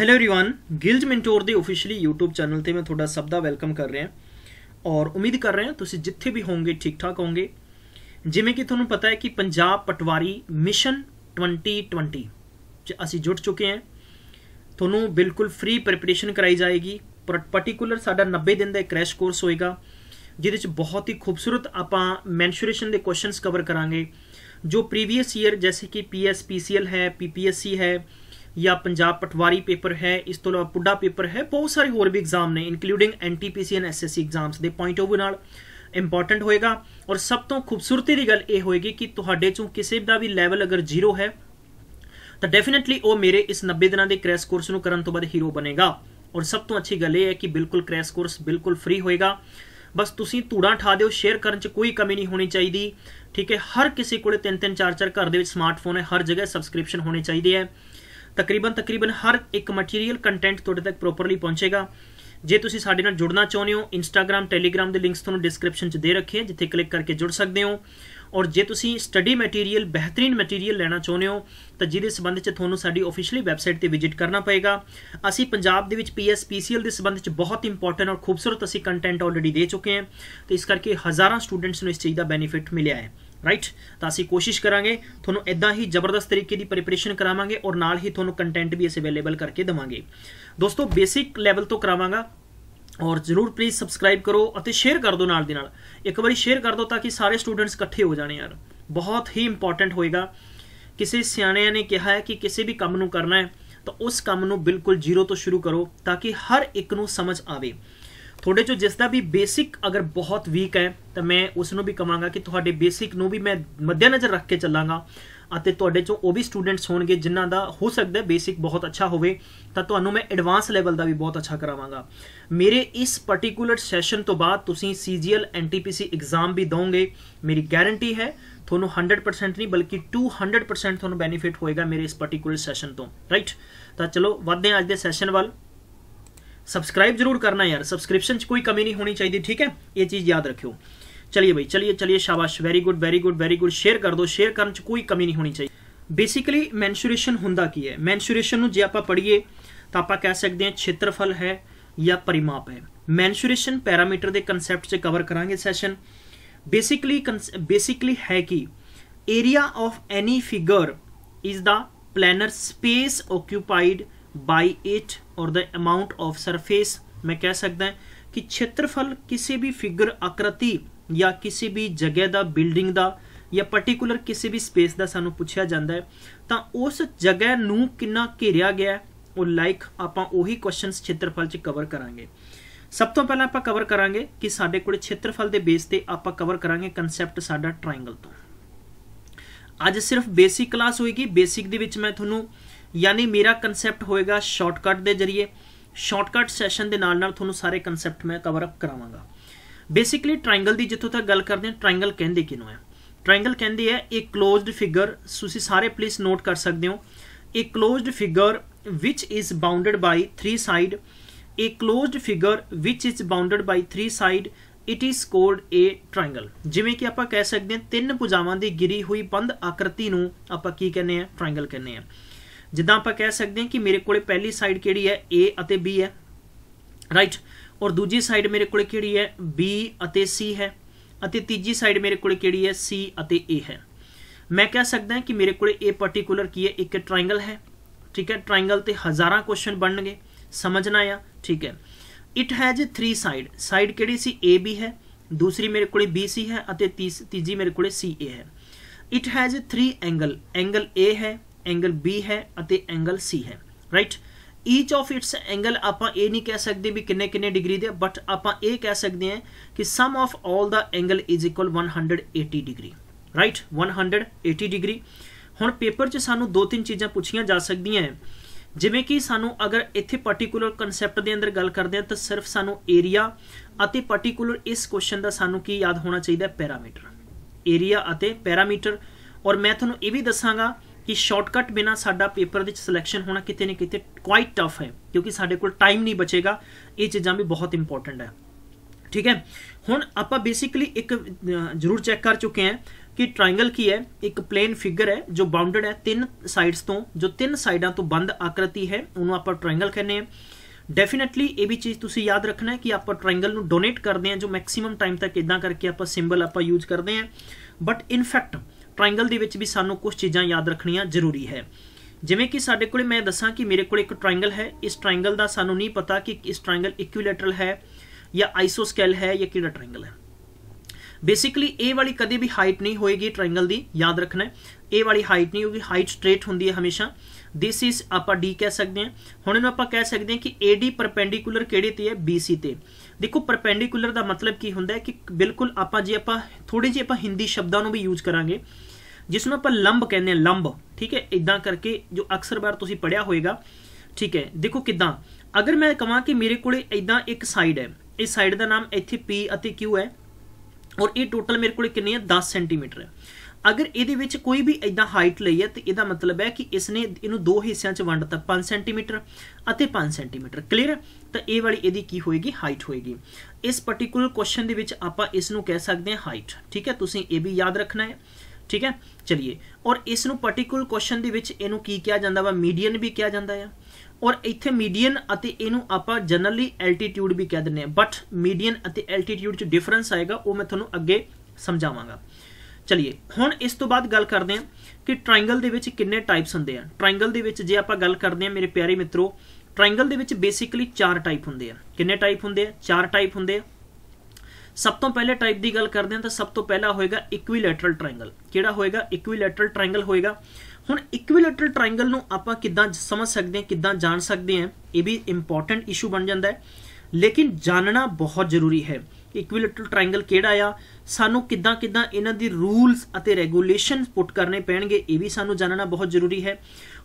hello everyone guild ਮਿੰਟੋਰ ਦੇ officially YouTube channel ਤੇ ਮੈਂ ਤੁਹਾਡਾ ਸਭ ਦਾ ਵੈਲਕਮ ਕਰ ਰਿਹਾ ਔਰ ਉਮੀਦ ਕਰ ਰਿਹਾ ਤੁਸੀਂ ਜਿੱਥੇ ਵੀ ਹੋਵੋਗੇ ਠੀਕ ਠਾਕ ਹੋਵੋਗੇ ਜਿਵੇਂ ਕਿ ਤੁਹਾਨੂੰ ਪਤਾ ਹੈ ਕਿ ਪੰਜਾਬ ਪਟਵਾਰੀ ਮਿਸ਼ਨ 2020 ਚ ਅਸੀਂ ਜੁੜ ਚੁੱਕੇ ਹਾਂ ਤੁਹਾਨੂੰ ਬਿਲਕੁਲ ਫ੍ਰੀ ਪ੍ਰੈਪਰੇਸ਼ਨ ਕਰਾਈ ਜਾਏਗੀ ਪਾਰਟਿਕੂਲਰ ਸਾਡਾ 90 ਦਿਨ ਦਾ ਕ੍ਰੈਸ਼ ਕੋਰਸ ਹੋਏਗਾ ਜਿਹਦੇ ਵਿੱਚ ਬਹੁਤ ਹੀ ਖੂਬਸੂਰਤ ਆਪਾਂ ਮੈਂਸ਼ੂਰੇਸ਼ਨ ਦੇ ਕੁਐਸਚਨਸ ਕਵਰ ਕਰਾਂਗੇ ਜੋ ਪ੍ਰੀਵੀਅਸ ਈਅਰ ਜੈਸੇ ਕਿ ਪੀਐਸਪੀਸੀਐਲ ਹੈ ਪੀਪੀਐਸਸੀ ਹੈ ਜਾਂ ਪੰਜਾਬ ਪਟਵਾਰੀ ਪੇਪਰ ਹੈ ਇਸ ਤੋਂ ਇਲਾਵਾ ਪੁੱਡਾ ਪੇਪਰ ਹੈ ਬਹੁਤ ਸਾਰੇ ਹੋਰ ਵੀ ਐਗਜ਼ਾਮ ਨੇ including NTPC and SSC exams ਦੇ ਪੁਆਇੰਟ ਆਫ ਵਿਊ ਨਾਲ ਇੰਪੋਰਟੈਂਟ ਹੋਏਗਾ ਔਰ ਸਭ ਤੋਂ ਖੂਬਸੂਰਤੀ ਦੀ ਗੱਲ ਇਹ ਹੋਏਗੀ ਕਿ ਤੁਹਾਡੇ ਚੋਂ ਕਿਸੇ ਦਾ ਵੀ ਲੈਵਲ ਅਗਰ 0 ਹੈ ਤਾਂ ਡੈਫੀਨਿਟਲੀ ਉਹ ਮੇਰੇ ਇਸ 90 ਦਿਨਾਂ ਦੇ ਕ੍ਰੈਸ਼ ਕੋਰਸ ਨੂੰ ਕਰਨ ਤੋਂ ਬਾਅਦ ਹੀਰੋ ਬਣੇਗਾ ਔਰ ਸਭ ਤੋਂ ਅੱਛੀ ਗੱਲ ਇਹ ਹੈ ਕਿ ਬਿਲਕੁਲ ਕ੍ਰੈਸ਼ ਕੋਰਸ ਬਿਲਕੁਲ ਫ੍ਰੀ ਹੋਏਗਾ ਬਸ ਤੁਸੀਂ ਧੂੜਾ ਠਾ ਦਿਓ ਸ਼ੇਅਰ ਕਰਨ 'ਚ ਕੋਈ ਕਮੀ ਨਹੀਂ ਹੋਣੀ ਚਾਹੀਦੀ ਠੀਕ ਹੈ ਹਰ ਕਿਸੇ ਕੋਲੇ ਤਿੰਨ ਤਿੰਨ ਚਾਰ ਚਾਰ ਘਰ ਦੇ ਵਿੱਚ ਸਮਾਰਟਫੋਨ ਹੈ ਹਰ ਜਗ੍ਹਾ ਸਬਸਕ੍ਰਿਪਸ਼ਨ ਹੋਣੀ ਚਾਹੀਦੀ ਹੈ ਤਕਰੀਬਨ ਤਕਰੀਬਨ ਹਰ ਇੱਕ ਮਟੀਰੀਅਲ ਕੰਟੈਂਟ ਤੁਹਾਡੇ ਤੱਕ ਪ੍ਰੋਪਰਲੀ ਪਹੁੰਚੇਗਾ ਜੇ ਤੁਸੀਂ ਸਾਡੇ ਨਾਲ ਜੁੜਨਾ ਚਾਹੁੰਦੇ ਹੋ ਇੰਸਟਾਗ੍ਰam ਟੈਲੀਗ੍ਰam ਦੇ ਲਿੰਕਸ ਤੁਹਾਨੂੰ ਡਿਸਕ੍ਰਿਪਸ਼ਨ 'ਚ ਦੇ ਰੱਖੇ ਜਿੱਥੇ ਕਲਿੱਕ ਕਰਕੇ ਜੁੜ ਸਕਦੇ ਹੋ ਔਰ ਜੇ ਤੁਸੀਂ ਸਟੱਡੀ ਮਟੀਰੀਅਲ ਬਿਹਤਰੀਨ ਮਟੀਰੀਅਲ ਲੈਣਾ ਚਾਹੁੰਦੇ ਹੋ ਤਾਂ ਜਿਹਦੇ ਸਬੰਧ 'ਚ ਤੁਹਾਨੂੰ ਸਾਡੀ ਆਫੀਸ਼ੀਅਲੀ ਵੈਬਸਾਈਟ ਤੇ ਵਿਜ਼ਿਟ ਕਰਨਾ ਪਏਗਾ ਅਸੀਂ ਪੰਜਾਬ ਦੇ ਵਿੱਚ ਪੀਐਸਪੀਸੀਐਲ ਦੇ ਸਬੰਧ 'ਚ ਬਹੁਤ ਇੰਪੋਰਟੈਂਟ ਔਰ ਖੂਬਸੂਰਤ ਅਸੀਂ ਕੰਟੈਂਟ ਆਲਰੇਡੀ ਦੇ ਚੁੱਕੇ ਹਾਂ ਤੇ ਇਸ ਕਰਕੇ ਹਜ਼ਾਰਾਂ ਸਟੂਡੈਂਟਸ ਨੂੰ ਇਸ ਚੀਜ਼ ਦਾ ਬੈਨੀਫਿਟ ਮਿਲਿਆ ਹੈ ਰਾਈਟ ਤਾਂ ਅਸੀਂ ਕੋਸ਼ਿਸ਼ ਕਰਾਂਗੇ ਤੁਹਾਨੂੰ ਇਦਾਂ ਹੀ ਜ਼ਬਰਦਸਤ ਤਰੀਕੇ ਦੀ ਪ੍ਰੀਪਰੇਸ਼ਨ ਕਰਾਵਾਂਗੇ ਔਰ ਨਾਲ ਹੀ ਤੁਹਾਨੂੰ ਕੰਟੈਂਟ ਵੀ ਅਸੀਂ ਅਵੇਲੇਬਲ ਕਰਕੇ ਦਵਾਂਗੇ ਦੋਸਤੋ ਬੇਸਿਕ ਲੈਵਲ ਤੋਂ ਕਰਾਵਾਂਗਾ ਔਰ ਜ਼ਰੂਰ ਪਲੀਜ਼ ਸਬਸਕ੍ਰਾਈਬ ਕਰੋ ਅਤੇ ਸ਼ੇਅਰ ਕਰ ਦਿਓ ਨਾਲ ਦੀ ਨਾਲ ਇੱਕ ਵਾਰੀ ਸ਼ੇਅਰ ਕਰ ਦਿਓ ਤਾਂ ਕਿ ਸਾਰੇ ਸਟੂਡੈਂਟਸ ਇਕੱਠੇ ਹੋ ਜਾਣ ਯਾਰ ਬਹੁਤ ਹੀ ਇੰਪੋਰਟੈਂਟ ਹੋਏਗਾ ਕਿਸੇ ਸਿਆਣਿਆਂ ਨੇ ਕਿਹਾ ਹੈ ਕਿ ਕਿਸੇ ਵੀ ਕੰਮ ਨੂੰ ਕਰਨਾ ਹੈ ਤਾਂ ਉਸ ਕੰਮ ਨੂੰ ਬਿਲਕੁਲ ਜ਼ੀਰੋ ਤੋਂ ਸ਼ੁਰੂ ਕਰੋ ਤਾਂ ਕਿ ਹਰ ਇੱਕ ਨੂੰ ਸਮਝ ਆਵੇ ਤੁਹਾਡੇ ਚੋਂ ਜਿਸ ਦਾ ਵੀ ਬੇਸਿਕ ਅਗਰ ਬਹੁਤ ਵੀਕ ਹੈ ਤਾਂ ਮੈਂ ਉਸ ਨੂੰ ਵੀ ਕਵਾਂਗਾ ਕਿ ਤੁਹਾਡੇ ਬੇਸਿਕ ਨੂੰ ਵੀ ਮੈਂ ਮੱਦੇਨਜ਼ਰ ਰੱਖ ਕੇ ਚੱਲਾਂਗਾ ਅਤੇ ਤੁਹਾਡੇ ਚੋਂ ਉਹ ਵੀ ਸਟੂਡੈਂਟਸ ਹੋਣਗੇ ਜਿਨ੍ਹਾਂ ਦਾ ਹੋ ਸਕਦਾ ਬੇਸਿਕ ਬਹੁਤ ਅੱਛਾ ਹੋਵੇ ਤਾਂ ਤੁਹਾਨੂੰ ਮੈਂ ਐਡਵਾਂਸ ਲੈਵਲ ਦਾ ਵੀ ਬਹੁਤ ਅੱਛਾ ਕਰਾਵਾਂਗਾ ਮੇਰੇ ਇਸ ਪਾਰਟਿਕੂਲਰ ਸੈਸ਼ਨ ਤੋਂ ਬਾਅਦ ਤੁਸੀਂ ਸੀਜੀਐਲ ਐਨਟੀਪੀਸੀ ਐਗਜ਼ਾਮ ਵੀ ਦੋਗੇ ਮੇਰੀ ਗਾਰੰਟੀ ਹੈ ਤੁਹਾਨੂੰ 100% ਨਹੀਂ ਬਲਕਿ 200% ਤੁਹਾਨੂੰ ਬੈਨੀਫਿਟ ਹੋਏਗਾ ਮੇਰੇ ਇਸ ਪਾਰਟਿਕੂਲਰ ਸੈਸ਼ਨ ਤੋਂ ਰਾਈਟ ਤਾਂ ਚਲੋ ਵਧਦੇ ਹਾਂ ਅੱਜ ਦੇ ਸੈਸ਼ਨ ਵੱਲ ਸਬਸਕ੍ਰਾਈਬ ਜਰੂਰ ਕਰਨਾ ਯਾਰ ਸਬਸਕ੍ਰਿਪਸ਼ਨ 'ਚ ਕੋਈ ਕਮੀ ਨਹੀਂ ਹੋਣੀ ਚਾਹੀਦੀ ਠੀਕ ਹੈ ਇਹ ਚੀਜ਼ ਯਾਦ ਰੱਖਿਓ ਚਲਿਏ ਬਈ ਚਲਿਏ ਚਲਿਏ ਸ਼ਾਬਾਸ਼ very good very good very good share ਕਰ ਦਿਓ ਸ਼ੇਅਰ ਕਰਨ 'ਚ ਕੋਈ ਕਮੀ ਨਹੀਂ ਹੋਣੀ ਚਾਹੀਦੀ ਬੇਸਿਕਲੀ ਮੈਂਸ਼ੂਰੇਸ਼ਨ ਹੁੰਦਾ ਕੀ ਹੈ ਮੈਂਸ਼ੂਰੇਸ਼ਨ ਨੂੰ ਜੇ ਆਪਾਂ ਪੜ੍ਹੀਏ ਤਾਂ ਆਪਾਂ ਕਹਿ ਸਕਦੇ ਹਾਂ ਖੇਤਰਫਲ ਹੈ ਜਾਂ ਪਰਿਮਾਪ ਹੈ ਮੈਂਸ਼ੂਰੇਸ਼ਨ ਪੈਰਾਮੀਟਰ ਦੇ ਕਨਸੈਪਟ 'ਚ ਕਵਰ ਕਰਾਂਗੇ ਸੈਸ਼ਨ ਬੇਸਿਕਲੀ ਬੇਸਿਕਲੀ ਹੈ ਕਿ area of any figure is the planar space occupied by it और द अमाउंट ऑफ सरफेस मैं कह सकਦਾ ਕਿ ਖੇਤਰਫਲ ਕਿਸੇ ਵੀ ਫਿਗਰ ਆਕ੍ਰਿਤੀ ਜਾਂ ਕਿਸੇ ਵੀ ਜਗ੍ਹਾ ਦਾ ਬਿਲਡਿੰਗ ਦਾ ਜਾਂ ਪਾਰਟਿਕੂਲਰ ਕਿਸੇ ਵੀ ਸਪੇਸ ਦਾ ਸਾਨੂੰ ਪੁੱਛਿਆ ਜਾਂਦਾ ਹੈ ਤਾਂ ਉਸ ਜਗ੍ਹਾ ਨੂੰ ਕਿੰਨਾ ਘੇਰਿਆ ਗਿਆ ਉਹ ਲਾਈਕ ਆਪਾਂ ਉਹੀ ਕੁਐਸਚਨਸ ਖੇਤਰਫਲ 'ਚ ਕਵਰ ਕਰਾਂਗੇ ਸਭ ਤੋਂ ਪਹਿਲਾਂ ਆਪਾਂ ਕਵਰ ਕਰਾਂਗੇ ਕਿ ਸਾਡੇ ਕੋਲ ਖੇਤਰਫਲ ਦੇ ਬੇਸ ਤੇ ਆਪਾਂ ਕਵਰ ਕਰਾਂਗੇ ਕਨਸੈਪਟ ਸਾਡਾ ਟ੍ਰਾਇੰਗਲ ਤੋਂ ਅੱਜ ਸਿਰਫ ਬੇਸਿਕ ਕਲਾਸ ਹੋਏਗੀ ਬੇਸਿਕ ਦੇ ਵਿੱਚ ਮੈਂ ਤੁਹਾਨੂੰ ਯਾਨੀ ਮੇਰਾ ਕਨਸੈਪਟ ਹੋਏਗਾ ਸ਼ਾਰਟਕਟ ਦੇ ਜ਼ਰੀਏ ਸ਼ਾਰਟਕਟ ਸੈਸ਼ਨ ਦੇ ਨਾਲ ਨਾਲ ਤੁਹਾਨੂੰ ਸਾਰੇ ਕਨਸੈਪਟ ਮੈਂ ਕਵਰ ਅਪ ਕਰਾਵਾਂਗਾ ਬੇਸਿਕਲੀ ਟ੍ਰਾਇੰਗਲ ਦੀ ਜਿੱਥੋਂ ਤੱਕ ਗੱਲ ਕਰਦੇ ਹਾਂ ਟ੍ਰਾਇੰਗਲ ਕਹਿੰਦੇ ਕਿਨੂੰ ਆ ਟ੍ਰਾਇੰਗਲ ਕਹਿੰਦੇ ਹੈ ਇੱਕ ক্লোਜ਼ਡ ਫਿਗਰ ਤੁਸੀਂ ਸਾਰੇ ਪਲੀਜ਼ ਨੋਟ ਕਰ ਸਕਦੇ ਹੋ ਇੱਕ closed figure which is bounded by 3 side ਇੱਕ closed figure which is bounded by 3 side it is called a triangle ਜਿਵੇਂ ਕਿ ਆਪਾਂ ਕਹਿ ਸਕਦੇ ਹਾਂ ਤਿੰਨ ਭੁਜਾਵਾਂ ਦੀ ਗਿਰੀ ਹੋਈ ਬੰਦ ਆਕਰਤੀ ਨੂੰ ਆਪਾਂ ਕੀ ਕਹਿੰਦੇ ਆ ਟ੍ਰਾਇੰਗਲ ਕਹਿੰਦੇ ਆ ਜਿੱਦਾਂ ਆਪਾਂ ਕਹਿ ਸਕਦੇ ਹਾਂ ਕਿ ਮੇਰੇ ਕੋਲੇ ਪਹਿਲੀ ਸਾਈਡ ਕਿਹੜੀ ਹੈ A ਅਤੇ B ਹੈ ਰਾਈਟ ਔਰ ਦੂਜੀ ਸਾਈਡ ਮੇਰੇ ਕੋਲੇ ਕਿਹੜੀ ਹੈ B ਅਤੇ C ਹੈ ਅਤੇ ਤੀਜੀ ਸਾਈਡ ਮੇਰੇ ਕੋਲੇ ਕਿਹੜੀ ਹੈ C ਅਤੇ A ਹੈ ਮੈਂ ਕਹਿ ਸਕਦਾ ਕਿ ਮੇਰੇ ਕੋਲੇ ਇਹ ਪਾਰਟਿਕੂਲਰ ਕੀ ਹੈ ਇੱਕ ਟ੍ਰਾਇੰਗਲ ਹੈ ਠੀਕ ਹੈ ਟ੍ਰਾਇੰਗਲ ਤੇ ਹਜ਼ਾਰਾਂ ਕੁਐਸਚਨ ਬਣਨਗੇ ਸਮਝਣਾ ਆ ਠੀਕ ਹੈ ਇਟ ਹੈਜ਼ 3 ਸਾਈਡ ਸਾਈਡ ਕਿਹੜੀ ਸੀ A B ਹੈ ਦੂਸਰੀ ਮੇਰੇ ਕੋਲੇ B C ਹੈ ਅਤੇ ਤੀਜੀ ਮੇਰੇ ਕੋਲੇ C A ਹੈ it has 3 angle angle A ਹੈ ਐਂਗਲ B ਹੈ ਅਤੇ ਐਂਗਲ C ਹੈ right each of its angle ਆਪਾਂ ਇਹ ਨਹੀਂ ਕਹਿ ਸਕਦੇ ਵੀ ਕਿੰਨੇ ਕਿੰਨੇ ਡਿਗਰੀ ਦੇ ਬਟ ਆਪਾਂ ਇਹ ਕਹਿ ਸਕਦੇ ਹਾਂ ਕਿ sum of all the angle is equal 180 degree right 180 degree ਹੁਣ ਪੇਪਰ 'ਚ ਸਾਨੂੰ ਦੋ ਤਿੰਨ ਚੀਜ਼ਾਂ ਪੁੱਛੀਆਂ ਜਾ ਸਕਦੀਆਂ ਹੈ ਜਿਵੇਂ ਕਿ ਸਾਨੂੰ ਅਗਰ ਇੱਥੇ ਪਾਰਟਿਕੂਲਰ ਕਨਸੈਪਟ ਦੇ ਅੰਦਰ ਗੱਲ ਕਰਦੇ ਹਾਂ ਤਾਂ ਸਿਰਫ ਸਾਨੂੰ ਏਰੀਆ ਅਤੇ ਪਾਰਟਿਕੂਲਰ ਇਸ ਕੁਐਸਚਨ ਦਾ ਸਾਨੂੰ ਕੀ ਯਾਦ ਹੋਣਾ ਚਾਹੀਦਾ ਹੈ ਪੈਰਾਮੀਟਰ ਏਰੀਆ ਅਤੇ ਪੈਰਾਮੀਟਰ ਔਰ ਮੈਂ ਤੁਹਾਨੂੰ ਇਹ ਵੀ ਦੱਸਾਂਗਾ कि शॉर्टकट बिना साडा पेपर सिलेक्शन होना कितने ना कि क्वाइट टफ है क्योंकि साढ़े को टाइम नहीं बचेगा ये चीज़ा भी बहुत इंपोर्टेंट है ठीक है हूँ आप बेसिकली एक जरूर चैक कर चुके हैं कि ट्राइंगल की है एक प्लेन फिगर है जो बाउंडड है तीन साइड्स तो जो तीन साइडा तो बंद आकृति है उन्होंने आप ट्राइंगल कहने डेफिनेटली ये भी चीज़ तुम्हें याद रखना है कि आप ट्राइंगल डोनेट करते हैं जो मैक्सीम टाइम तक इदा करके आप सिंबल आप यूज करते हैं बट इनफैक्ट ਟ੍ਰਾਇੰਗਲ ਦੇ ਵਿੱਚ ਵੀ ਸਾਨੂੰ ਕੁਝ ਚੀਜ਼ਾਂ ਯਾਦ ਰੱਖਣੀਆਂ ਜ਼ਰੂਰੀ ਹੈ ਜਿਵੇਂ ਕਿ ਸਾਡੇ ਕੋਲੇ ਮੈਂ ਦੱਸਾਂ ਕਿ ਮੇਰੇ ਕੋਲ ਇੱਕ ਟ੍ਰਾਇੰਗਲ ਹੈ ਇਸ ਟ੍ਰਾਇੰਗਲ ਦਾ ਸਾਨੂੰ ਨਹੀਂ ਪਤਾ ਕਿ ਇਸ ਟ੍ਰਾਇੰਗਲ ਇਕੁਇਲੈਟਰਲ ਹੈ ਜਾਂ ਆਈਸੋਸਕੇਲ ਹੈ ਜਾਂ ਕਿਹੜਾ ਟ੍ਰਾਇੰਗਲ ਹੈ ਬੇਸਿਕਲੀ ਇਹ ਵਾਲੀ ਕਦੇ ਵੀ ਹਾਈਟ ਨਹੀਂ ਹੋਏਗੀ ਟ੍ਰਾਇੰਗਲ ਦੀ ਯਾਦ ਰੱਖਣਾ ਇਹ ਵਾਲੀ ਹਾਈਟ ਨਹੀਂ ਹੋਗੀ ਹਾਈਟ ਸਟ੍ਰੇਟ ਹੁੰਦੀ ਹੈ ਹਮੇਸ਼ਾ ਦਿਸ ਇਸ ਆਪਾਂ ਡੀ ਕਹਿ ਸਕਦੇ ਹਾਂ ਹੁਣ ਇਹਨੂੰ ਆਪਾਂ ਕਹਿ ਸਕਦੇ ਹਾਂ ਕਿ ਏਡੀ ਪਰਪੈਂਡੀਕੂਲਰ ਕਿਹੜੇ ਤੇ ਹੈ ਬੀਸੀ ਤੇ ਦੇਖੋ ਪਰਪੈਂਡੀਕੂਲਰ ਦਾ ਮਤਲਬ ਕੀ ਹੁੰਦਾ ਹੈ ਕਿ ਬਿਲਕੁਲ ਆਪਾਂ ਜੇ ਆਪਾਂ ਥੋੜੀ ਜਿਹੀ ਆਪਾਂ ਹਿੰਦੀ ਸ਼ਬਦਾਂ ਨੂੰ ਵੀ ਯੂਜ਼ ਕਰਾਂਗੇ ਜਿਸ ਨੂੰ ਆਪਾਂ ਲੰਬ ਕਹਿੰਦੇ ਹਾਂ ਲੰਬ ਠੀਕ ਹੈ ਇਦਾਂ ਕਰਕੇ ਜੋ ਅਕਸਰ ਵਾਰ ਤੁਸੀਂ ਪੜਿਆ ਹੋਵੇਗਾ ਠੀਕ ਹੈ ਦੇਖੋ ਕਿਦਾਂ ਅਗਰ ਮੈਂ ਕਹਾਂ ਕਿ ਮੇਰੇ ਕੋਲੇ ਇਦਾਂ ਇੱਕ ਸਾਈਡ ਹੈ ਇਸ ਸਾਈਡ ਦਾ ਨਾਮ ਇੱਥੇ P ਅਤੇ Q ਹੈ ਔਰ ਇਹ ਟੋਟਲ ਮੇਰੇ ਕੋਲੇ ਕਿੰਨੀ ਹੈ 10 ਸੈਂਟੀਮੀਟਰ ਹੈ ਅਗਰ ਇਹਦੇ ਵਿੱਚ ਕੋਈ ਵੀ ਇਦਾਂ ਹਾਈਟ ਲਈ ਹੈ ਤੇ ਇਹਦਾ ਮਤਲਬ ਹੈ ਕਿ ਇਸ ਨੇ ਇਹਨੂੰ ਦੋ ਹਿੱਸਿਆਂ 'ਚ ਵੰਡਤਾ 5 ਸੈਂਟੀਮੀਟਰ ਅਤੇ 5 ਸੈਂਟੀਮੀਟਰ ਕਲੀਅਰ ਤਾਂ ਇਹ ਵਾਲੀ ਇਹਦੀ ਕੀ ਹੋਏਗੀ ਹਾਈਟ ਹੋਏਗੀ ਇਸ ਪਾਰਟਿਕੂਲਰ ਕੁਐਸਚਨ ਦੇ ਵਿੱਚ ਆਪਾਂ ਇਸ ਨੂੰ ਕਹਿ ਸਕਦੇ ਹਾਂ ਹਾਈਟ ਠੀਕ ਹੈ ਤੁਸੀਂ ਇਹ ਵੀ ਯਾਦ ਰੱਖਣਾ ਹੈ ਠੀਕ ਹੈ ਚਲਿਏ ਔਰ ਇਸ ਨੂੰ ਪਾਰਟਿਕੂਲਰ ਕੁਐਸਚਨ ਦੇ ਵਿੱਚ ਇਹਨੂੰ ਕੀ ਕਿਹਾ ਜਾਂਦਾ ਵਾ ਮੀਡੀਅਨ ਵੀ ਕਿਹਾ ਜਾਂਦਾ ਹੈ ਔਰ ਇੱਥੇ ਮੀਡੀਅਨ ਅਤੇ ਇਹਨੂੰ ਆਪਾਂ ਜਨਰਲੀ ਐਲਟੀਟਿਊਡ ਵੀ ਕਹਿ ਦਿੰਦੇ ਹਾਂ ਬਟ ਮੀਡੀਅਨ ਅਤੇ ਐਲਟੀਟਿਊਡ 'ਚ ਡਿਫਰੈਂਸ ਆਏਗਾ ਉਹ ਮੈਂ ਤੁਹਾਨੂੰ ਅੱਗੇ ਸਮਝਾਵਾਂਗਾ ਚਲਿਏ ਹੁਣ ਇਸ ਤੋਂ ਬਾਅਦ ਗੱਲ ਕਰਦੇ ਹਾਂ ਕਿ ਟ੍ਰਾਇੰਗਲ ਦੇ ਵਿੱਚ ਕਿੰਨੇ ਟਾਈਪਸ ਹੁੰਦੇ ਆ ਟ੍ਰਾਇੰਗਲ ਦੇ ਵਿੱਚ ਜੇ ਆਪਾਂ ਗੱਲ ਕਰਦੇ ਹਾਂ ਮੇਰੇ ਪਿਆਰੇ ਮਿੱਤਰੋ ਟ੍ਰਾਇੰਗਲ ਦੇ ਵਿੱਚ ਬੇਸਿਕਲੀ ਚਾਰ ਟਾਈਪ ਹੁੰਦੇ ਆ ਕਿੰਨੇ ਟਾਈਪ ਹੁੰਦੇ ਆ ਚਾਰ ਟਾਈਪ ਹੁੰਦੇ ਆ ਸਭ ਤੋਂ ਪਹਿਲੇ ਟਾਈਪ ਦੀ ਗੱਲ ਕਰਦੇ ਹਾਂ ਤਾਂ ਸਭ ਤੋਂ ਪਹਿਲਾ ਹੋਏਗਾ ਇਕੁਇਲੈਟਰਲ ਟ੍ਰਾਇੰਗਲ ਕਿਹੜਾ ਹੋਏਗਾ ਇਕੁਇਲੈਟਰਲ ਟ੍ਰਾਇੰਗਲ ਹੋਏਗਾ ਹੁਣ ਇਕੁਇਲੈਟਰਲ ਟ੍ਰਾਇੰਗਲ ਨੂੰ ਆਪਾਂ ਕਿੱਦਾਂ ਸਮਝ ਸਕਦੇ ਹਾਂ ਕਿੱਦਾਂ ਜਾਣ ਸਕਦੇ ਹਾਂ ਇਹ ਵੀ ਇੰਪੋਰਟੈਂਟ ਇਸ਼ੂ ਬਣ ਜਾਂਦਾ ਹੈ ਲੇਕਿਨ ਜਾਣਨਾ ਬਹੁਤ ਜ਼ਰੂਰੀ ਹੈ ਇਕੁਇਲੈਟਰਲ ਟ੍ਰਾਇੰਗਲ ਕਿਹੜਾ ਆ ਸਾਨੂੰ ਕਿੱਦਾਂ ਕਿੱਦਾਂ ਇਹਨਾਂ ਦੀ ਰੂਲਸ ਅਤੇ ਰੈਗੂਲੇਸ਼ਨ ਪੁੱਟ ਕਰਨੇ ਪੈਣਗੇ ਇਹ ਵੀ ਸਾਨੂੰ ਜਾਣਨਾ ਬਹੁਤ ਜ਼ਰੂਰੀ ਹੈ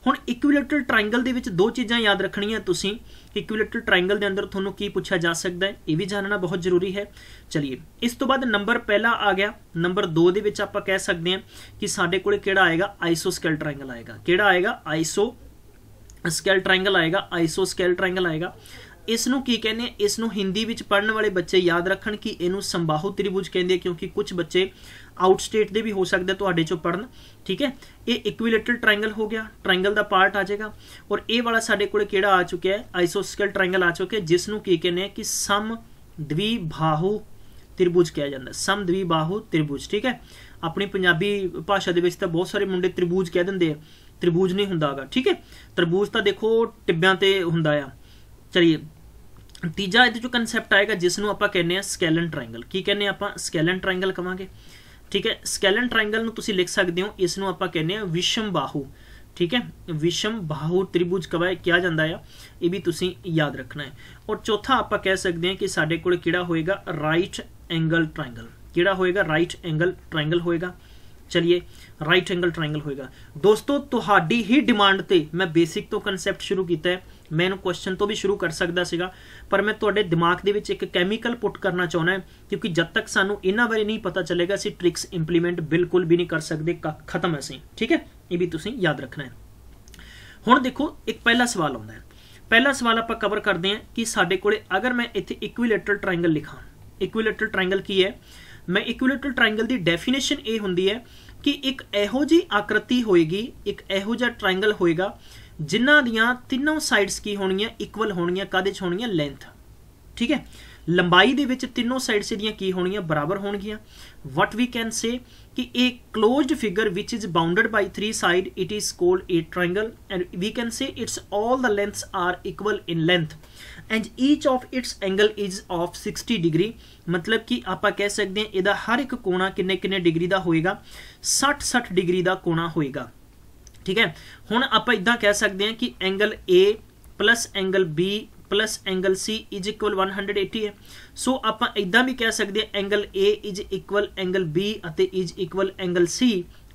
ਹੁਣ ਇਕੁਇਲੇਟਰਲ ਟ੍ਰਾਇੰਗਲ ਦੇ ਵਿੱਚ ਦੋ ਚੀਜ਼ਾਂ ਯਾਦ ਰੱਖਣੀਆਂ ਤੁਸੀਂ ਇਕੁਇਲੇਟਰਲ ਟ੍ਰਾਇੰਗਲ ਦੇ ਅੰਦਰ ਤੁਹਾਨੂੰ ਕੀ ਪੁੱਛਿਆ ਜਾ ਸਕਦਾ ਹੈ ਇਹ ਵੀ ਜਾਣਨਾ ਬਹੁਤ ਜ਼ਰੂਰੀ ਹੈ ਚਲਿਏ ਇਸ ਤੋਂ ਬਾਅਦ ਨੰਬਰ ਪਹਿਲਾ ਆ ਗਿਆ ਨੰਬਰ 2 ਦੇ ਵਿੱਚ ਆਪਾਂ ਕਹਿ ਸਕਦੇ ਹਾਂ ਕਿ ਸਾਡੇ ਕੋਲੇ ਕਿਹੜਾ ਆਏਗਾ ਆਈਸੋਸਕੈਲ ਟ੍ਰਾਇੰਗਲ ਆਏਗਾ ਕਿਹੜਾ ਆਏਗਾ ਆਈਸੋ ਸਕੇਲ ਟ੍ਰਾਇੰਗਲ ਆਏਗਾ ਆਈਸੋਸਕੇਲ ਟ੍ਰਾਇੰਗਲ ਆਏਗਾ ਇਸ ਨੂੰ ਕੀ ਕਹਿੰਦੇ ਆ ਇਸ ਨੂੰ ਹਿੰਦੀ ਵਿੱਚ ਪੜਨ ਵਾਲੇ ਬੱਚੇ ਯਾਦ ਰੱਖਣ ਕਿ ਇਹਨੂੰ ਸੰਬਾਹੂ ਤ੍ਰਿਭੁਜ ਕਹਿੰਦੇ ਆ ਕਿਉਂਕਿ ਕੁਝ ਬੱਚੇ ਆਊਟ ਸਟੇਟ ਦੇ ਵੀ ਹੋ ਆ ਤੁਹਾਡੇ ਚੋਂ ਪੜਨ ਠੀਕ ਹੈ ਇਹ ਇਕੁਇਲੇਟਰਲ ਟ੍ਰਾਇੰਗਲ ਹੋ ਗਿਆ ਟ੍ਰਾਇੰਗਲ ਦਾ ਪਾਰਟ ਆ ਜਾਏਗਾ ਔਰ ਇਹ ਵਾਲਾ ਸਾਡੇ ਕੋਲ ਕਿਹੜਾ ਆ ਚੁੱਕਿਆ ਹੈ ਆਈਸੋਸਕਲ ਟ੍ਰਾਇੰਗਲ ਆ ਚੁੱਕਿਆ ਜਿਸ ਨੂੰ ਕੀ ਕਹਿੰਦੇ ਆ ਕਿ ਸਮ ਬਾਹੂ ਤ੍ਰਿਭੁਜ ਕਿਹਾ ਜਾਂਦਾ ਸਮ ਬਾਹੂ ਤ੍ਰਿਭੁਜ ਠੀਕ ਹੈ ਆਪਣੀ ਪੰਜਾਬੀ ਭਾਸ਼ਾ ਦੇ ਵਿੱਚ ਤਾਂ ਬਹੁਤ ਸਾਰੇ ਮੁੰਡੇ ਤ੍ਰਿਭੁਜ ਕਹਿ ਦਿੰਦੇ ਆ ਤ੍ਰਿਭੁਜ ਨਹੀਂ ਹੁੰਦਾਗਾ ਠੀਕ ਹੈ ਤ੍ਰਿਭੁਜ ਤਾਂ ਦੇਖੋ ਟਿੱਬਿਆਂ ਤੇ ਹੁੰਦਾ ਆ ਚਲਿਏ ਤੀਜਾ ਇਹਦੇ ਚੋਂ ਕਨਸੈਪਟ ਆਏਗਾ ਜਿਸ ਨੂੰ ਆਪਾਂ ਕਹਿੰਦੇ ਆ ਸਕੈਲਨ ਟ੍ਰਾਇੰਗਲ ਕੀ ਕਹਿੰਦੇ ਆਪਾਂ ਸਕੈਲਨ ਟ੍ਰਾਇੰਗਲ ਕਵਾਂਗੇ ਠੀਕ ਹੈ ਸਕੈਲਨ ਟ੍ਰਾਇੰਗਲ ਨੂੰ ਤੁਸੀਂ ਲਿਖ ਸਕਦੇ ਹੋ ਇਸ ਨੂੰ ਆਪਾਂ ਕਹਿੰਦੇ ਆ ਵਿਸ਼ਮ ਬਾਹੂ ਠੀਕ ਹੈ ਵਿਸ਼ਮ ਬਾਹੂ ਤ੍ਰਿਭੁਜ ਕਵਾਇ ਕਿਹਾ ਜਾਂਦਾ ਆ ਇਹ ਵੀ ਤੁਸੀਂ ਯਾਦ ਰੱਖਣਾ ਹੈ ਔਰ ਚੌਥਾ ਆਪਾਂ ਕਹਿ ਸਕਦੇ ਹਾਂ ਕਿ ਸਾਡੇ ਕੋਲ ਕਿਹੜਾ ਹੋਏਗਾ ਰਾਈਟ ਐਂਗਲ ਟ੍ਰਾਇੰਗਲ ਕਿਹੜਾ ਹੋਏਗਾ ਰਾਈਟ ਐਂਗਲ ਟ੍ਰਾਇੰਗਲ ਹੋਏਗਾ ਚਲਿਏ ਰਾਈਟ ਐਂਗਲ ਟ੍ਰਾਇੰਗਲ ਹੋਏਗਾ ਦੋਸਤੋ ਤੁਹਾਡੀ ਹੀ ਡਿਮਾਂਡ ਤੇ ਮੈਂ ਬੇਸਿਕ ਤੋਂ ਕਨਸੈਪਟ ਸ਼ੁਰੂ ਕੀਤਾ ਹੈ ਮੈਂ ਇਹਨੂੰ ਕੁਐਸਚਨ ਤੋਂ ਵੀ ਸ਼ੁਰੂ ਕਰ ਸਕਦਾ ਸੀਗਾ ਪਰ ਮੈਂ ਤੁਹਾਡੇ ਦਿਮਾਗ ਦੇ ਵਿੱਚ ਇੱਕ ਕੈਮੀਕਲ ਪੁੱਟ ਕਰਨਾ ਚਾਹੁੰਦਾ ਕਿਉਂਕਿ ਜਦ ਤੱਕ ਸਾਨੂੰ ਇਹਨਾਂ ਬਾਰੇ ਨਹੀਂ ਪਤਾ ਚੱਲੇਗਾ ਅਸੀਂ ਟ੍ਰਿਕਸ ਇੰਪਲੀਮੈਂਟ ਬਿਲਕੁਲ ਵੀ ਨਹੀਂ ਕਰ ਸਕਦੇ ਖਤਮ ਅਸੀਂ ਠੀਕ ਹੈ ਇਹ ਵੀ ਤੁਸੀਂ ਯਾਦ ਰੱਖਣਾ ਹੈ ਹੁਣ ਦੇਖੋ ਇੱਕ ਪਹਿਲਾ ਸਵਾਲ ਆਉਂਦਾ ਹੈ ਪਹਿਲਾ ਸਵਾਲ ਆਪਾਂ ਕਵਰ ਕਰਦੇ ਹਾਂ ਕਿ ਸਾਡੇ ਕੋਲੇ ਅਗਰ ਮੈਂ ਇੱਥੇ ਇਕੁਇਲੇਟਰਲ ਟ੍ਰਾਇੰਗਲ ਲਿਖਾਂ ਇਕੁਇਲੇਟਰਲ ਟ੍ਰਾਇੰਗਲ ਕੀ ਹੈ ਮੈਂ ਇਕੁਇਲੇਟਰਲ ਟ੍ਰਾਇੰਗਲ ਦੀ ਡੈਫੀਨੇਸ਼ਨ ਇਹ ਹੁੰਦੀ ਹੈ ਕਿ ਇੱਕ ਇਹੋ ਜੀ ਆਕ੍ਰਿਤੀ ਹੋਏਗੀ ਇੱਕ ਇਹੋ ਜਿਹਾ ਟ੍ਰਾਇੰਗਲ ਹੋਏਗਾ ਜਿਨ੍ਹਾਂ ਦੀਆਂ ਤਿੰਨੋਂ ਸਾਈਡਸ ਕੀ ਹੋਣੀਆਂ ਇਕੁਅਲ ਹੋਣੀਆਂ ਕਾਦੇ ਚ ਹੋਣੀਆਂ ਲੈਂਥ ਠੀਕ ਹੈ ਲੰਬਾਈ ਦੇ ਵਿੱਚ ਤਿੰਨੋਂ ਸਾਈਡਸ ਇਹਦੀਆਂ ਕੀ ਹੋਣੀਆਂ ਬਰਾਬਰ ਹੋਣਗੀਆਂ ਵਾਟ ਵੀ ਕੈਨ ਸੇ ਕਿ ਇਹ closed figure which is bounded by 3 side it is called a triangle and we can say its all the lengths are equal in length and each of its angle is of 60 degree ਮਤਲਬ ਕਿ ਆਪਾਂ ਕਹਿ ਸਕਦੇ ਹਾਂ ਇਹਦਾ ਹਰ ਇੱਕ ਕੋਣਾ ਕਿੰਨੇ ਕਿੰਨੇ ਡਿਗਰੀ ਦਾ ਹੋਏਗਾ 60 60 ਡਿਗਰੀ ਦਾ ਕੋਣਾ ਹੋਏਗਾ ਠੀਕ ਹੈ ਹੁਣ ਆਪਾਂ ਇਦਾਂ ਕਹਿ ਸਕਦੇ ਹਾਂ ਕਿ angle A angle B angle C 180 ਹੈ ਸੋ ਆਪਾਂ ਇਦਾਂ ਵੀ ਕਹਿ ਸਕਦੇ ਹਾਂ ਐਂਗਲ A ਐਂਗਲ B ਅਤੇ ਐਂਗਲ C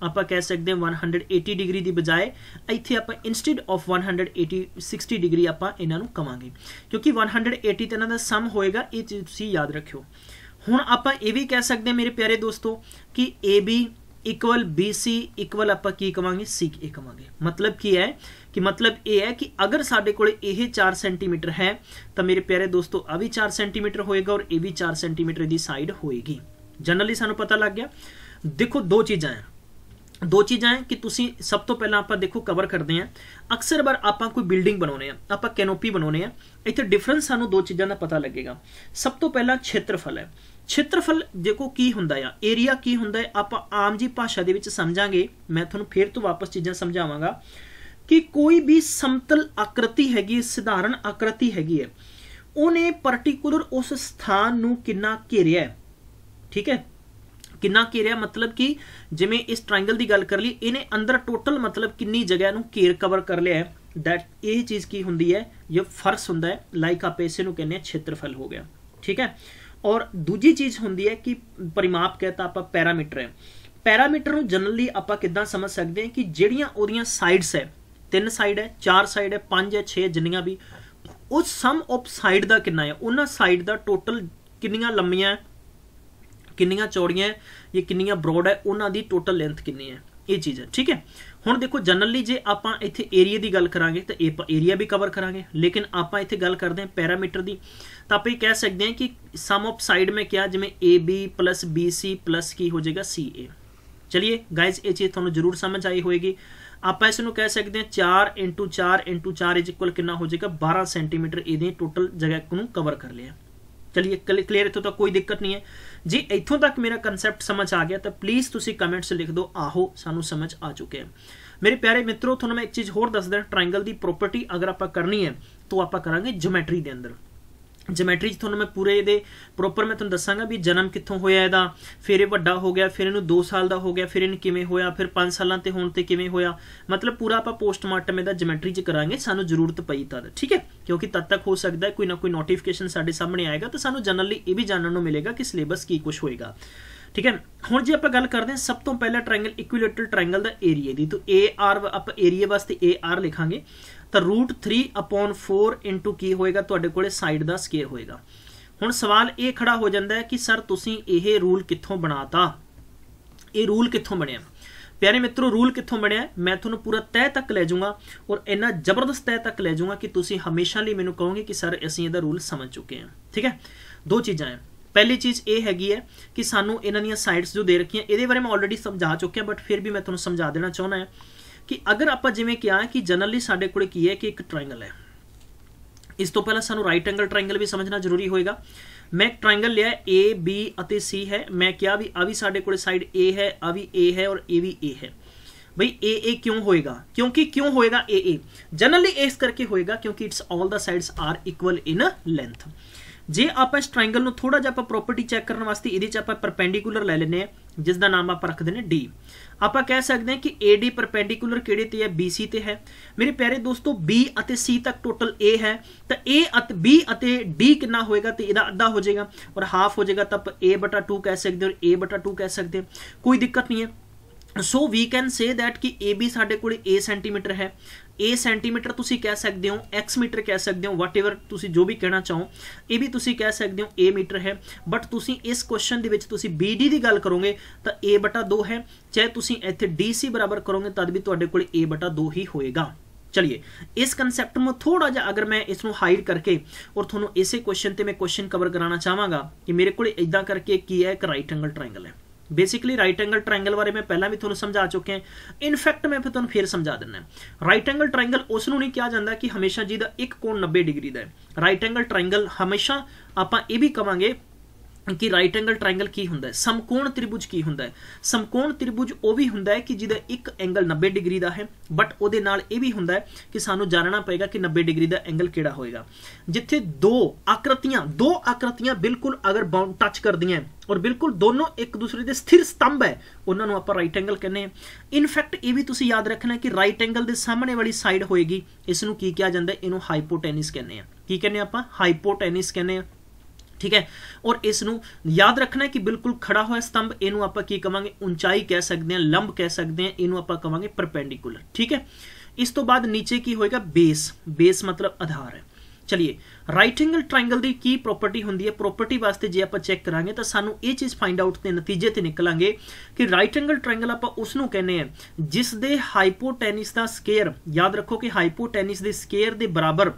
ਆਪਾਂ ਕਹਿ ਸਕਦੇ ਹਾਂ 180 ਡਿਗਰੀ ਦੀ ਬਜਾਏ ਇੱਥੇ ਆਪਾਂ ਇਨਸਟੈਡ ਆਫ 180 60 ਡਿਗਰੀ ਆਪਾਂ ਇਹਨਾਂ ਨੂੰ ਕਵਾਂਗੇ ਕਿਉਂਕਿ 180 ਤੇ ਇਹਨਾਂ ਦਾ ਸਮ ਹੋਏਗਾ ਇਹ ਤੁਸੀਂ ਯਾਦ ਰੱਖਿਓ ਹੁਣ ਆਪਾਂ ਇਹ ਵੀ ਕਹਿ ਸਕਦੇ ਮੇਰੇ ਪਿਆਰੇ ਦੋਸਤੋ ਕਿ AB ਇਕੁਅਲ BC ਇਕੁਅਲ ਆਪਾਂ ਕੀ ਕਵਾਂਗੇ sec A ਕਵਾਂਗੇ ਮਤਲਬ ਕੀ ਹੈ ਕਿ ਮਤਲਬ ਇਹ ਹੈ ਕਿ ਅਗਰ ਸਾਡੇ ਕੋਲ ਇਹ 4 ਸੈਂਟੀਮੀਟਰ ਹੈ ਤਾਂ ਮੇਰੇ ਪਿਆਰੇ ਦੋਸਤੋ ਆ ਵੀ 4 ਸੈਂਟੀਮੀਟਰ ਹੋਏਗਾ ਔਰ ਇਹ ਵੀ 4 ਸੈਂਟੀਮੀਟਰ ਦੀ ਸਾਈਡ ਹੋਏਗੀ ਜਨਰਲੀ ਸਾਨੂੰ ਪਤਾ ਲੱਗ ਗਿਆ ਦੇਖੋ ਦੋ ਚੀਜ਼ਾਂ ਹੈ ਦੋ ਚੀਜ਼ਾਂ ਹੈ ਕਿ ਤੁਸੀਂ ਸਭ ਤੋਂ ਪਹਿਲਾਂ ਆਪਾਂ ਦੇਖੋ ਕਵਰ ਕਰਦੇ ਆ ਅਕਸਰ ਵਾਰ ਆਪਾਂ ਕੋਈ ਬਿਲਡਿੰਗ ਬਣਾਉਨੇ ਆ ਆਪਾਂ ਕੈਨੋਪੀ ਬਣਾਉਨੇ ਆ ਇੱਥੇ ਡਿਫਰੈਂਸ ਸਾਨੂੰ ਦੋ ਚੀਜ਼ਾਂ ਦਾ ਪਤਾ ਲੱਗੇਗਾ ਸਭ ਤੋਂ ਪਹਿਲਾਂ ਖੇਤਰਫਲ ਹੈ ਖੇਤਰਫਲ ਦੇਖੋ ਕੀ ਹੁੰਦਾ ਆ ਏਰੀਆ ਕੀ ਹੁੰਦਾ ਹੈ ਆਪਾਂ ਆਮ ਜੀ ਭਾਸ਼ਾ ਦੇ ਵਿੱਚ ਸਮਝਾਂਗੇ ਮੈਂ ਤੁਹਾਨੂੰ ਫੇਰ ਤੋਂ ਵਾਪਸ ਚੀਜ਼ਾਂ ਸਮਝਾਵਾਂਗਾ ਕਿ ਕੋਈ ਵੀ ਸਮਤਲ ਆਕ੍ਰਿਤੀ ਹੈਗੀ ਸਧਾਰਨ ਆਕ੍ਰਿਤੀ ਹੈਗੀ ਹੈ ਉਹਨੇ ਪਾਰਟਿਕੂਲਰ ਉਸ ਸਥਾਨ ਨੂੰ ਕਿੰਨਾ ਘੇਰਿਆ ਠੀਕ ਹੈ ਕਿੰਨਾ ਘੇਰਿਆ ਮਤਲਬ ਕਿ ਜਿਵੇਂ ਇਸ ਟ੍ਰਾਇੰਗਲ ਦੀ ਗੱਲ ਕਰ ਲਈ ਇਹਨੇ ਅੰਦਰ ਟੋਟਲ ਮਤਲਬ ਕਿੰਨੀ ਜਗ੍ਹਾ ਨੂੰ ਘੇਰ ਕਵਰ ਕਰ ਲਿਆ ਹੈ ਦੈਟ ਇਹ ਚੀਜ਼ ਕੀ ਹੁੰਦੀ ਹੈ ਜੋ ਫਰਸ ਹੁੰਦਾ ਹੈ ਲਾਈਕ ਆਪੇ ਇਸੇ ਨੂੰ ਕਹਿੰਦੇ ਆ ਖੇਤਰਫਲ ਹੋ ਗਿਆ ਠੀਕ ਹੈ ਔਰ ਦੂਜੀ ਚੀਜ਼ ਹੁੰਦੀ ਹੈ ਕਿ ਪਰਿਮਾਪ ਕਹਤਾ ਆਪਾਂ ਪੈਰਾਮੀਟਰ ਹੈ ਪੈਰਾਮੀਟਰ ਨੂੰ ਜਨਰਲੀ ਆਪਾਂ ਕਿੱਦਾਂ ਸਮਝ ਸਕਦੇ ਹਾਂ ਕਿ ਜਿਹੜੀਆਂ ਉਹਦੀਆਂ ਸਾਈਡਸ ਹੈ ਤਿੰਨ ਸਾਈਡ ਹੈ ਚਾਰ ਸਾਈਡ ਹੈ ਪੰਜ ਹੈ ਛੇ ਜਿੰਨੀਆਂ ਵੀ ਉਹ ਸਮ ਆਫ ਸਾਈਡ ਦਾ ਕਿੰਨਾ ਹੈ ਉਹਨਾਂ ਸਾਈਡ ਦਾ ਟੋਟਲ ਕਿੰਨੀਆਂ ਲੰਮੀਆਂ ਕਿੰਨੀਆਂ ਚੌੜੀਆਂ ਹੈ ਇਹ ਕਿੰਨੀਆਂ ਬ੍ਰੋਡ ਹੈ ਉਹਨਾਂ ਦੀ ਟੋਟਲ ਲੈਂਥ ਕਿੰਨੀ ਹੈ ਇਹ ਚੀਜ਼ ਹੈ ਠੀਕ ਹੈ ਹੁਣ ਦੇਖੋ ਜਨਰਲੀ ਜੇ ਆਪਾਂ ਇੱਥੇ ਏਰੀਆ ਦੀ ਗੱਲ ਕਰਾਂਗੇ ਤਾਂ ਏਰੀਆ ਵੀ ਕਵਰ ਕਰਾਂਗੇ ਲੇਕਿਨ ਆਪਾਂ ਇੱਥੇ ਗੱਲ ਕਰਦੇ ਹਾਂ ਪੈਰਾਮੀਟਰ ਦੀ ਤਾਂ ਆਪਾਂ ਇਹ ਕਹਿ ਸਕਦੇ ਹਾਂ ਕਿ ਸਮ ਆਫ ਸਾਈਡ ਮੇਂ ਕਿਹਾ ਜਿਵੇਂ AB BC ਕੀ ਹੋ ਜਾਏਗਾ CA ਚਲਿਏ ਗਾਇਜ਼ ਇਹ ਚੀਜ਼ ਤੁਹਾਨੂੰ ਜ਼ਰੂਰ ਸਮਝ ਆਈ ਹੋਏਗੀ ਆਪਾਂ ਇਸ ਨੂੰ ਕਹਿ ਸਕਦੇ ਹਾਂ 4 4 4 ਇਕੁਅਲ ਕਿੰਨਾ ਹੋ ਜਾਏਗਾ 12 ਸੈਂਟੀਮੀਟਰ ਇਹਦੀ ਟੋਟਲ ਜਗ੍ਹਾ ਨੂੰ ਕਵਰ ਕਰ ਲਿਆ ਚਲਿਏ ਕਲੀਅਰ ਇਥੋਂ ਤੱਕ ਕੋਈ ਦਿੱਕਤ ਨਹੀਂ ਹੈ ਜੀ ਇੱਥੋਂ ਤੱਕ ਮੇਰਾ ਕਨਸੈਪਟ ਸਮਝ ਆ ਗਿਆ ਤਾਂ ਪਲੀਜ਼ ਤੁਸੀਂ ਕਮੈਂਟਸ ਲਿਖ ਦਿਓ ਆਹੋ ਸਾਨੂੰ ਸਮਝ ਆ ਚੁੱਕਿਆ ਮੇਰੇ ਪਿਆਰੇ ਮਿੱਤਰੋ ਤੁਹਾਨੂੰ ਮੈਂ ਇੱਕ ਚੀਜ਼ ਹੋਰ ਦੱਸ ਦਿਆਂ ਟ੍ਰਾਇੰਗਲ ਦੀ ਪ੍ਰੋਪਰਟੀ ਅਗਰ ਆਪਾਂ ਕਰਨੀ ਹੈ ਤਾਂ ਆਪਾਂ ਕਰਾਂਗੇ ਜਿਓਮੈਟਰੀ ਦੇ ਅੰਦਰ ਜਿਓਮੈਟਰੀ ਤੁਹਾਨੂੰ ਮੈਂ ਪੂਰੇ ਇਹਦੇ ਪ੍ਰੋਪਰ ਮੈਂ ਤੁਹਾਨੂੰ ਦੱਸਾਂਗਾ ਵੀ ਜਨਮ ਕਿੱਥੋਂ ਹੋਇਆ ਇਹਦਾ ਫਿਰ ਇਹ ਵੱਡਾ ਹੋ ਗਿਆ ਫਿਰ ਇਹਨੂੰ 2 ਸਾਲ ਦਾ ਹੋ ਗਿਆ ਫਿਰ ਇਹਨ ਕਿਵੇਂ ਹੋਇਆ ਫਿਰ 5 ਸਾਲਾਂ ਤੇ ਹੋਣ ਤੇ ਕਿਵੇਂ ਹੋਇਆ ਮਤਲਬ ਪੂਰਾ ਆਪਾਂ ਪੋਸਟਮਾਰਟਮ ਇਹਦਾ ਜਿਓਮੈਟਰੀ 'ਚ ਕਰਾਂਗੇ ਸਾਨੂੰ ਜ਼ਰੂਰਤ ਪਈ ਤਦ ਠੀਕ ਹੈ ਕਿਉਂਕਿ ਤਦ ਤੱਕ ਹੋ ਸਕਦਾ ਕੋਈ ਨਾ ਕੋਈ ਨੋਟੀਫਿਕੇਸ਼ਨ ਸਾਡੇ ਸਾਹਮਣੇ ਆਏਗਾ ਤਾਂ ਸਾਨੂੰ ਜਨਰਲੀ ਇਹ ਵੀ ਜਾਣਨ ਨੂੰ ਮਿਲੇਗਾ ਕਿ ਸਿਲੇਬਸ ਕੀ ਕੁਝ ਹੋਏਗਾ ਠੀਕ ਹੈ ਹੁਣ ਜੇ ਆਪਾਂ ਗੱਲ ਕਰਦੇ ਹਾਂ ਸਭ ਤੋਂ ਪਹਿਲਾਂ ਟ੍ਰਾਇੰਗਲ ਇਕੁਇਲੇਟਰਲ ਟ੍ਰਾਇੰਗਲ ਦਾ ਏਰੀਆ ਦੀ ਤਾਂ AR ਆਪਾਂ ਏਰੀਆ ਵਾਸਤੇ AR ਲਿਖਾਂਗੇ ਤਾਂ √3/4 into ਕੀ ਹੋਏਗਾ ਤੁਹਾਡੇ ਕੋਲੇ ਸਾਈਡ ਦਾ ਸਕੁਅਰ ਹੋਏਗਾ ਹੁਣ ਸਵਾਲ ਇਹ ਖੜਾ ਹੋ ਜਾਂਦਾ ਹੈ ਕਿ ਸਰ ਤੁਸੀਂ ਇਹ ਰੂਲ ਕਿੱਥੋਂ ਬਣਾਤਾ ਇਹ ਰੂਲ ਕਿੱਥੋਂ ਬਣਿਆ ਪਿਆਰੇ ਮਿੱਤਰੋ ਰੂਲ ਕਿੱਥੋਂ ਬਣਿਆ ਮੈਂ ਤੁਹਾਨੂੰ ਪੂਰਾ ਤਹਿ ਤੱਕ ਲੈ ਜਾਊਂਗਾ ਔਰ ਇੰਨਾ ਜ਼ਬਰਦਸਤ ਤਹਿ ਤੱਕ ਲੈ ਜਾਊਂਗਾ ਕਿ ਤੁਸੀਂ ਹਮੇਸ਼ਾ ਲਈ ਮੈਨੂੰ ਕਹੋਗੇ ਕਿ ਸਰ ਅਸੀਂ ਇਹਦਾ ਰੂਲ ਸਮਝ ਚੁੱਕੇ ਹਾਂ ਠੀਕ ਹੈ ਦੋ ਚੀਜ਼ਾਂ ਹੈ ਪਹਿਲੀ ਚੀਜ਼ ਇਹ ਹੈਗੀ ਹੈ ਕਿ ਸਾਨੂੰ ਇਹਨਾਂ ਦੀਆਂ ਸਾਈਡਸ ਜੋ ਦੇ ਰੱਖੀਆਂ ਇਹਦੇ ਬਾਰੇ ਮੈਂ ਆਲਰੇਡੀ ਸਮਝਾ ਚੁੱਕਿਆ ਬਟ ਫਿਰ ਵੀ ਮੈਂ ਤੁਹਾਨੂੰ ਸਮਝਾ ਦੇਣਾ ਚਾਹੁੰਦਾ ਹਾਂ ਕਿ ਅਗਰ ਆਪਾਂ ਜਿਵੇਂ ਕਿਹਾ ਕਿ ਜਨਰਲੀ ਸਾਡੇ ਕੋਲੇ ਕੀ ਹੈ ਕਿ ਇੱਕ ਟ੍ਰਾਇੰਗਲ ਹੈ ਇਸ ਤੋਂ ਪਹਿਲਾਂ ਸਾਨੂੰ ਰਾਈਟ ਐਂਗਲ ਟ੍ਰਾਇੰਗਲ ਵੀ ਸਮਝਣਾ ਜ਼ਰੂਰੀ ਹੋਏਗਾ ਮੈਂ ਇੱਕ ਟ੍ਰਾਇੰਗਲ ਲਿਆ A B ਅਤੇ C ਹੈ ਮੈਂ ਕਿਹਾ ਵੀ ਆ ਵੀ ਸਾਡੇ ਕੋਲੇ ਸਾਈਡ A ਹੈ ਆ ਵੀ A ਹੈ ਔਰ ਇਹ ਵੀ A ਹੈ ਬਈ A A ਕਿਉਂ ਹੋਏਗਾ ਕਿਉਂਕਿ ਕਿਉਂ ਹੋਏਗਾ A A ਜਨਰਲੀ ਇਸ ਕਰਕੇ ਹੋਏਗਾ ਕਿਉਂਕਿ its all the sides are equal in length ਜੇ ਆਪਾਂ ਇਸ ਟ੍ਰਾਇੰਗਲ ਨੂੰ ਥੋੜਾ ਜਿਹਾ ਆਪਾਂ ਪ੍ਰੋਪਰਟੀ ਚੈੱਕ ਕਰਨ ਵਾਸਤੇ ਇਹਦੇ ਚ ਆਪਾਂ ਪਰਪੈਂਡੀਕੂਲਰ ਲੈ ਲੈਨੇ ਆ ਜਿਸ ਦਾ ਨਾਮ ਆਪਾਂ ਰੱਖ ਦਿੰਨੇ D ਆਪਾਂ ਕਹਿ ਸਕਦੇ ਹਾਂ ਕਿ AD ਪਰਪੈਂਡੀਕੂਲਰ ਕਿਹੜੇ ਤੇ ਹੈ BC ਤੇ ਹੈ ਮੇਰੇ ਪਿਆਰੇ ਦੋਸਤੋ B ਅਤੇ C ਤੱਕ ਟੋਟਲ A ਹੈ ਤਾਂ A ਅਤੇ B ਅਤੇ D ਕਿੰਨਾ ਹੋਏਗਾ ਤੇ ਇਹਦਾ ਅੱਧਾ ਹੋ ਜਾਏਗਾ ਔਰ ਹਾਫ ਹੋ ਜਾਏਗਾ ਤਾਂ A/2 ਕਹਿ ਸਕਦੇ ਔਰ A/2 ਕਹਿ ਸਕਦੇ ਕੋਈ ਦਿੱਕਤ ਨਹੀਂ ਹੈ so we can say that ਕਿ AB ਸਾਡੇ ਕੋਲ A ਸੈਂਟੀਮੀਟਰ ਹੈ a ਸੈਂਟੀਮੀਟਰ ਤੁਸੀਂ ਕਹਿ ਸਕਦੇ ਹੋ x ਮੀਟਰ ਕਹਿ ਸਕਦੇ ਹੋ ਵਾਟਐਵਰ ਤੁਸੀਂ ਜੋ ਵੀ ਕਹਿਣਾ ਚਾਹੋ ਇਹ ਵੀ ਤੁਸੀਂ ਕਹਿ ਸਕਦੇ ਹੋ a ਮੀਟਰ ਹੈ ਬਟ ਤੁਸੀਂ ਇਸ ਕੁਐਸਚਨ ਦੇ ਵਿੱਚ ਤੁਸੀਂ BD ਦੀ ਗੱਲ ਕਰੋਗੇ ਤਾਂ a/2 ਹੈ ਚਾਹੇ ਤੁਸੀਂ ਇੱਥੇ DC ਬਰਾਬਰ ਕਰੋਗੇ ਤਦ ਵੀ ਤੁਹਾਡੇ ਕੋਲ a/2 ਹੀ ਹੋਏਗਾ ਚਲਿਏ ਇਸ ਕਨਸੈਪਟ ਨੂੰ ਥੋੜਾ ਜਿਹਾ ਅਗਰ ਮੈਂ ਇਸ ਨੂੰ ਹਾਈਡ ਕਰਕੇ ਔਰ ਤੁਹਾਨੂੰ ਇਸੇ ਕੁਐਸਚਨ ਤੇ ਮੈਂ ਕੁਐਸਚਨ ਕਵਰ ਕਰਾਉਣਾ ਚਾਹਾਂਗਾ ਕਿ ਮੇਰੇ ਕੋਲ ਇਦਾਂ ਕਰਕੇ ਕੀ ਹੈ ਇੱਕ ਰਾਈਟ ਐਂਗਲ ਟ੍ਰਾਇੰਗਲ ਹੈ ਬੇਸਿਕਲੀ ਰਾਈਟ ਐਂਗਲ ਟ੍ਰਾਇੰਗਲ ਬਾਰੇ ਮੈਂ ਪਹਿਲਾਂ ਵੀ ਤੁਹਾਨੂੰ ਸਮਝਾ ਚੁੱਕਿਆ ਹਾਂ ਇਨਫੈਕਟ ਮੈਂ ਫਿਰ ਤੁਹਾਨੂੰ ਫੇਰ ਸਮਝਾ ਦਿੰਦਾ ਰਾਈਟ ਐਂਗਲ ਟ੍ਰਾਇੰਗਲ ਉਸ ਨੂੰ ਨਹੀਂ ਕਿਹਾ ਜਾਂਦਾ ਕਿ ਹਮੇਸ਼ਾ ਜਿਹਦਾ ਇੱਕ ਕੋਣ 90 ਡਿਗਰੀ ਦਾ ਹੈ ਰਾਈਟ ਐਂਗਲ ਟ੍ਰਾਇੰਗਲ ਹਮੇਸ਼ਾ ਆਪਾਂ ਇਹ ਵੀ ਕਵਾਂਗੇ ਕਿ ਰਾਈਟ ਐਂਗਲ ਟ੍ਰਾਇੰਗਲ ਕੀ ਹੁੰਦਾ ਹੈ ਸਮਕੋਣ ਤ੍ਰਿਭੁਜ ਕੀ ਹੁੰਦਾ ਹੈ ਸਮਕੋਣ ਤ੍ਰਿਭੁਜ ਉਹ ਵੀ ਹੁੰਦਾ ਹੈ ਕਿ ਜਿਹਦਾ ਇੱਕ ਐਂਗਲ 90 ਡਿਗਰੀ ਦਾ ਹੈ ਬਟ ਉਹਦੇ ਨਾਲ ਇਹ ਵੀ ਹੁੰਦਾ ਹੈ ਕਿ ਸਾਨੂੰ ਜਾਣਨਾ ਪਏਗਾ ਕਿ 90 ਡਿਗਰੀ ਦਾ ਐਂਗਲ ਕਿਹੜਾ ਹੋਏਗਾ ਜਿੱਥੇ ਦੋ ਆਕ੍ਰਿਤੀਆਂ ਦੋ ਆਕ੍ਰਿਤੀਆਂ ਬਿਲਕੁਲ ਅਗਰ ਬਾਉਂਡ ਟੱਚ ਕਰਦੀਆਂ ਔਰ ਬਿਲਕੁਲ ਦੋਨੋਂ ਇੱਕ ਦੂਸਰੇ ਦੇ ਸਥਿਰ ਸਤੰਭ ਹੈ ਉਹਨਾਂ ਨੂੰ ਆਪਾਂ ਰਾਈਟ ਐਂਗਲ ਕਹਿੰਦੇ ਹਾਂ ਇਨਫੈਕਟ ਇਹ ਵੀ ਤੁਸੀਂ ਯਾਦ ਰੱਖਣਾ ਕਿ ਰਾਈਟ ਐਂਗਲ ਦੇ ਸਾਹਮਣੇ ਵਾਲੀ ਸਾਈਡ ਹੋਏਗੀ ਇਸ ਨੂੰ ਕੀ ਕਿਹਾ ਜਾਂਦਾ ਇਹਨੂੰ ਹਾਈਪੋਟੈਨਿਸ ਕਹਿੰਦੇ ਆ ਕੀ ਕਹਿੰਦੇ ਆਪਾਂ ਹਾਈਪੋਟੈਨਿਸ ਕਹਿੰਦੇ ਆ ठीक है और इस याद रखना है कि बिल्कुल खड़ा हुआ स्तंभ इन आप कहे ऊंचाई कह सकते हैं लंब कह सकते हैं इन आप कहे परपेंडिकुलर ठीक है इस तो बाद नीचे की होएगा बेस बेस मतलब आधार है ਚਲਿਏ ਰਾਈਟ ਐਂਗਲ ਟ੍ਰਾਇੰਗਲ ਦੀ ਕੀ ਪ੍ਰੋਪਰਟੀ ਹੁੰਦੀ ਹੈ ਪ੍ਰੋਪਰਟੀ ਵਾਸਤੇ ਜੇ ਆਪਾਂ ਚੈੱਕ ਕਰਾਂਗੇ ਤਾਂ ਸਾਨੂੰ ਇਹ ਚੀਜ਼ ਫਾਈਂਡ ਆਊਟ ਤੇ ਨਤੀਜੇ ਤੇ ਨਿਕਲਾਂਗੇ ਕਿ ਰਾਈਟ ਐਂਗਲ ਟ੍ਰਾਇੰਗਲ ਆਪਾਂ ਉਸ ਨੂੰ ਕਹਿੰਦੇ ਆ ਜਿਸ ਦੇ ਹਾਈਪੋਟੈਨਿਸ ਦਾ ਸਕੇਅਰ ਯਾਦ ਰੱਖੋ ਕਿ ਹਾਈਪੋਟੈਨਿਸ ਦੇ ਸਕੇਅਰ ਦੇ ਬਰਾਬਰ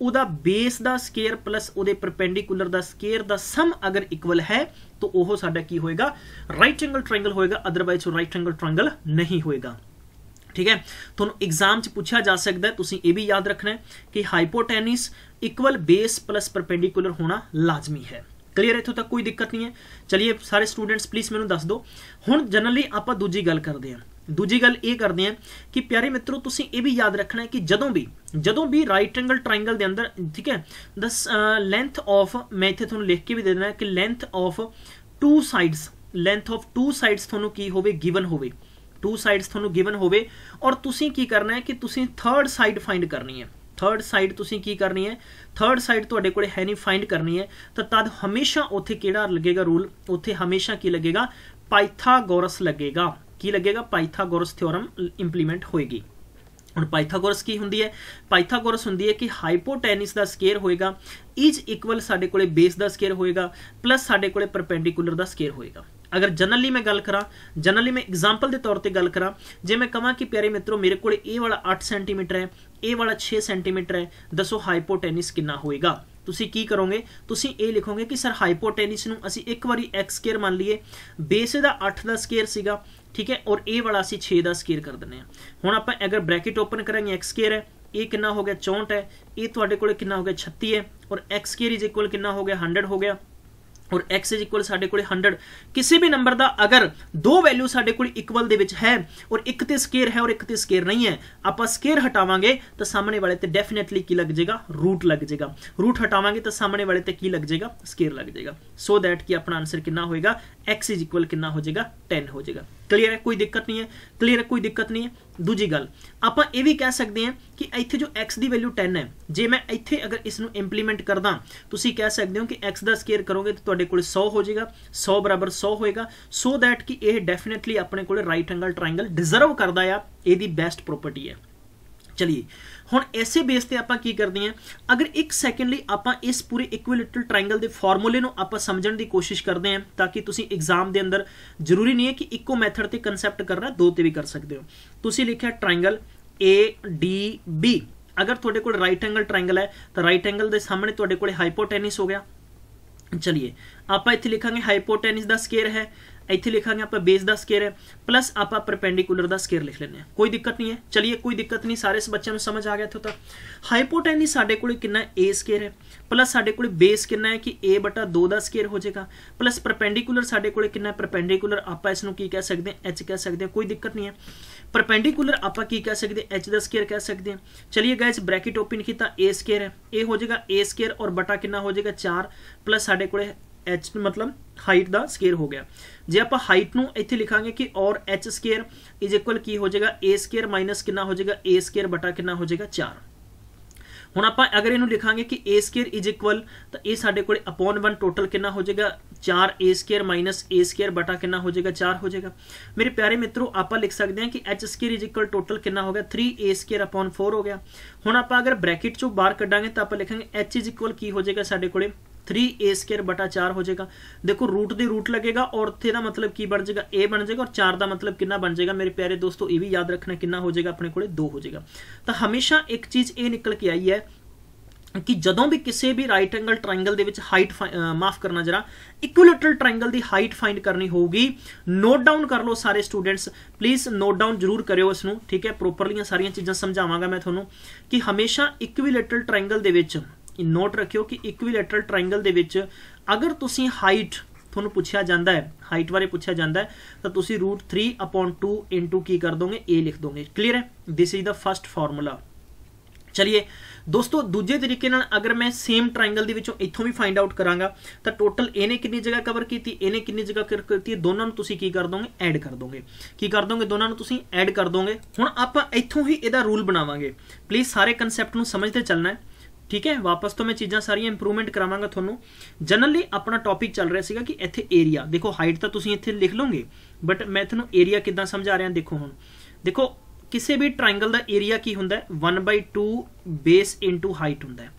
ਉਹਦਾ ਬੇਸ ਦਾ ਸਕੇਅਰ ਪਲੱਸ ਉਹਦੇ ਪਰਪੈਂਡੀਕੂਲਰ ਦਾ ਸਕੇਅਰ ਦਾ ਸਮ ਅਗਰ ਇਕੁਅਲ ਹੈ ਤਾਂ ਉਹ ਸਾਡਾ ਕੀ ਹੋਏਗਾ ਰਾਈਟ ਐਂਗਲ ਟ੍ਰਾਇੰਗਲ ਹੋਏਗਾ ਅਦਰਵਾਈਜ਼ ਉਹ ਰਾਈਟ ਐਂਗਲ ਟ੍ਰਾਇੰਗਲ ਨਹੀਂ ਹੋਏਗਾ ਠੀਕ ਹੈ ਤੁਹਾਨੂੰ ਐਗਜ਼ਾਮ 'ਚ ਪੁੱਛਿਆ ਜਾ ਸਕਦਾ ਤੁਸੀਂ ਇਹ ਵੀ ਯਾਦ ਰੱਖਣਾ ਹੈ ਕਿ hypotenuse equal base plus perpendicular ਹੋਣਾ ਲਾਜ਼ਮੀ ਹੈ ਕਲੀਅਰ ਇਥੋਂ ਤੱਕ ਕੋਈ ਦਿੱਕਤ ਨਹੀਂ ਹੈ ਚਲਿਏ ਸਾਰੇ ਸਟੂਡੈਂਟਸ ਪਲੀਜ਼ ਮੈਨੂੰ ਦੱਸ ਦਿਓ ਹੁਣ ਜਨਰਲੀ ਆਪਾਂ ਦੂਜੀ ਗੱਲ ਕਰਦੇ ਹਾਂ ਦੂਜੀ ਗੱਲ ਇਹ ਕਰਦੇ ਹਾਂ ਕਿ ਪਿਆਰੇ ਮਿੱਤਰੋ ਤੁਸੀਂ ਇਹ ਵੀ ਯਾਦ ਰੱਖਣਾ ਹੈ ਕਿ ਜਦੋਂ ਵੀ ਜਦੋਂ ਵੀ ਰਾਈਟ ਐਂਗਲ ਟ੍ਰਾਇੰਗਲ ਦੇ ਅੰਦਰ ਠੀਕ ਹੈ ਦਸ ਲੈਂਥ ਆਫ ਮੈਂ ਇੱਥੇ ਤੁਹਾਨੂੰ ਲਿਖ ਕੇ ਵੀ ਦੇ ਦੇਣਾ ਕਿ length of two sides length of two sides ਤੁਹਾਨੂੰ ਕੀ ਹੋਵੇ ਗਿਵਨ ਹੋਵੇ ਟੂ ਸਾਈਡਸ ਤੁਹਾਨੂੰ ਗਿਵਨ ਹੋਵੇ ਔਰ ਤੁਸੀਂ ਕੀ ਕਰਨਾ ਹੈ ਕਿ ਤੁਸੀਂ ਥਰਡ ਸਾਈਡ ਫਾਈਂਡ ਕਰਨੀ ਹੈ ਥਰਡ ਸਾਈਡ ਤੁਸੀਂ ਕੀ ਕਰਨੀ ਹੈ ਥਰਡ ਸਾਈਡ ਤੁਹਾਡੇ ਕੋਲੇ ਹੈ ਨਹੀਂ ਫਾਈਂਡ ਕਰਨੀ ਹੈ ਤਾਂ ਤਦ ਹਮੇਸ਼ਾ ਉੱਥੇ ਕਿਹੜਾ ਲੱਗੇਗਾ ਰੂਲ ਉੱਥੇ ਹਮੇਸ਼ਾ ਕੀ ਲੱਗੇਗਾ ਪਾਈਥਾਗੋਰਸ ਲੱਗੇਗਾ ਕੀ ਲੱਗੇਗਾ ਪਾਈਥਾਗੋਰਸ ਥਿਓਰਮ ਇੰਪਲੀਮੈਂਟ ਹੋਏਗੀ ਹੁਣ ਪਾਈਥਾਗੋਰਸ ਕੀ ਹੁੰਦੀ ਹੈ ਪਾਈਥਾਗੋਰਸ ਹੁੰਦੀ ਹੈ ਕਿ ਹਾਈਪੋਟੈਨਿਸ ਦਾ ਸਕੇਅਰ ਹੋਏਗਾ ਇਜ਼ ਇਕੁਅਲ ਸਾਡੇ ਕੋਲੇ ਬੇਸ ਦਾ ਸਕੇਅਰ ਹੋਏਗਾ ਪਲੱਸ ਸਾਡੇ ਕੋਲੇ ਪਰਪੈਂਡੀਕੂਲਰ ਦਾ ਸਕੇਅਰ ਹੋਏਗਾ ਅਗਰ ਜਨਰਲੀ ਮੈਂ ਗੱਲ ਕਰਾਂ ਜਨਰਲੀ ਮੈਂ ਐਗਜ਼ਾਮਪਲ ਦੇ ਤੌਰ ਤੇ ਗੱਲ ਕਰਾਂ ਜੇ ਮੈਂ ਕਹਾਂ ਕਿ ਪਿਆਰੇ ਮਿੱਤਰੋ ਮੇਰੇ ਕੋਲ ਇਹ ਵਾਲਾ 8 ਸੈਂਟੀਮੀਟਰ ਹੈ ਇਹ ਵਾਲਾ 6 ਸੈਂਟੀਮੀਟਰ ਹੈ ਦੱਸੋ ਹਾਈਪੋਟੈਨਿਸ ਕਿੰਨਾ ਹੋਏਗਾ ਤੁਸੀਂ ਕੀ ਕਰੋਗੇ ਤੁਸੀਂ ਇਹ ਲਿਖੋਗੇ ਕਿ ਸਰ ਹਾਈਪੋਟੈਨਿਸ ਨੂੰ ਅਸੀਂ ਇੱਕ ਵਾਰੀ x ਮੰਨ ਲਈਏ ਬੇਸ ਦਾ 8 ਦਾ ਸਕੁਅਰ ਸੀਗਾ ਠੀਕ ਹੈ ਔਰ ਇਹ ਵਾਲਾ ਅਸੀਂ 6 ਦਾ ਸਕੁਅਰ ਕਰ ਦਿੰਨੇ ਆ ਹੁਣ ਆਪਾਂ ਅਗਰ ਬ੍ਰੈਕਟ ਓਪਨ ਕਰਾਂਗੇ x ਹੈ ਇਹ ਕਿੰਨਾ ਹੋ ਗਿਆ 64 ਹੈ ਇਹ ਤੁਹਾਡੇ ਕੋਲ ਕਿੰਨਾ ਹੋ ਗਿਆ 36 ਹੈ ਔਰ x ਸਕੁਅਰ ਇਜ਼ ਇਕੁਅਲ ਕਿੰਨਾ ਹੋ ਗਿਆ 100 ਹੋ ਗਿਆ ਔਰ x ਇਜ਼ ਇਕੁਅਲ ਸਾਡੇ ਕੋਲੇ 100 ਕਿਸੇ ਵੀ ਨੰਬਰ ਦਾ ਅਗਰ ਦੋ ਵੈਲਿਊ ਸਾਡੇ ਕੋਲ ਇਕੁਅਲ ਦੇ ਵਿੱਚ ਹੈ ਔਰ ਇੱਕ ਤੇ ਸਕੇਅਰ ਹੈ ਔਰ ਇੱਕ ਤੇ ਸਕੇਅਰ ਨਹੀਂ ਹੈ ਆਪਾਂ ਸਕੇਅਰ ਹਟਾਵਾਂਗੇ ਤਾਂ ਸਾਹਮਣੇ ਵਾਲੇ ਤੇ ਡੈਫੀਨਿਟਲੀ ਕੀ ਲੱਗ ਜਾਏਗਾ ਰੂਟ ਲੱਗ ਜਾਏਗਾ ਰੂਟ ਹਟਾਵਾਂਗੇ ਤਾਂ ਸਾਹਮਣੇ ਵਾਲੇ ਤੇ ਕੀ ਲੱਗ ਜਾਏਗਾ ਸਕੇਅਰ ਲੱਗ ਜਾਏਗਾ ਸੋ ਦੈਟ ਕਿ ਆਪਣਾ ਆਨਸਰ ਕਿੰਨਾ ਹੋਏਗਾ x is equal ਕਿੰਨਾ ਹੋ ਜਾਏਗਾ 10 ਹੋ ਜਾਏਗਾ ਕਲੀਅਰ ਹੈ ਕੋਈ ਦਿੱਕਤ ਨਹੀਂ ਹੈ ਕਲੀਅਰ ਹੈ ਕੋਈ ਦਿੱਕਤ ਨਹੀਂ ਹੈ ਦੂਜੀ ਗੱਲ ਆਪਾਂ ਇਹ ਵੀ ਕਹਿ ਸਕਦੇ ਹਾਂ ਕਿ ਇੱਥੇ ਜੋ x ਦੀ ਵੈਲਿਊ 10 ਹੈ ਜੇ ਮੈਂ ਇੱਥੇ ਅਗਰ ਇਸ ਨੂੰ ਇੰਪਲੀਮੈਂਟ ਕਰਦਾ ਤੁਸੀਂ ਕਹਿ ਸਕਦੇ ਹੋ ਕਿ x ਦਾ ਸਕੁਅਰ ਕਰੋਗੇ ਤਾਂ ਤੁਹਾਡੇ ਕੋਲ 100 ਹੋ ਜਾਏਗਾ 100 100 ਹੋਏਗਾ ਸੋ ਥੈਟ ਕਿ ਇਹ ਡੈਫੀਨਿਟਲੀ ਆਪਣੇ ਕੋਲ ਰਾਈਟ ਐਂਗਲ ਟ੍ਰਾਇੰਗਲ ਡਿਜ਼ਰਵ ਕਰਦਾ ਆ ਇਹਦੀ ਬੈਸਟ ਪ੍ਰੋਪਰਟੀ ਹੈ ਚਲਿਏ ਹੁਣ ਐਸੇ ਬੇਸ ਤੇ ਆਪਾਂ ਕੀ ਕਰਦੇ ਆਂ ਅਗਰ 1 ਸੈਕਿੰਡ ਲਈ ਆਪਾਂ ਇਸ ਪੂਰੇ ਇਕੁਇਲੈਟਰਲ ਟ੍ਰਾਇੰਗਲ ਦੇ ਫਾਰਮੂਲੇ ਨੂੰ ਆਪਾਂ ਸਮਝਣ ਦੀ ਕੋਸ਼ਿਸ਼ ਕਰਦੇ ਆਂ ਤਾਂ ਕਿ ਤੁਸੀਂ ਐਗਜ਼ਾਮ ਦੇ ਅੰਦਰ ਜ਼ਰੂਰੀ ਨਹੀਂ ਹੈ ਕਿ ਇੱਕੋ ਮੈਥਡ ਤੇ ਕਨਸੈਪਟ ਕਰਨਾ ਦੋ ਤੇ ਵੀ ਕਰ ਸਕਦੇ ਹੋ ਤੁਸੀਂ ਲਿਖਿਆ ਟ੍ਰਾਇੰਗਲ B ਅਗਰ ਤੁਹਾਡੇ ਕੋਲ ਰਾਈਟ ਐਂਗਲ ਟ੍ਰਾਇੰਗਲ ਹੈ ਤਾਂ ਰਾਈਟ ਐਂਗਲ ਦੇ ਸਾਹਮਣੇ ਤੁਹਾਡੇ ਕੋਲ ਹਾਈਪੋਟੈਨਿਸ ਹੋ ਗਿਆ ਚਲਿਏ ਆਪਾਂ ਇੱਥੇ ਲਿਖਾਂਗੇ ਹਾਈਪੋਟੈਨਿਸ ਦਾ ਸਕੇਅਰ ਹੈ ਇੱਥੇ ਲਿਖਾਂਗੇ ਆਪਾਂ ਬੇਸ ਦਾ ਸਕੇਅਰ ਹੈ ਪਲੱਸ ਆਪਾਂ ਪਰਪੈਂਡੀਕੂਲਰ ਦਾ ਸਕੇਅਰ ਲਿਖ ਲੈਂਦੇ ਆ ਕੋਈ ਦਿੱਕਤ ਨਹੀਂ ਹੈ ਚਲਿਏ ਕੋਈ ਦਿੱਕਤ ਨਹੀਂ ਸਾਰੇ ਬੱਚਿਆਂ ਨੂੰ ਸਮਝ ਆ ਗਿਆ ਇਥੋਂ ਤੱਕ ਹਾਈਪੋਟੈਨਿਸ ਸਾਡੇ ਕੋਲ ਕਿੰਨਾ a ਸਕੇਅਰ ਹੈ ਪਲੱਸ ਸਾਡੇ ਕੋਲ ਬੇਸ ਕਿੰਨਾ ਹੈ ਕਿ a 2 ਦਾ ਸਕੇਅਰ ਹੋ ਜਾਏਗਾ ਪਲੱਸ ਪਰਪੈਂਡੀਕੂਲਰ ਸਾਡੇ ਕੋਲ ਕਿੰਨਾ ਪਰਪੈਂਡੀਕੂਲਰ ਆਪਾਂ ਇਸ ਨੂੰ ਕੀ ਕਹਿ ਸਕਦੇ ਹਾਂ h ਕਹਿ ਸਕਦੇ ਹਾਂ ਕੋਈ ਦਿੱਕਤ ਨਹੀਂ ਹੈ ਪਰਪੈਂਡੀਕੂਲਰ ਆਪਾਂ ਕੀ ਕਹਿ ਸਕਦੇ h ਦਾ ਸਕੇਅਰ ਕਹਿ ਸਕਦੇ ਹਾਂ ਚਲਿਏ ਗਾਇਸ ਬ੍ਰੈਕਟ ਓਪਨ ਕੀਤਾ a ਸਕੇਅਰ ਹੈ ਇਹ ਹੋ ਜਾਏਗਾ a ਸਕੇਅਰ ਔਰ ਬਟਾ ਕਿੰਨਾ ਹੋ ਜਾਏਗਾ 4 ਪਲੱਸ ਸਾਡੇ ਕੋਲੇ h ਮਤਲਬ ਹਾਈਟ ਦਾ ਸਕੁਅਰ ਹੋ ਗਿਆ ਜੇ ਆਪਾਂ ਹਾਈਟ ਨੂੰ ਇੱਥੇ ਲਿਖਾਂਗੇ ਕਿ ਔਰ h ਸਕੁਅਰ ਇਜ਼ ਇਕੁਅਲ ਕੀ ਹੋ ਜਾਏਗਾ a ਸਕੁਅਰ ਮਾਈਨਸ ਕਿੰਨਾ ਹੋ ਜਾਏਗਾ a ਸਕੁਅਰ ਬਟਾ ਕਿੰਨਾ ਹੋ ਜਾਏਗਾ 4 ਹੁਣ ਆਪਾਂ ਅਗਰ ਇਹਨੂੰ ਲਿਖਾਂਗੇ ਕਿ a ਸਕੁਅਰ ਇਜ਼ ਇਕੁਅਲ ਤਾਂ ਇਹ ਸਾਡੇ ਕੋਲੇ ਅਪੋਨ 1 ਟੋਟਲ ਕਿੰਨਾ ਹੋ ਜਾਏਗਾ 4 a square minus a square ਬਟਾ ਕਿੰਨਾ ਹੋ ਜਾਏਗਾ 4 ਹੋ ਜਾਏਗਾ ਮੇਰੇ ਪਿਆਰੇ ਮਿੱਤਰੋ ਆਪਾਂ ਲਿਖ ਸਕਦੇ ਹਾਂ ਕਿ h square is equal total ਕਿੰਨਾ ਹੋ ਗਿਆ 3 a ਸਕੁਅਰ ਅਪੋਨ 4 ਹੋ ਗਿਆ ਹੁਣ ਆਪਾਂ ਅਗਰ ਬ੍ਰੈਕਟ ਚੋਂ ਬਾਹਰ ਕੱਢਾਂਗੇ ਤਾਂ ਆਪਾਂ ਲਿਖਾਂਗੇ h ਇਜ਼ ਇਕੁਅਲ ਕੀ ਹੋ ਜਾਏਗਾ ਸਾਡੇ ਕੋਲੇ 3 a 4 ਹੋ ਜਾਏਗਾ ਦੇਖੋ ਰੂਟ ਦੇ ਰੂਟ ਲੱਗੇਗਾ ਔਰ ਇੱਥੇ ਦਾ ਮਤਲਬ ਕੀ ਬਣ ਜਾਏਗਾ a ਬਣ ਜਾਏਗਾ ਔਰ 4 ਦਾ ਮਤਲਬ ਕਿੰਨਾ ਬਣ ਜਾਏਗਾ ਮੇਰੇ ਪਿਆਰੇ ਦੋਸਤੋ ਇਹ ਵੀ ਯਾਦ ਰੱਖਣਾ ਕਿੰਨਾ ਹੋ ਜਾਏਗਾ ਆਪਣੇ ਕੋਲੇ 2 ਹੋ ਜਾਏਗਾ ਤਾਂ ਹਮੇਸ਼ਾ ਇੱਕ ਚੀਜ਼ ਇਹ ਨਿਕਲ ਕੇ ਆਈ ਹੈ ਕਿ ਜਦੋਂ ਵੀ ਕਿਸੇ ਵੀ ਰਾਈਟ ਐਂਗਲ ਟ੍ਰਾਇੰਗਲ ਦੇ ਵਿੱਚ ਹਾਈਟ ਮਾਫ ਕਰਨਾ ਜਰਾ ਇਕੁਇਲੇਟਰਲ ਟ੍ਰਾਇੰਗਲ ਦੀ ਹਾਈਟ ਫਾਈਂਡ ਕਰਨੀ ਹੋਊਗੀ ਨੋਟ ਡਾਊਨ ਕਰ ਲਓ ਸਾਰੇ ਸਟੂਡੈਂਟਸ ਪਲੀਜ਼ ਨੋਟ ਡਾਊਨ ਜ਼ਰੂਰ ਕਰਿਓ ਇਸ ਨੂੰ ਠੀਕ ਹੈ ਪ੍ਰੋਪਰਲੀ ਸਾਰੀਆਂ ਚੀਜ਼ਾਂ ਸਮਝਾਵਾਂਗਾ ਮੈਂ ਤੁਹਾਨੂੰ ਕਿ ਹਮੇਸ਼ਾ ਇਕੁਇਲੇਟਰਲ ਟ੍ਰਾਇੰਗਲ ਦੇ ਵਿੱਚ ਨੋਟ ਰੱਖਿਓ ਕਿ ਇਕੁਇਲੈਟਰਲ ਟ੍ਰਾਇੰਗਲ ਦੇ ਵਿੱਚ ਅਗਰ ਤੁਸੀਂ ਹਾਈਟ ਤੁਹਾਨੂੰ ਪੁੱਛਿਆ ਜਾਂਦਾ ਹੈ ਹਾਈਟ ਬਾਰੇ ਪੁੱਛਿਆ ਜਾਂਦਾ ਹੈ ਤਾਂ ਤੁਸੀਂ √3/2 ਕੀ ਕਰ ਦੋਗੇ a ਲਿਖ ਦੋਗੇ ਕਲੀਅਰ ਹੈ this is the first formula ਚਲਿਏ ਦੋਸਤੋ ਦੂਜੇ ਤਰੀਕੇ ਨਾਲ ਅਗਰ ਮੈਂ ਸੇਮ ਟ੍ਰਾਇੰਗਲ ਦੇ ਵਿੱਚੋਂ ਇੱਥੋਂ ਵੀ ਫਾਈਂਡ ਆਊਟ ਕਰਾਂਗਾ ਤਾਂ ਟੋਟਲ ਇਹਨੇ ਕਿੰਨੀ ਜਗ੍ਹਾ ਕਵਰ ਕੀਤੀ ਇਹਨੇ ਕਿੰਨੀ ਜਗ੍ਹਾ ਕਵਰ ਕੀਤੀ ਦੋਨਾਂ ਨੂੰ ਤੁਸੀਂ ਕੀ ਕਰ ਦੋਗੇ ਐਡ ਕਰ ਦੋਗੇ ਕੀ ਕਰ ਦੋਗੇ ਦੋਨਾਂ ਨੂੰ ਤੁਸੀਂ ਐਡ ਕਰ ਦੋਗੇ ਹੁਣ ਆਪਾਂ ਇੱਥੋਂ ਹੀ ਇਹਦਾ ਰੂਲ ਬਣਾਵਾਂਗੇ ਪਲੀਜ਼ ਸਾਰੇ ਕਨਸੈਪਟ ਨੂੰ ਸਮਝਦੇ ਚੱਲਣਾ ਹੈ ਠੀਕ ਹੈ ਵਾਪਸ ਤੋਂ ਮੈਂ ਚੀਜ਼ਾਂ ਸਾਰੀਆਂ ਇੰਪਰੂਵਮੈਂਟ ਕਰਾਵਾਂਗਾ ਤੁਹਾਨੂੰ ਜਨਰਲੀ ਆਪਣਾ ਟੌਪਿਕ ਚੱਲ ਰਿਹਾ ਸੀਗਾ ਕਿ ਇੱਥੇ ਏਰੀਆ ਦੇਖੋ ਹਾਈਟ ਤਾਂ ਤੁਸੀਂ ਇੱਥੇ ਲਿਖ ਲਓਗੇ ਬਟ ਮੈਂ ਤੁਹਾਨੂੰ ਏਰੀਆ ਕਿੱਦਾਂ ਸਮਝਾ ਰਿਹਾ ਦੇਖੋ ਹੁਣ ਦੇਖੋ ਕਿਸੇ ਵੀ ਟ੍ਰਾਇੰਗਲ ਦਾ ਏਰੀਆ ਕੀ ਹੁੰਦਾ ਹੈ 1/2 ਬੇਸ ਇਨਟੂ ਹਾਈਟ ਹੁੰਦਾ ਹੈ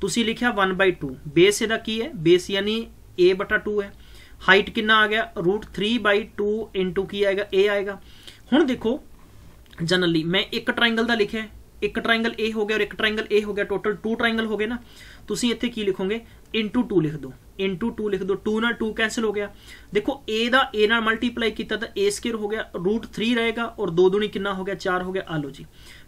ਤੁਸੀਂ ਲਿਖਿਆ 1/2 ਬੇਸ ਇਹਦਾ ਕੀ ਹੈ ਬੇਸ ਯਾਨੀ a/2 ਹੈ ਹਾਈਟ ਕਿੰਨਾ ਆ ਗਿਆ √3/2 ਇਨਟੂ ਕੀ ਆਏਗਾ a ਆਏਗਾ ਹੁਣ ਦੇਖੋ ਜਨਰਲੀ ਮੈਂ ਇੱਕ ਟ੍ਰਾਇੰਗਲ ਦਾ ਲਿਖਿਆ ਇੱਕ ਟ੍ਰਾਇੰਗਲ ਇਹ ਹੋ ਗਿਆ ਔਰ ਇੱਕ ਟ੍ਰਾਇੰਗਲ ਇਹ ਹੋ ਗਿਆ ਟੋਟਲ 2 ਟ੍ਰਾਇੰਗਲ ਹੋ ਗਏ ਨਾ ਤੁਸੀਂ ਇੱਥੇ ਕੀ ਲਿਖੋਗੇ ਇਨਟੂ 2 ਲਿਖ ਦਿਓ ਇਨਟੂ 2 ਲਿਖ ਦਿਓ 2 ਨਾਲ 2 ਕੈਨਸਲ ਹੋ ਗਿਆ ਦੇਖੋ a ਦਾ a ਨਾਲ ਮਲਟੀਪਲਾਈ ਕੀਤਾ ਤਾਂ a² ਹੋ ਗਿਆ √3 ਰਹੇਗਾ ਔਰ 2 ਦੂਣੀ ਕਿੰਨਾ ਹੋ ਗਿਆ 4 ਹੋ ਗਿਆ ਆ ਲੋ ਜੀ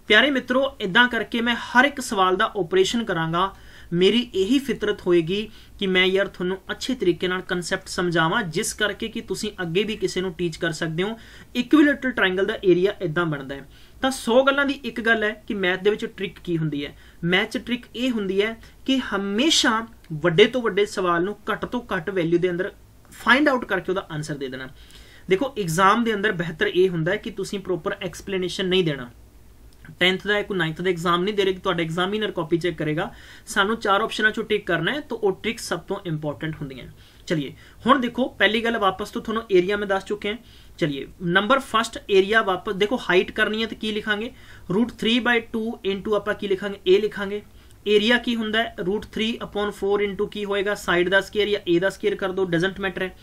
ਪਿਆਰੇ ਮਿੱਤਰੋ ਇਦਾਂ ਕਰਕੇ ਮੈਂ ਹਰ ਇੱਕ ਸਵਾਲ ਦਾ ਆਪਰੇਸ਼ਨ ਕਰਾਂਗਾ ਮੇਰੀ ਇਹੀ ਫਿਤਰਤ ਹੋਏਗੀ ਕਿ ਮੈਂ ਯਾਰ ਤੁਹਾਨੂੰ ਅੱਛੇ ਤਰੀਕੇ ਨਾਲ ਕਨਸੈਪਟ ਸਮਝਾਵਾਂ ਜਿਸ ਕਰਕੇ ਕਿ ਤੁਸੀਂ ਅੱਗੇ ਵੀ ਕਿਸੇ ਨੂੰ ਟੀਚ ਕਰ ਸਕਦੇ ਹੋ ਇਕੁਇਲੇਟਰਲ ਟ੍ਰਾਇੰਗਲ ਦਾ ਏਰੀਆ ਇਦਾਂ ਬਣਦਾ ਹੈ ਤਾਂ 100 ਗੱਲਾਂ ਦੀ ਇੱਕ ਗੱਲ ਹੈ ਕਿ ਮੈਥ ਦੇ ਵਿੱਚ ਟ੍ਰਿਕ ਕੀ ਹੁੰਦੀ ਹੈ ਮੈਥ 'ਚ ਟ੍ਰਿਕ ਇਹ ਹੁੰਦੀ ਹੈ ਕਿ ਹਮੇਸ਼ਾ ਵੱਡੇ ਤੋਂ ਵੱਡੇ ਸਵਾਲ ਨੂੰ ਘੱਟ ਤੋਂ ਘੱਟ ਵੈਲਿਊ ਦੇ ਅੰਦਰ ਫਾਈਂਡ ਆਊਟ ਕਰਕੇ ਉਹਦਾ ਆਨਸਰ ਦੇ ਦੇਣਾ ਦੇਖੋ ਐਗਜ਼ਾਮ ਦੇ ਅੰਦਰ ਬਿਹਤਰ ਇਹ ਹੁੰਦਾ ਹੈ ਕਿ ਤੁਸੀਂ ਪ੍ਰੋਪਰ ਐਕਸਪਲੇਨੇਸ਼ਨ ਨਹੀਂ ਦੇਣਾ 10th ਦਾ ਇੱਕ 9th ਦਾ ਐਗਜ਼ਾਮ ਨਹੀਂ ਦੇ ਰਿਹਾ ਕਿ ਤੁਹਾਡਾ ਐਗਜ਼ਾਮੀਨਰ ਕਾਪੀ ਚੈੱਕ ਕਰੇਗਾ ਸਾਨੂੰ ਚਾਰ ਆਪਸ਼ਨਾਂ ਚੋਂ ਟਿਕ ਕਰਨਾ ਹੈ ਤਾਂ ਉਹ ਟ੍ਰਿਕ ਸਭ ਤੋਂ ਇੰਪੋਰਟੈਂਟ ਹੁੰਦੀਆਂ ਚਲਿਏ ਹੁਣ ਦੇਖੋ ਪਹਿਲੀ ਗੱਲ ਵਾਪਸ ਤੋਂ ਤੁਹਾਨੂੰ ਏਰੀਆ ਮੈਂ ਦੱਸ ਚੁੱਕੇ ਹਾਂ चलिए नंबर फर्स्ट एरिया वापस देखो हाइट करनी है तो की लिखा root three by two in to आप की ए लिखा एरिया की होंगे root three upon four into की होएगा साइड का स्केयर या ए का स्केयर कर दो डजेंट मैटर है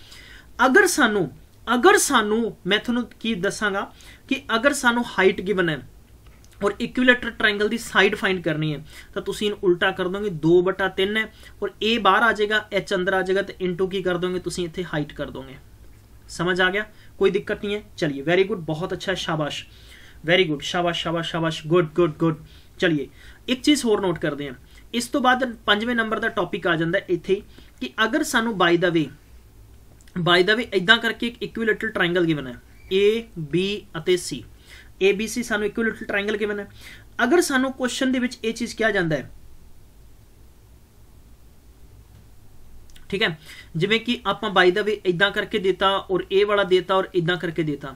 अगर सानू अगर सानू मैं थोनों की दसागा कि अगर सानू हाइट गिवन है और इक्विलेटर ट्रायंगल की साइड फाइंड करनी है तो तुम इन उल्टा कर दोगे दो बटा तीन है और ए बार आ जाएगा एच अंदर आ जाएगा तो इन टू की कर दोगे तुम इतने हाइट कर दोगे समझ आ गया कोई दिक्कत नहीं है चलिए वेरी गुड बहुत अच्छा है शाबाश वेरी गुड शाबाश शाबाश शाबाश गुड गुड गुड ਚਲਿਏ ਇੱਕ ਚੀਜ਼ ਹੋਰ ਨੋਟ ਕਰਦੇ ਹਾਂ ਇਸ ਤੋਂ ਬਾਅਦ ਪੰਜਵੇਂ ਨੰਬਰ ਦਾ ਟੌਪਿਕ ਆ ਜਾਂਦਾ ਇੱਥੇ ਕਿ ਅਗਰ ਸਾਨੂੰ ਬਾਈ ਦਾ ਵੇ ਬਾਈ ਦਾ ਵੇ ਇਦਾਂ ਕਰਕੇ ਇੱਕ ਇਕੁਇਲੇਟਰਲ ਟ੍ਰਾਇੰਗਲ ਗਿਵਨ ਹੈ A B ਅਤੇ C ABC ਸਾਨੂੰ ਇਕੁਇਲੇਟਰਲ ਟ੍ਰਾਇੰਗਲ ਗਿਵਨ ਹੈ ਅਗਰ ਸਾਨੂੰ ਕੁਐਸਚਨ ਦੇ ਵਿੱਚ ਇਹ ਚੀਜ਼ ਕਿਹਾ ਜਾਂਦਾ ਹੈ ਠੀਕ ਹੈ ਜਿਵੇਂ ਕਿ ਆਪਾਂ ਬਾਈ ਦਾ ਵੀ ਇਦਾਂ ਕਰਕੇ ਦਿੱਤਾ ਔਰ ਇਹ ਵਾਲਾ ਦਿੱਤਾ ਔਰ ਇਦਾਂ ਕਰਕੇ ਦਿੱਤਾ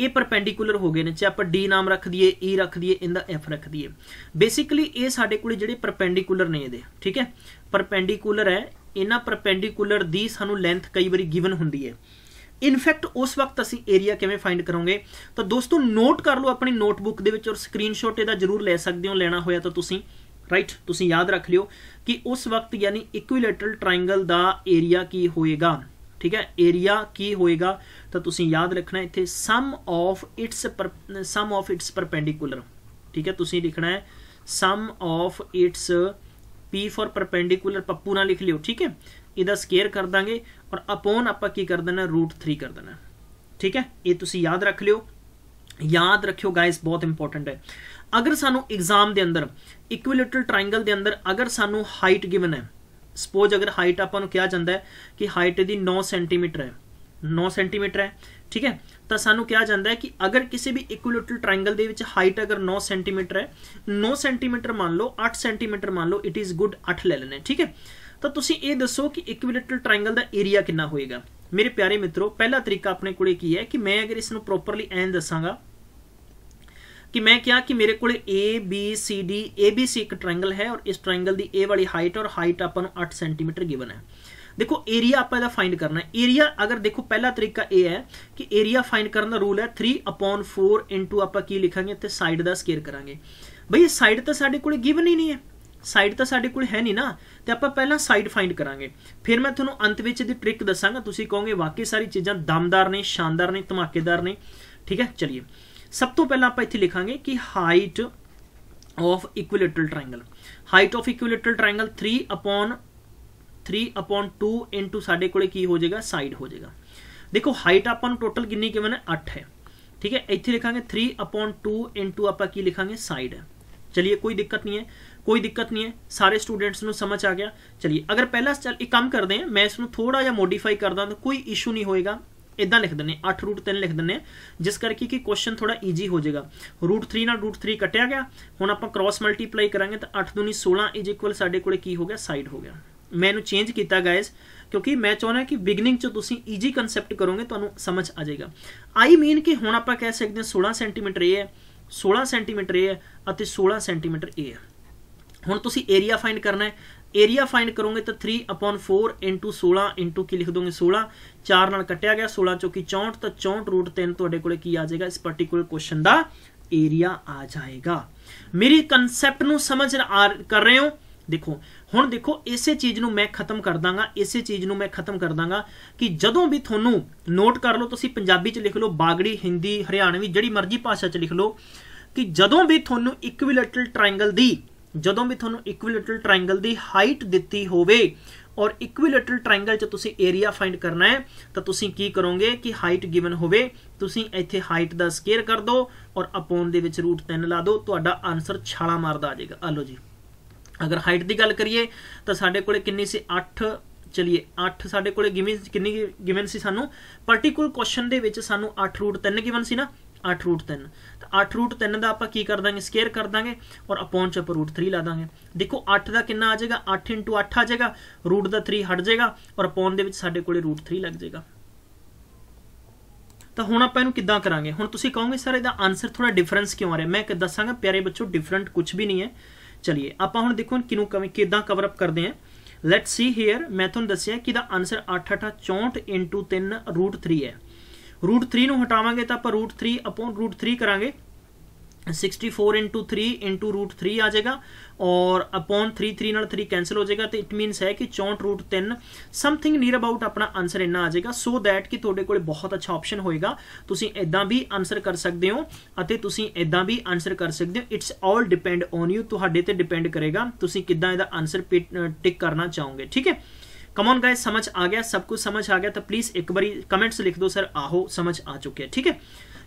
ਇਹ ਪਰਪੈਂਡੀਕੂਲਰ ਹੋ ਗਏ ਨੇ ਚਾਹੇ ਆਪਾਂ ਡੀ ਨਾਮ ਰੱਖ ਦਈਏ ਈ e ਰੱਖ ਦਈਏ ਇਹਦਾ ਐਫ ਰੱਖ ਦਈਏ ਬੇਸਿਕਲੀ ਇਹ ਸਾਡੇ ਕੋਲੇ ਜਿਹੜੇ ਪਰਪੈਂਡੀਕੂਲਰ ਨੇ ਇਹਦੇ ਠੀਕ ਹੈ ਪਰਪੈਂਡੀਕੂਲਰ ਹੈ ਇਹਨਾਂ ਪਰਪੈਂਡੀਕੂਲਰ ਦੀ ਸਾਨੂੰ ਲੈਂਥ ਕਈ ਵਾਰੀ ਗਿਵਨ ਹੁੰਦੀ ਹੈ ਇਨਫੈਕਟ ਉਸ ਵਕਤ ਅਸੀਂ ਏਰੀਆ ਕਿਵੇਂ ਫਾਈਂਡ ਕਰੋਗੇ ਤਾਂ ਦੋਸਤੋ ਨੋਟ ਕਰ ਲਓ ਆਪਣੀ ਨੋਟਬੁੱਕ ਦੇ ਵਿੱਚ ਔਰ ਸਕਰੀਨਸ਼ਾਟ ਇਹਦਾ ਜ਼ਰੂਰ ਲੈ ਸਕਦੇ ਹੋ ਲੈਣਾ ਹੋਇਆ ਤਾਂ ਤੁਸੀਂ ਰਾਈਟ याद रख लियो कि उस वक्त ਵਕਤ ਯਾਨੀ ਇਕੁਇਲੇਟਰਲ ਟ੍ਰਾਇੰਗਲ ਦਾ ਏਰੀਆ ਕੀ ਹੋਏਗਾ ਠੀਕ ਹੈ ਏਰੀਆ ਕੀ ਹੋਏਗਾ ਤਾਂ ਤੁਸੀਂ ਯਾਦ ਰੱਖਣਾ ਇੱਥੇ sum of its sum of its perpendicular ਠੀਕ ਹੈ ਤੁਸੀਂ ਲਿਖਣਾ ਹੈ sum of its P for perpendicular Pappu ना लिख लियो ठीक है इधर स्केयर कर देंगे और अपोन आप कर देना रूट थ्री कर देना ठीक है ये तुम याद रख लियो याद रखियो गाइस बहुत इंपॉर्टेंट है अगर सानू एग्जाम के अंदर ਇਕੁਇਲੇਟਰਲ ਟ੍ਰਾਇੰਗਲ ਦੇ ਅੰਦਰ ਅਗਰ ਸਾਨੂੰ ਹਾਈਟ ਗਿਵਨ ਹੈ ਸਪੋਜ਼ ਅਗਰ ਹਾਈਟ ਆਪਾਂ ਨੂੰ ਕਿਹਾ ਜਾਂਦਾ ਹੈ ਕਿ ਹਾਈਟ ਦੀ 9 ਸੈਂਟੀਮੀਟਰ ਹੈ 9 ਸੈਂਟੀਮੀਟਰ ਹੈ ਠੀਕ ਹੈ ਤਾਂ ਸਾਨੂੰ ਕਿਹਾ ਜਾਂਦਾ ਹੈ ਕਿ ਅਗਰ ਕਿਸੇ ਵੀ ਇਕੁਇਲੇਟਰਲ ਟ੍ਰਾਇੰਗਲ ਦੇ ਵਿੱਚ ਹਾਈਟ ਅਗਰ 9 ਸੈਂਟੀਮੀਟਰ ਹੈ 9 ਸੈਂਟੀਮੀਟਰ ਮੰਨ ਲਓ 8 ਸੈਂਟੀਮੀਟਰ ਮੰਨ ਲਓ ਇਟ ਇਜ਼ ਗੁੱਡ 8 ਲੈ ਲੈਣੇ ਠੀਕ ਹੈ ਤਾਂ ਤੁਸੀਂ ਇਹ ਦੱਸੋ ਕਿ ਇਕੁਇਲੇਟਰਲ ਟ੍ਰਾਇੰਗਲ ਦਾ ਏਰੀਆ ਕਿੰਨਾ ਹੋਏਗਾ ਮੇਰੇ ਪਿਆਰੇ ਮਿੱਤਰੋ ਪਹਿਲਾ ਤਰੀਕਾ ਆਪਣੇ ਕੋਲੇ ਕੀ ਹੈ ਕਿ ਮੈਂ ਅਗਰ ਇਸ ਨੂੰ ਪ੍ਰੋਪਰਲੀ ਐਂ ਦੱਸਾਂਗਾ ਕਿ ਮੈਂ ਕਿਹਾ ਕਿ ਮੇਰੇ ਕੋਲ A B C D ABC ਇੱਕ ਟ੍ਰਾਇੰਗਲ ਹੈ ਔਰ ਇਸ ਟ੍ਰਾਇੰਗਲ ਦੀ A ਵਾਲੀ ਹਾਈਟ ਔਰ ਹਾਈਟ ਆਪਾਂ ਨੂੰ 8 ਸੈਂਟੀਮੀਟਰ ਗਿਵਨ ਹੈ ਦੇਖੋ ਏਰੀਆ ਆਪਾਂ ਇਹਦਾ ਫਾਈਂਡ ਕਰਨਾ ਹੈ ਏਰੀਆ ਅਗਰ ਦੇਖੋ ਪਹਿਲਾ ਤਰੀਕਾ ਇਹ ਹੈ ਕਿ ਏਰੀਆ ਫਾਈਂਡ ਕਰਨ ਦਾ ਰੂਲ ਹੈ 3/4 ਆਪਾਂ ਕੀ ਲਿਖਾਂਗੇ ਤੇ ਸਾਈਡ ਦਾ ਸਕੇਅਰ ਕਰਾਂਗੇ ਬਈ ਸਾਈਡ ਤਾਂ ਸਾਡੇ ਕੋਲ ਗਿਵਨ ਹੀ ਨਹੀਂ ਹੈ ਸਾਈਡ ਤਾਂ ਸਾਡੇ ਕੋਲ ਹੈ ਨਹੀਂ ਨਾ ਤੇ ਆਪਾਂ ਪਹਿਲਾਂ ਸਾਈਡ ਫਾਈਂਡ ਕਰਾਂਗੇ ਫਿਰ ਮੈਂ ਤੁਹਾਨੂੰ ਅੰਤ ਵਿੱਚ ਇਹਦੀ ਟ੍ਰਿਕ ਦੱਸਾਂਗਾ ਤੁਸੀਂ ਕਹੋਗੇ ਵਾਕਈ ਸਾਰੀ ਚੀਜ਼ਾਂ ਦਮਦਾਰ ਨੇ ਸ਼ਾਨਦਾਰ ਨੇ ਧਮਾਕੇਦਾਰ ਨੇ ਠੀਕ ਹੈ ਚਲਿਏ सब तो पहला आप इतने लिखा कि height of equilateral triangle height of equilateral triangle three upon three upon two in two साढ़े को हो जाएगा साइड हो जाएगा देखो हाइट आप टोटल किन्नी केवन अठ है ठीक है इतने लिखा three upon two in to आप लिखा साइड चलिए कोई दिक्कत नहीं है कोई दिक्कत नहीं है सारे स्टूडेंट्स में समझ आ गया चलिए अगर पहला चल एक काम करते हैं मैं इसमें थोड़ा या मॉडिफाई कर दें तो कोई इशू नहीं होएगा ਇਦਾਂ ਲਿਖ ਦਿੰਨੇ 8√3 ਲਿਖ ਦਿੰਨੇ ਜਿਸ ਕਰਕੇ ਕਿ ਕੁਐਸਚਨ ਥੋੜਾ ਈਜੀ ਹੋ ਜਾਏਗਾ √3 ਨਾਲ √3 ਕੱਟਿਆ ਗਿਆ ਹੁਣ ਆਪਾਂ ਕ੍ਰਾਸ ਮਲਟੀਪਲਾਈ ਕਰਾਂਗੇ ਤਾਂ 8 2 16 ਇਜ ਇਕੁਅਲ ਸਾਡੇ ਕੋਲੇ ਕੀ ਹੋ ਗਿਆ ਸਾਈਡ ਹੋ ਗਿਆ ਮੈਂ ਇਹਨੂੰ ਚੇਂਜ ਕੀਤਾ ਗਾਇਸ ਕਿਉਂਕਿ ਮੈਂ ਚਾਹੁੰਦਾ ਕਿ ਬਿਗਨਿੰਗ ਚ ਤੁਸੀਂ ਈਜੀ ਕਨਸੈਪਟ ਕਰੋਗੇ ਤੁਹਾਨੂੰ ਸਮਝ ਆ ਜਾਏਗਾ ਆਈ ਮੀਨ ਕਿ ਹੁਣ ਆਪਾਂ ਕਹਿ ਸਕਦੇ ਹਾਂ 16 ਸੈਂਟੀਮੀਟਰ ਇਹ ਹੈ 16 ਸੈਂਟੀਮੀਟਰ ਇਹ ਹੈ ਅਤੇ 16 ਸੈਂਟੀਮੀਟਰ ਇਹ ਹੈ ਹੁਣ ਤੁਸੀਂ ਏਰੀਆ ਫਾਈਂਡ ਕਰਨਾ ਹੈ ਏਰੀਆ ਫਾਈਂਡ ਕਰੋਗੇ ਤਾਂ 3/4 16 into ਕੀ ਲਿਖ ਦੋਗੇ 16 4 ਨਾਲ ਕੱਟਿਆ ਗਿਆ 16 ਚੋਕੀ 64 ਤਾਂ 64 ਰੂਟ 3 ਤੁਹਾਡੇ ਕੋਲੇ ਕੀ ਆ ਜਾਏਗਾ ਇਸ ਪਾਰਟਿਕੂਲਰ ਕੁਐਸਚਨ ਦਾ ਏਰੀਆ ਆ ਜਾਏਗਾ ਮੇਰੀ ਕਨਸੈਪਟ ਨੂੰ ਸਮਝ ਕਰ ਰਹੇ ਹੋ ਦੇਖੋ ਹੁਣ ਦੇਖੋ ਇਸੇ ਚੀਜ਼ ਨੂੰ ਮੈਂ ਖਤਮ ਕਰ ਦਾਂਗਾ ਇਸੇ ਚੀਜ਼ ਨੂੰ ਮੈਂ ਖਤਮ ਕਰ ਦਾਂਗਾ ਕਿ ਜਦੋਂ ਵੀ ਤੁਹਾਨੂੰ ਨੋਟ ਕਰ ਲਓ ਤੁਸੀਂ ਪੰਜਾਬੀ ਚ ਲਿਖ ਲਓ ਬਾਗੜੀ ਹਿੰਦੀ ਹਰਿਆਣਵੀ ਜਿਹੜੀ ਮਰਜ਼ੀ ਭਾਸ਼ਾ ਚ ਲਿਖ ਲਓ ਕਿ ਜਦੋਂ ਵੀ ਤੁਹਾਨੂੰ ਇਕੁਇਲੈਟਰਲ ਟ੍ਰਾਇੰਗਲ ਦੀ ਜਦੋਂ ਵੀ ਤੁਹਾਨੂੰ ਇਕੁਇਲੇਟਰਲ ਟ੍ਰਾਇੰਗਲ ਦੀ ਹਾਈਟ ਦਿੱਤੀ ਹੋਵੇ ਔਰ ਇਕੁਇਲੇਟਰਲ ਟ੍ਰਾਇੰਗਲ 'ਚ ਤੁਸੀਂ ਏਰੀਆ ਫਾਈਂਡ ਕਰਨਾ ਹੈ ਤਾਂ ਤੁਸੀਂ ਕੀ ਕਰੋਗੇ ਕਿ ਹਾਈਟ ਗਿਵਨ ਹੋਵੇ ਤੁਸੀਂ ਇੱਥੇ ਹਾਈਟ ਦਾ ਸਕੇਅਰ ਕਰ ਦਿਓ ਔਰ ਅਪੋਨ ਦੇ ਵਿੱਚ √3 ਲਾ ਦਿਓ ਤੁਹਾਡਾ ਆਨਸਰ ਛਾਲਾ ਮਾਰਦਾ ਆ ਜਾਏਗਾ ਆ ਲਓ ਜੀ ਅਗਰ ਹਾਈਟ ਦੀ ਗੱਲ ਕਰੀਏ ਤਾਂ ਸਾਡੇ ਕੋਲੇ ਕਿੰਨੀ ਸੀ 8 ਚਲਿਏ 8 ਸਾਡੇ ਕੋਲੇ ਗਿਵਨ ਕਿੰਨੀ ਗਿਵਨ ਸੀ ਸਾਨੂੰ ਪਾਰਟਿਕੂਲ ਕੁਐਸਚਨ ਦੇ ਵਿੱਚ ਸਾਨੂੰ 8 3 ਗਿਵਨ ਸੀ ਨਾ 8 ਤਾਂ 8 ਦਾ ਆਪਾਂ ਕੀ ਕਰ ਦਾਂਗੇ ਸਕੁਅਰ ਕਰ ਦਾਂਗੇ ਔਰ ਅਪੌਨ ਚ ਆਪਾਂ √3 ਲਾ ਦਾਂਗੇ ਦੇਖੋ 8 ਦਾ ਕਿੰਨਾ ਆ ਜਾਏਗਾ 8 8 ਆ ਜਾਏਗਾ √ ਦਾ 3 ਹਟ ਜਾਏਗਾ ਔਰ ਅਪੌਨ ਦੇ ਵਿੱਚ ਸਾਡੇ ਕੋਲੇ √3 ਲੱਗ ਜਾਏਗਾ ਤਾਂ ਹੁਣ ਆਪਾਂ ਇਹਨੂੰ ਕਿੱਦਾਂ ਕਰਾਂਗੇ ਹੁਣ ਤੁਸੀਂ ਕਹੋਗੇ ਸਰ ਇਹਦਾ ਆਨਸਰ ਥੋੜਾ ਡਿਫਰੈਂਸ ਕਿਉਂ ਆ ਰਿਹਾ ਮੈਂ ਕਿ ਦੱਸਾਂਗਾ ਪਿਆਰੇ ਬੱਚੋ ਡਿਫਰੈਂਟ ਕੁਝ ਵੀ ਨਹੀਂ ਹੈ ਚਲਿਏ ਆਪਾਂ ਹੁਣ ਦੇਖੋ ਕਿਨੂੰ ਕਵੇਂ ਕਵਰ ਅਪ ਕਰਦੇ ਹਾਂ ਲੈਟਸ ਸੀ ਹੇਅਰ ਮੈਂ ਤੁਹਾਨੂੰ ਦੱਸਿਆ ਕਿ ਦਾ ਆਨਸਰ 64 3 √3 ਹੈ √3 ਨੂੰ ਹਟਾਵਾਂਗੇ ਤਾਂ ਆਪਾਂ √3 √3 ਕਰਾਂਗੇ 64 into 3 into √3 ਆ ਜਾਏਗਾ ਔਰ upon 3 3 ਨਾਲ 3 ਕੈਨਸਲ ਹੋ ਜਾਏਗਾ ਤੇ ਇਟ ਮੀਨਸ ਹੈ ਕਿ 64 ਸਮਥਿੰਗ ਨੀਅਰ ਅਬਾਊਟ ਆਪਣਾ ਆਨਸਰ ਇੰਨਾ ਆ ਜਾਏਗਾ ਸੋ ਥੈਟ ਕਿ ਤੁਹਾਡੇ ਕੋਲ ਬਹੁਤ ਅੱਛਾ ਆਪਸ਼ਨ ਹੋਏਗਾ ਤੁਸੀਂ ਇਦਾਂ ਵੀ ਆਨਸਰ ਕਰ ਸਕਦੇ ਹੋ ਅਤੇ ਤੁਸੀਂ ਇਦਾਂ ਵੀ ਆਨਸਰ ਕਰ ਸਕਦੇ ਹੋ it's all depend on you ਤੁਹਾਡੇ ਤੇ ਡਿਪੈਂਡ ਕਰੇਗਾ ਤੁਸੀਂ ਕਿੱਦਾਂ ਇਹਦਾ ਆਨਸਰ ਟਿਕ ਕਰਨਾ ਚਾਹੋਗੇ ਠੀਕ ਹੈ कम ऑन गाइस समझ आ गया सब कुछ समझ आ ਤਾਂ ਪਲੀਜ਼ ਇੱਕ ਵਾਰੀ ਕਮੈਂਟਸ ਲਿਖ ਦਿਓ ਸਰ ਆਹੋ ਸਮਝ ਆ ਚੁੱਕਿਆ ਠੀਕ ਹੈ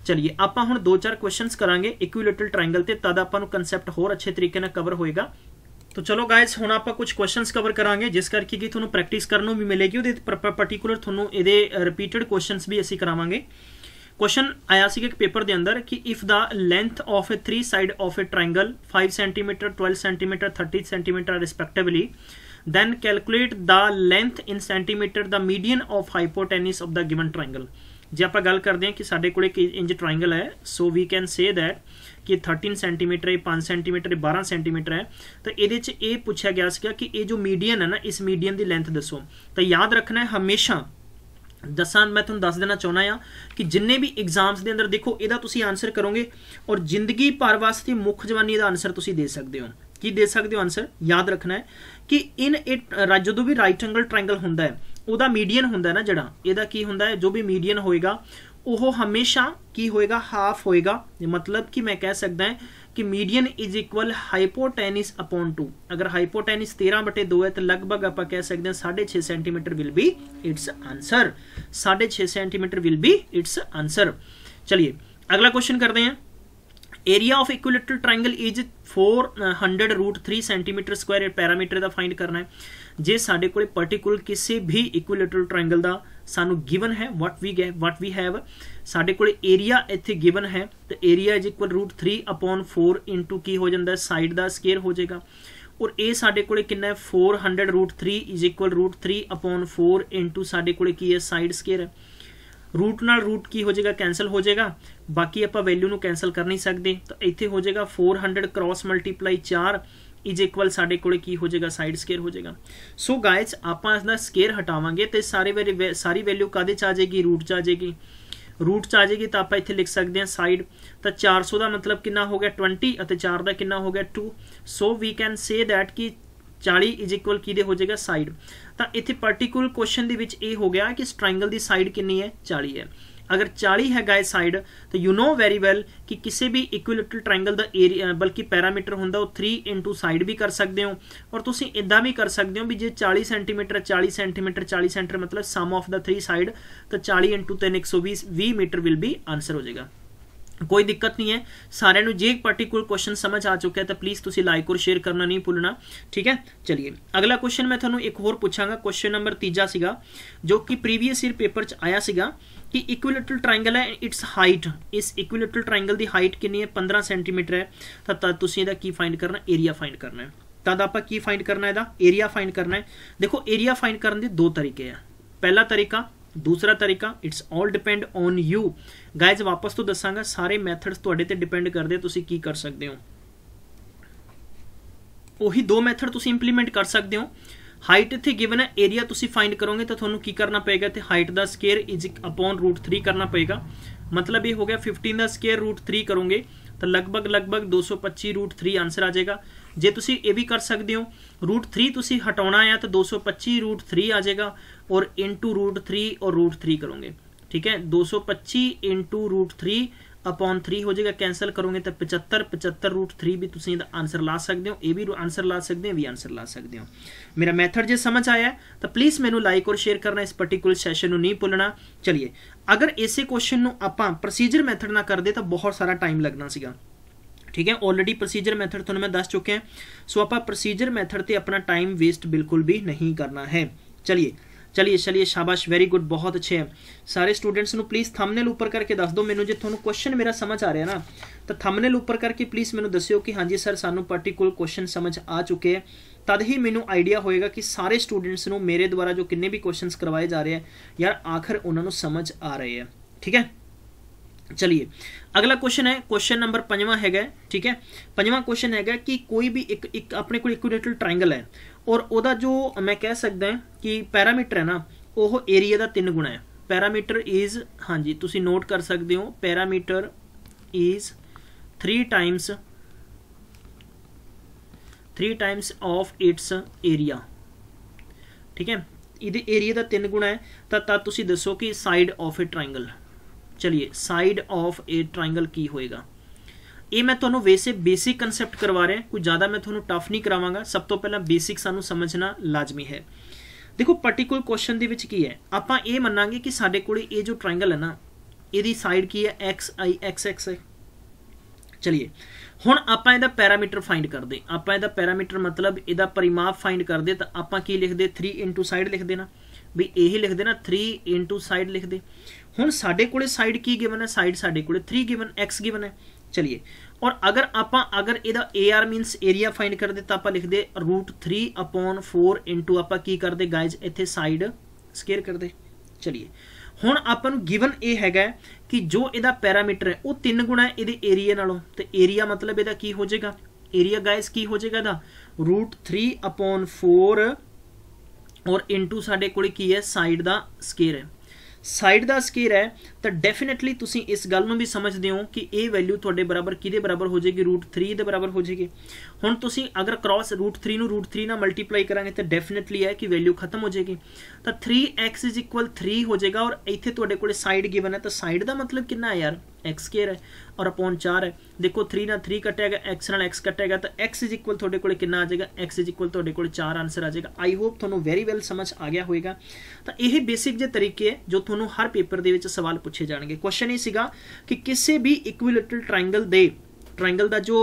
ਚਲਿਏ ਆਪਾਂ ਹੁਣ ਦੋ ਚਾਰ ਕੁਐਸਚਨਸ ਕਰਾਂਗੇ ਇਕੁਇਲੇਟਰਲ ਟ੍ਰਾਇੰਗਲ ਤੇ ਤਦ ਆਪਾਂ ਨੂੰ ਕਨਸੈਪਟ ਹੋਰ ਅੱਛੇ ਤਰੀਕੇ ਨਾਲ ਕਵਰ ਹੋਏਗਾ ਤੋ ਚਲੋ ਗਾਇਸ ਹੁਣ ਆਪਾਂ ਕੁਝ ਕੁਐਸਚਨਸ ਕਵਰ ਕਰਾਂਗੇ ਜਿਸ ਕਰਕੇ ਕਿ ਤੁਹਾਨੂੰ ਪ੍ਰੈਕਟਿਸ ਕਰਨ ਨੂੰ ਵੀ ਮਿਲੇਗੀ ਉਹਦੇ ਪਾਰਟਿਕੂਲਰ ਤੁਹਾਨੂੰ ਇਹਦੇ ਰਿਪੀਟਡ ਕੁਐਸਚਨਸ ਵੀ ਅਸੀਂ ਕਰਾਵਾਂਗੇ ਕੁਐਸਚਨ ਆਇਆ ਸੀ ਇੱਕ ਪੇਪਰ ਦੇ ਅੰਦਰ ਕਿ if the length of a 3 side of a triangle 5 centimetre 12 centimetre 30 centimetre respectively then calculate the length in centimeter the median of hypotenuse of the given triangle ਜੇ ਆਪਾਂ ਗੱਲ ਕਰਦੇ ਹਾਂ ਕਿ ਸਾਡੇ ਕੋਲੇ ਕਿ ਇੰਜ ਟ੍ਰਾਇੰਗਲ ਹੈ so we can say that ਕਿ 13 ਸੈਂਟੀਮੀਟਰ ਹੈ 5 ਸੈਂਟੀਮੀਟਰ ਹੈ 12 ਸੈਂਟੀਮੀਟਰ ਹੈ ਤਾਂ ਇਹਦੇ ਚ ਇਹ ਪੁੱਛਿਆ ਗਿਆ ਸੀਗਾ ਕਿ ਇਹ ਜੋ ਮੀਡੀਅਨ ਹੈ ਨਾ ਇਸ ਮੀਡੀਅਨ ਦੀ ਲੈਂਥ ਦੱਸੋ ਤਾਂ ਯਾਦ ਰੱਖਣਾ ਹੈ ਹਮੇਸ਼ਾ ਦਸਾਂ ਮੈਂ ਤੁਹਾਨੂੰ ਦੱਸ ਦੇਣਾ ਚਾਹੁੰਦਾ ਆ ਕਿ ਜਿੰਨੇ ਵੀ ਐਗਜ਼ਾਮਸ ਦੇ ਅੰਦਰ ਦੇਖੋ ਇਹਦਾ ਤੁਸੀਂ ਆਨਸਰ ਕਰੋਗੇ ਔਰ ਜ਼ਿੰਦਗੀ ਭਰ ਵਾਸਤੇ ਮੁੱਖ ਜਵਾਨੀ ਦਾ ਆਨਸਰ ਤੁਸੀਂ ਦੇ ਸਕਦੇ ਹੋ ਕੀ ਦੇ ਸਕਦੇ ਹੋ ਆਨਸਰ ਯਾਦ ਰੱਖਣਾ ਹੈ ਕਿ ਇਨ ਇਟ ਜਦੋਂ ਵੀ ਰਾਈਟ ਐਂਗਲ ਟ੍ਰਾਇੰਗਲ ਹੁੰਦਾ ਹੈ ਉਹਦਾ ਮੀਡੀਅਨ ਹੁੰਦਾ ਨਾ ਜਿਹੜਾ ਇਹਦਾ ਕੀ ਹੁੰਦਾ ਹੈ ਜੋ ਵੀ ਮੀਡੀਅਨ ਹੋਏਗਾ ਉਹ ਹਮੇਸ਼ਾ ਕੀ ਹੋਏਗਾ ਹਾਫ ਹੋਏਗਾ ਮਤਲਬ ਕਿ ਮੈਂ ਕਹਿ ਸਕਦਾ ਹਾਂ ਕਿ median is equal hypotenuse upon 2 ਅਗਰ ਹਾਈਪੋਟੈਨਿਸ 13/2 ਹੈ ਤਾਂ ਲਗਭਗ ਆਪਾਂ ਕਹਿ ਸਕਦੇ ਹਾਂ 6.5 centimetre will be its answer 6.5 centimetre will be its answer ਚਲਿਏ ਅਗਲਾ ਕੁਐਸਚਨ ਕਰਦੇ ਹਾਂ area of equilateral triangle is 400 root 3 centimetre square parameter ਦਾ ਫਾਈਂਡ ਕਰਨਾ ਹੈ ਜੇ ਸਾਡੇ ਕੋਲੇ ਪਾਰਟਿਕੂਲਰ ਕਿਸੇ ਵੀ ਇਕੁਇਲੇਟਰਲ ਟ੍ਰਾਇੰਗਲ ਦਾ ਸਾਨੂੰ ਗਿਵਨ ਹੈ ਵਾਟ we get what we have ਸਾਡੇ ਕੋਲੇ ਏਰੀਆ ਇੱਥੇ ਗਿਵਨ ਹੈ ਤੇ ਏਰੀਆ ਇਜ਼ ਇਕੁਅਲ √3/4 ਇਨਟੂ ਕੀ ਹੋ ਜਾਂਦਾ ਹੈ ਸਾਈਡ ਦਾ ਸਕੁਅਰ ਹੋ ਜਾਏਗਾ ਔਰ ਇਹ ਸਾਡੇ ਕੋਲੇ ਕਿੰਨਾ ਹੈ 400 √3 √3/4 ਇਨਟੂ ਸਾਡੇ ਕੋਲੇ ਕੀ ਹੈ ਸਾਈਡ ਸਕੁਅਰ ਹੈ ਰੂਟ ਨਾਲ ਰੂਟ ਕੀ ਹੋ ਜਾਏਗਾ ਕੈਨਸਲ ਹੋ ਜਾਏਗਾ ਬਾਕੀ ਆਪਾਂ ਵੈਲਿਊ ਨੂੰ ਕੈਨਸਲ ਕਰ ਨਹੀਂ ਸਕਦੇ ਤਾਂ ਇੱਥੇ ਹੋ ਜਾਏਗਾ 400 ਕ੍ਰਾਸ ਮਲਟੀਪਲਾਈ 4 ਇਜ ਇਕੁਅਲ ਸਾਡੇ ਕੋਲੇ ਕੀ ਹੋ ਜਾਏਗਾ ਸਾਈਡ ਸਕੇਅਰ ਹੋ ਜਾਏਗਾ ਸੋ ਗਾਇਸ ਆਪਾਂ ਇਸ ਦਾ ਸਕੇਅਰ ਹਟਾਵਾਂਗੇ ਤੇ ਸਾਰੇ ਵੇਰੀ ਸਾਰੀ ਵੈਲਿਊ ਕਾਦੇ ਚ ਆ ਜਾਏਗੀ ਰੂਟ ਚ ਆ ਜਾਏਗੀ ਰੂਟ ਚ ਆ ਜਾਏਗੀ ਤਾਂ ਆਪਾਂ ਇੱਥੇ ਲਿਖ ਸਕਦੇ ਹਾਂ ਸਾਈਡ ਤਾਂ 400 ਦਾ ਮਤਲਬ ਕਿੰਨਾ ਹੋ ਗਿਆ 20 ਅਤੇ 4 ਦਾ ਕਿੰਨਾ ਹੋ ਗਿਆ 2 ਸੋ ਵੀ ਕੈਨ ਸੇ ਥੈਟ ਕਿ 40 ਇਜ਼ ਇਕੁਅਲ ਕਿਹਦੇ ਹੋ ਜਾਏਗਾ ਸਾਈਡ ਤਾਂ ਇੱਥੇ ਪਾਰਟਿਕੂਲਰ ਕੁਐਸਚਨ ਦੇ ਵਿੱਚ ਇਹ ਹੋ ਗਿਆ ਕਿ ਟ੍ਰਾਇੰਗਲ ਦੀ ਸਾਈਡ ਕਿੰਨੀ ਹੈ 40 ਹੈ ਅਗਰ 40 ਹੈਗਾ ਇਹ ਸਾਈਡ ਤਾਂ ਯੂ نو ਵੈਰੀ ਵੈਲ ਕਿ ਕਿਸੇ ਵੀ ਇਕੁਇਲੇਟਰਲ ਟ੍ਰਾਇੰਗਲ ਦਾ ਏਰੀਆ ਬਲਕਿ ਪੈਰਾਮੀਟਰ ਹੁੰਦਾ ਉਹ 3 ਸਾਈਡ ਵੀ ਕਰ ਸਕਦੇ ਹੋ ਔਰ ਤੁਸੀਂ ਇਦਾਂ ਵੀ ਕਰ ਸਕਦੇ ਹੋ ਵੀ ਜੇ 40 ਸੈਂਟੀਮੀਟਰ 40 ਸੈਂਟੀਮੀਟਰ 40 ਸੈਂਟੀਮੀਟਰ ਮਤਲਬ ਸਮ ਆਫ ਦਾ 3 ਸਾਈਡ ਤਾਂ 40 3 120 20 ਮੀਟਰ ਵਿਲ ਬੀ ਆਨਸਰ ਹੋ ਜਾਏਗਾ ਕੋਈ ਦਿੱਕਤ ਨਹੀਂ ਹੈ ਸਾਰਿਆਂ ਨੂੰ ਜੇ ਪਾਰਟਿਕੂਲਰ ਕੁਐਸਚਨ ਸਮਝ ਆ ਚੁੱਕਿਆ ਤਾਂ ਪਲੀਜ਼ ਤੁਸੀਂ ਲਾਈਕ ਔਰ ਸ਼ੇਅਰ ਕਰਨਾ ਨਹੀਂ ਭੁੱਲਣਾ ਠੀਕ ਹੈ ਚਲਿਏ ਅਗਲਾ ਕੁਐਸਚਨ ਮੈਂ ਤੁਹਾਨੂੰ ਇੱਕ ਹੋਰ ਪੁੱਛਾਂਗਾ ਕੁਐਸਚਨ ਨੰਬਰ 3 ਸੀਗਾ ਜੋ ਕਿ ਪ੍ਰੀਵੀਅਸ ਈਅਰ ਪੇਪਰ 'ਚ ਆਇਆ ਸੀਗਾ ਕਿ ਇਕੁਇਲੈਟਰਲ ਟ੍ਰਾਇੰਗਲ ਹੈ ਇਟਸ ਹਾਈਟ ਇਸ ਇਕੁਇਲੈਟਰਲ ਟ੍ਰਾਇੰਗਲ ਦੀ ਹਾਈਟ ਕਿੰਨੀ ਹੈ 15 ਸੈਂਟੀਮੀਟਰ ਹੈ ਤਾਂ ਤੁਸੀਂ ਇਹਦਾ ਕੀ ਫਾਈਂਡ ਕਰਨਾ ਏਰੀਆ ਫਾਈਂਡ ਕਰਨਾ ਹੈ ਤਾਂ ਆਪਾਂ ਕੀ ਫਾਈਂਡ ਕਰਨਾ ਇਹਦਾ ਏਰੀਆ ਫਾਈਂਡ ਕਰਨਾ ਹੈ ਦੇਖੋ ਏਰੀਆ ਫਾਈਂਡ ਕਰਨ ਦੇ ਦੋ ਤਰੀਕੇ ਆ ਪਹਿਲਾ ਤਰੀਕਾ ਦੂਸਰਾ ਤਰੀਕਾ it's 올 depend on you guys ਵਾਪਸ ਤੋਂ ਦੱਸਾਂਗਾ ਸਾਰੇ ਮੈਥਡਸ ਤੁਹਾਡੇ ਤੇ ਡਿਪੈਂਡ ਕਰਦੇ ਤੁਸੀਂ ਕੀ ਕਰ ਸਕਦੇ ਹੋ ਉਹੀ ਦੋ ਮੈਥਡ ਤੁਸੀਂ ਇੰਪਲੀਮੈਂਟ ਕਰ ਸਕਦੇ ਹੋ ਹਾਈਟ ਇਥੇ ਗਿਵਨ ਹੈ ਏਰੀਆ ਤੁਸੀਂ ਫਾਈਂਡ ਕਰੋਗੇ ਤਾਂ ਤੁਹਾਨੂੰ ਕੀ ਕਰਨਾ ਪਏਗਾ ਤੇ ਹਾਈਟ ਦਾ ਸਕੁਅਰ ਇਜ਼ ਅਪਨ √3 ਕਰਨਾ ਪਏਗਾ ਮਤਲਬ ਇਹ ਹੋ ਗਿਆ 15 ਦਾ ਸਕੁਅਰ √3 ਕਰੋਗੇ ਤਾਂ ਲਗਭਗ ਲਗਭਗ 225 √3 ਆਨਸਰ ਆ ਜਾਏਗਾ ਜੇ ਤੁਸੀਂ ਇਹ ਵੀ ਕਰ ਸਕਦੇ ਹੋ √3 ਤੁਸੀਂ ਹਟਾਉਣਾ ਹੈ ਤਾਂ 225 √3 ਆ ਜਾਏਗਾ ਔਰ ਇਨਟੂ √3 ਔਰ √3 ਕਰੋਗੇ ਠੀਕ ਹੈ 225 ਇਨਟੂ √3 ਅਪਨ 3 ਹੋ ਜਾਏਗਾ ਕੈਨਸਲ ਕਰੋਗੇ ਤਾਂ 75 75 √3 ਵੀ ਤੁਸੀਂ ਇਹਦਾ ਆਨਸਰ ਲਾ ਸਕਦੇ ਹੋ ਇਹ ਵੀ ਆਨਸਰ ਲਾ ਸਕਦੇ ਹੋ ਵੀ ਆਨਸਰ ਲਾ ਸਕਦੇ ਹੋ ਮੇਰਾ ਮੈਥਡ ਜੇ ਸਮਝ ਆਇਆ ਤਾਂ ਪਲੀਜ਼ ਮੈਨੂੰ ਲਾਈਕ ਔਰ ਸ਼ੇਅਰ ਕਰਨਾ ਇਸ ਪਾਰਟੀਕੂਲਰ ਸੈਸ਼ਨ ਨੂੰ ਨਹੀਂ ਭੁੱਲਣਾ ਚਲਿਏ ਅਗਰ ਇਸੇ ਕੁਐਸਚਨ ਨੂੰ ਆਪਾਂ ਪ੍ਰੋਸੀਜਰ ਮੈਥਡ ਨਾਲ ਕਰਦੇ ਤਾਂ ਬਹੁਤ ਸਾਰਾ ਟਾਈਮ ਲੱਗਣਾ ਸੀਗਾ ठीक है ऑलरेडी प्रोसीजर मैथड थोड़ा मैं दस चुके हैं सो आप प्रोसीजर मैथड से अपना टाइम वेस्ट बिल्कुल भी नहीं करना है चलिए चलिए चलिए शाबाश वेरी गुड बहुत अच्छे हैं सारे स्टूडेंट्स में प्लीज़ थमनेल उपर करके दस दो मैंने जो थोड़ा क्वेश्चन मेरा समझ आ रहा है ना तो थमनेल उपर करके प्लीज़ मैंने दस्यो कि हाँ जी सर सू पर्टिकुलर क्वेश्चन समझ आ चुके हैं तद ही मैं आइडिया होएगा कि सारे स्टूडेंट्स में मेरे द्वारा जो किन्ने भी क्वेश्चन करवाए जा रहे हैं यार आखिर उन्होंने समझ आ रहे हैं ठीक है ਚਲਿਏ ਅਗਲਾ ਕੁਐਸਚਨ ਹੈ ਕੁਐਸਚਨ ਨੰਬਰ 5ਵਾਂ ਹੈਗਾ ਠੀਕ ਹੈ 5ਵਾਂ ਕੁਐਸਚਨ ਹੈਗਾ ਕਿ ਕੋਈ ਵੀ ਇੱਕ ਇੱਕ ਆਪਣੇ ਕੋਲ ਇਕੁਇਲੇਟਰਲ ਟ੍ਰਾਇੰਗਲ ਹੈ ਔਰ ਉਹਦਾ ਜੋ ਮੈਂ ਕਹਿ ਸਕਦਾ ਕਿ ਪੈਰਾਮੀਟਰ ਹੈ ਨਾ ਉਹ ਏਰੀਆ ਦਾ 3 ਗੁਣਾ ਹੈ ਪੈਰਾਮੀਟਰ ਇਜ਼ ਹਾਂਜੀ ਤੁਸੀਂ ਨੋਟ ਕਰ ਸਕਦੇ ਹੋ parameter is 3 times 3 times of its area ਠੀਕ ਹੈ ਇਹਦੇ ਏਰੀਆ ਦਾ 3 ਗੁਣਾ ਹੈ ਤਾਂ ਤਾਂ ਤੁਸੀਂ ਦੱਸੋ ਕਿ ਸਾਈਡ ਆਫ ਅ ਟ੍ਰਾਇੰਗਲ ਚਲਿਏ ਸਾਈਡ ਆਫ ਏ ਟ੍ਰਾਇੰਗਲ ਕੀ ਹੋਏਗਾ ਇਹ ਮੈਂ ਤੁਹਾਨੂੰ ਵੈਸੇ ਬੇਸਿਕ ਕਨਸੈਪਟ ਕਰਵਾ ਰਿਹਾ ਕੋਈ ਜ਼ਿਆਦਾ ਮੈਂ ਤੁਹਾਨੂੰ ਟਫ ਨਹੀਂ ਕਰਾਵਾਂਗਾ ਸਭ ਤੋਂ ਪਹਿਲਾਂ ਬੇਸਿਕ ਸਾਨੂੰ ਸਮਝਣਾ ਲਾਜ਼ਮੀ ਹੈ ਦੇਖੋ ਪਾਰਟਿਕੂਲਰ ਕੁਐਸਚਨ ਦੇ ਵਿੱਚ ਕੀ ਹੈ ਆਪਾਂ ਇਹ ਮੰਨਾਂਗੇ ਕਿ ਸਾਡੇ ਕੋਲੇ ਇਹ ਜੋ ਟ੍ਰਾਇੰਗਲ ਹੈ ਨਾ ਇਹਦੀ ਸਾਈਡ ਕੀ ਹੈ x i x x ਹੈ ਚਲਿਏ ਹੁਣ ਆਪਾਂ ਇਹਦਾ ਪੈਰਾਮੀਟਰ ਫਾਈਂਡ ਕਰਦੇ ਆਪਾਂ ਇਹਦਾ ਪੈਰਾਮੀਟਰ ਮਤਲਬ ਇਹਦਾ ਪਰਿਮਾਪ ਫਾਈਂਡ ਕਰਦੇ ਤਾਂ ਆਪਾਂ ਕੀ ਲਿਖਦੇ 3 ਸਾਈਡ ਲਿਖ ਦੇਣਾ ਵੀ ਇਹ ਲਿਖ ਦੇਣਾ 3 ਸਾਈਡ ਲਿਖ ਦੇ ਹੁਣ ਸਾਡੇ ਕੋਲੇ ਸਾਈਡ ਕੀ ਗਿਵਨ ਹੈ ਸਾਈਡ ਸਾਡੇ ਕੋਲੇ 3 ਗਿਵਨ x ਗਿਵਨ ਹੈ ਚਲਿਏ ਔਰ ਅਗਰ ਆਪਾਂ ਅਗਰ ਇਹਦਾ AR ਮੀਨਸ ਏਰੀਆ ਫਾਈਂਡ ਕਰ ਦਿੱਤਾ ਆਪਾਂ ਲਿਖਦੇ √3/4 ਆਪਾਂ ਕੀ ਕਰਦੇ ਗਾਇਜ਼ ਇੱਥੇ ਸਾਈਡ ਸਕੇਅਰ ਕਰਦੇ ਚਲਿਏ ਹੁਣ ਆਪਾਂ ਨੂੰ ਗਿਵਨ ਇਹ ਹੈਗਾ ਕਿ ਜੋ ਇਹਦਾ ਪੈਰਾਮੀਟਰ ਹੈ ਉਹ 3 ਗੁਣਾ ਇਹਦੇ ਏਰੀਆ ਨਾਲੋਂ ਤੇ ਏਰੀਆ ਮਤਲਬ ਇਹਦਾ ਕੀ ਹੋ ਜਾਏਗਾ ਏਰੀਆ ਗਾਇਜ਼ ਕੀ ਹੋ ਜਾਏਗਾ ਇਹਦਾ √3/4 ਔਰ ਇਨਟੂ ਸਾਡੇ ਕੋਲੇ ਕੀ ਹੈ ਸਾਈਡ ਦਾ ਸਕੇਅਰ ਹੈ ਸਾਈਡ ਦਾ ਸਕੇਅਰ ਹੈ ਤਾਂ ਡੈਫੀਨਿਟਲੀ ਤੁਸੀਂ ਇਸ ਗੱਲ ਨੂੰ ਵੀ ਸਮਝਦੇ ਹੋ ਕਿ ਇਹ ਵੈਲਿਊ ਤੁਹਾਡੇ ਬਰਾਬਰ ਕਿਹਦੇ ਬਰਾਬਰ ਹੋ ਜਾਏਗੀ √3 ਦੇ ਬਰਾਬਰ ਹੋ ਜਾਏਗੀ ਹੁਣ ਤੁਸੀਂ ਅਗਰ ਕ੍ਰਾਸ √3 ਨੂੰ √3 ਨਾਲ ਮਲਟੀਪਲਾਈ ਕਰਾਂਗੇ ਤਾਂ ਡੈਫੀਨਿਟਲੀ ਹੈ ਕਿ ਵੈਲਿਊ ਖਤਮ ਹੋ ਜਾਏਗੀ ਤਾਂ 3x 3 ਹੋ ਜਾਏਗਾ ਔਰ ਇੱਥੇ ਤੁਹਾਡੇ ਕੋਲੇ ਸਾਈਡ ਗਿਵਨ ਹੈ ਤਾਂ ਸਾਈਡ ਦਾ ਮਤਲਬ ਕਿੰਨਾ ਹੈ ਯਾਰ x² ਹੈ ਔਰ ਅਪੋਨ 4 ਹੈ ਦੇਖੋ 3 ਨਾਲ 3 ਕੱਟੇਗਾ x ਨਾਲ x ਕੱਟੇਗਾ ਤਾਂ x ਤੁਹਾਡੇ ਕੋਲੇ ਕਿੰਨਾ ਆ ਜਾਏਗਾ x ਤੁਹਾਡੇ ਕੋਲੇ 4 ਆਨਸਰ ਆ ਜਾਏਗਾ ਆਈ ਹੋਪ ਤੁਹਾਨੂੰ ਵੈਰੀ ਵੈਲ ਸਮਝ ਆ ਗਿਆ ਹੋਵੇਗਾ ਤਾਂ ਇਹ ਬੇਸਿਕ ਜੇ ਤਰੀਕੇ ਹੈ ਜੋ ਤੁਹਾਨੂੰ ਹਰ ਪੇਪਰ ਦੇ ਵਿੱਚ ਸਵਾਲ ਪੁੱਛੇ ਜਾਣਗੇ ਕੁਐਸਚਨ ਇਹ ਸੀਗਾ ਕਿ ਕਿਸੇ ਵੀ ਇਕੁਇਲੈਟਰਲ ਟ੍ਰਾਇੰਗਲ ਦੇ ट्रायंगल का जो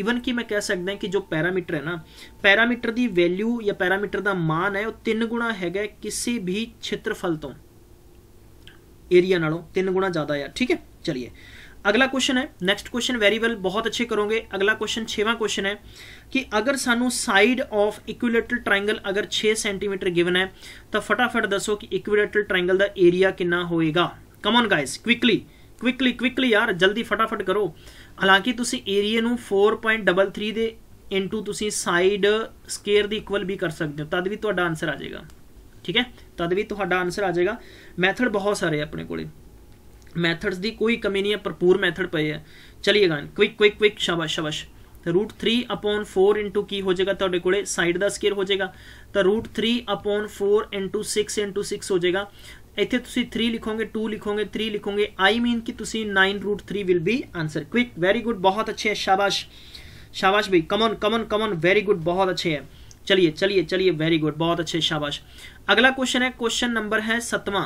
इवन कि मैं कह सकता कि जो पैरामीटर है ना पैरामीटर की वैल्यू या पैरामीटर का मान है वह तीन गुणा ਹੈਗਾ किसी भी ਖੇਤਰਫਲ तो एरिया नालों तीन गुणा ज़्यादा है ठीक है चलिए अगला क्वेश्चन है नैक्सट क्वेश्चन वेरी वैल बहुत अच्छे करोगे अगला क्वेश्चन छेवं क्वेश्चन है कि अगर सानू साइड ऑफ इक्विलेटरल ट्रायंगल अगर छे सेंटीमीटर गिवन है तो फटाफट दसो कि इक्विलेटरल ट्रायंगल का एरिया कितना होएगा come on guys quickly quickly quickly यार जल्दी फटाफट करो ਹਾਲਾਂਕਿ ਤੁਸੀਂ ਏਰੀਆ ਨੂੰ 4.33 ਦੇ ਇਨਟੂ ਤੁਸੀਂ ਸਾਈਡ ਸਕੁਅਰ ਦੀ ਇਕੁਅਲ ਵੀ ਕਰ ਸਕਦੇ ਹੋ ਤਦ ਵੀ ਤੁਹਾਡਾ ਆਨਸਰ ਆ ਜਾਏਗਾ ਠੀਕ ਹੈ ਤਦ ਵੀ ਤੁਹਾਡਾ ਆਨਸਰ ਆ ਜਾਏਗਾ ਮੈਥਡ ਬਹੁਤ ਸਾਰੇ ਆਪਣੇ ਕੋਲੇ ਮੈਥਡਸ ਦੀ ਕੋਈ ਕਮੀ ਨਹੀਂ ਹੈ ਭਰਪੂਰ ਮੈਥਡ ਪਏ ਹੈ ਚਲਿਏ ਗਾਨ ਕੁਇਕ ਕੁਇਕ ਕੁਇਕ ਸ਼ਾਬਾਸ਼ ਸ਼ਾਬਾਸ਼ ਤਾਂ √3/4 ਕੀ ਹੋ ਜਾਏਗਾ ਤੁਹਾਡੇ ਕੋਲੇ ਸਾਈਡ ਦਾ ਸਕੁਅਰ ਹੋ ਜਾਏਗਾ ਤਾਂ √3/4 6 6 ਹੋ ਜਾਏਗਾ थ्री लिखोगे टू लिखोगे थ्री लिखोगे आई मीन ਆਈ तुम nine root three will be answer quick very good बहुत अच्छे है शाबाश शाबाश भाई कमन कमन कमन वेरी गुड बहुत अच्छे है चलिए चलिए चलिए वेरी गुड बहुत अच्छे शाबाश अगला क्वेश्चन है क्वेश्चन नंबर है सतवा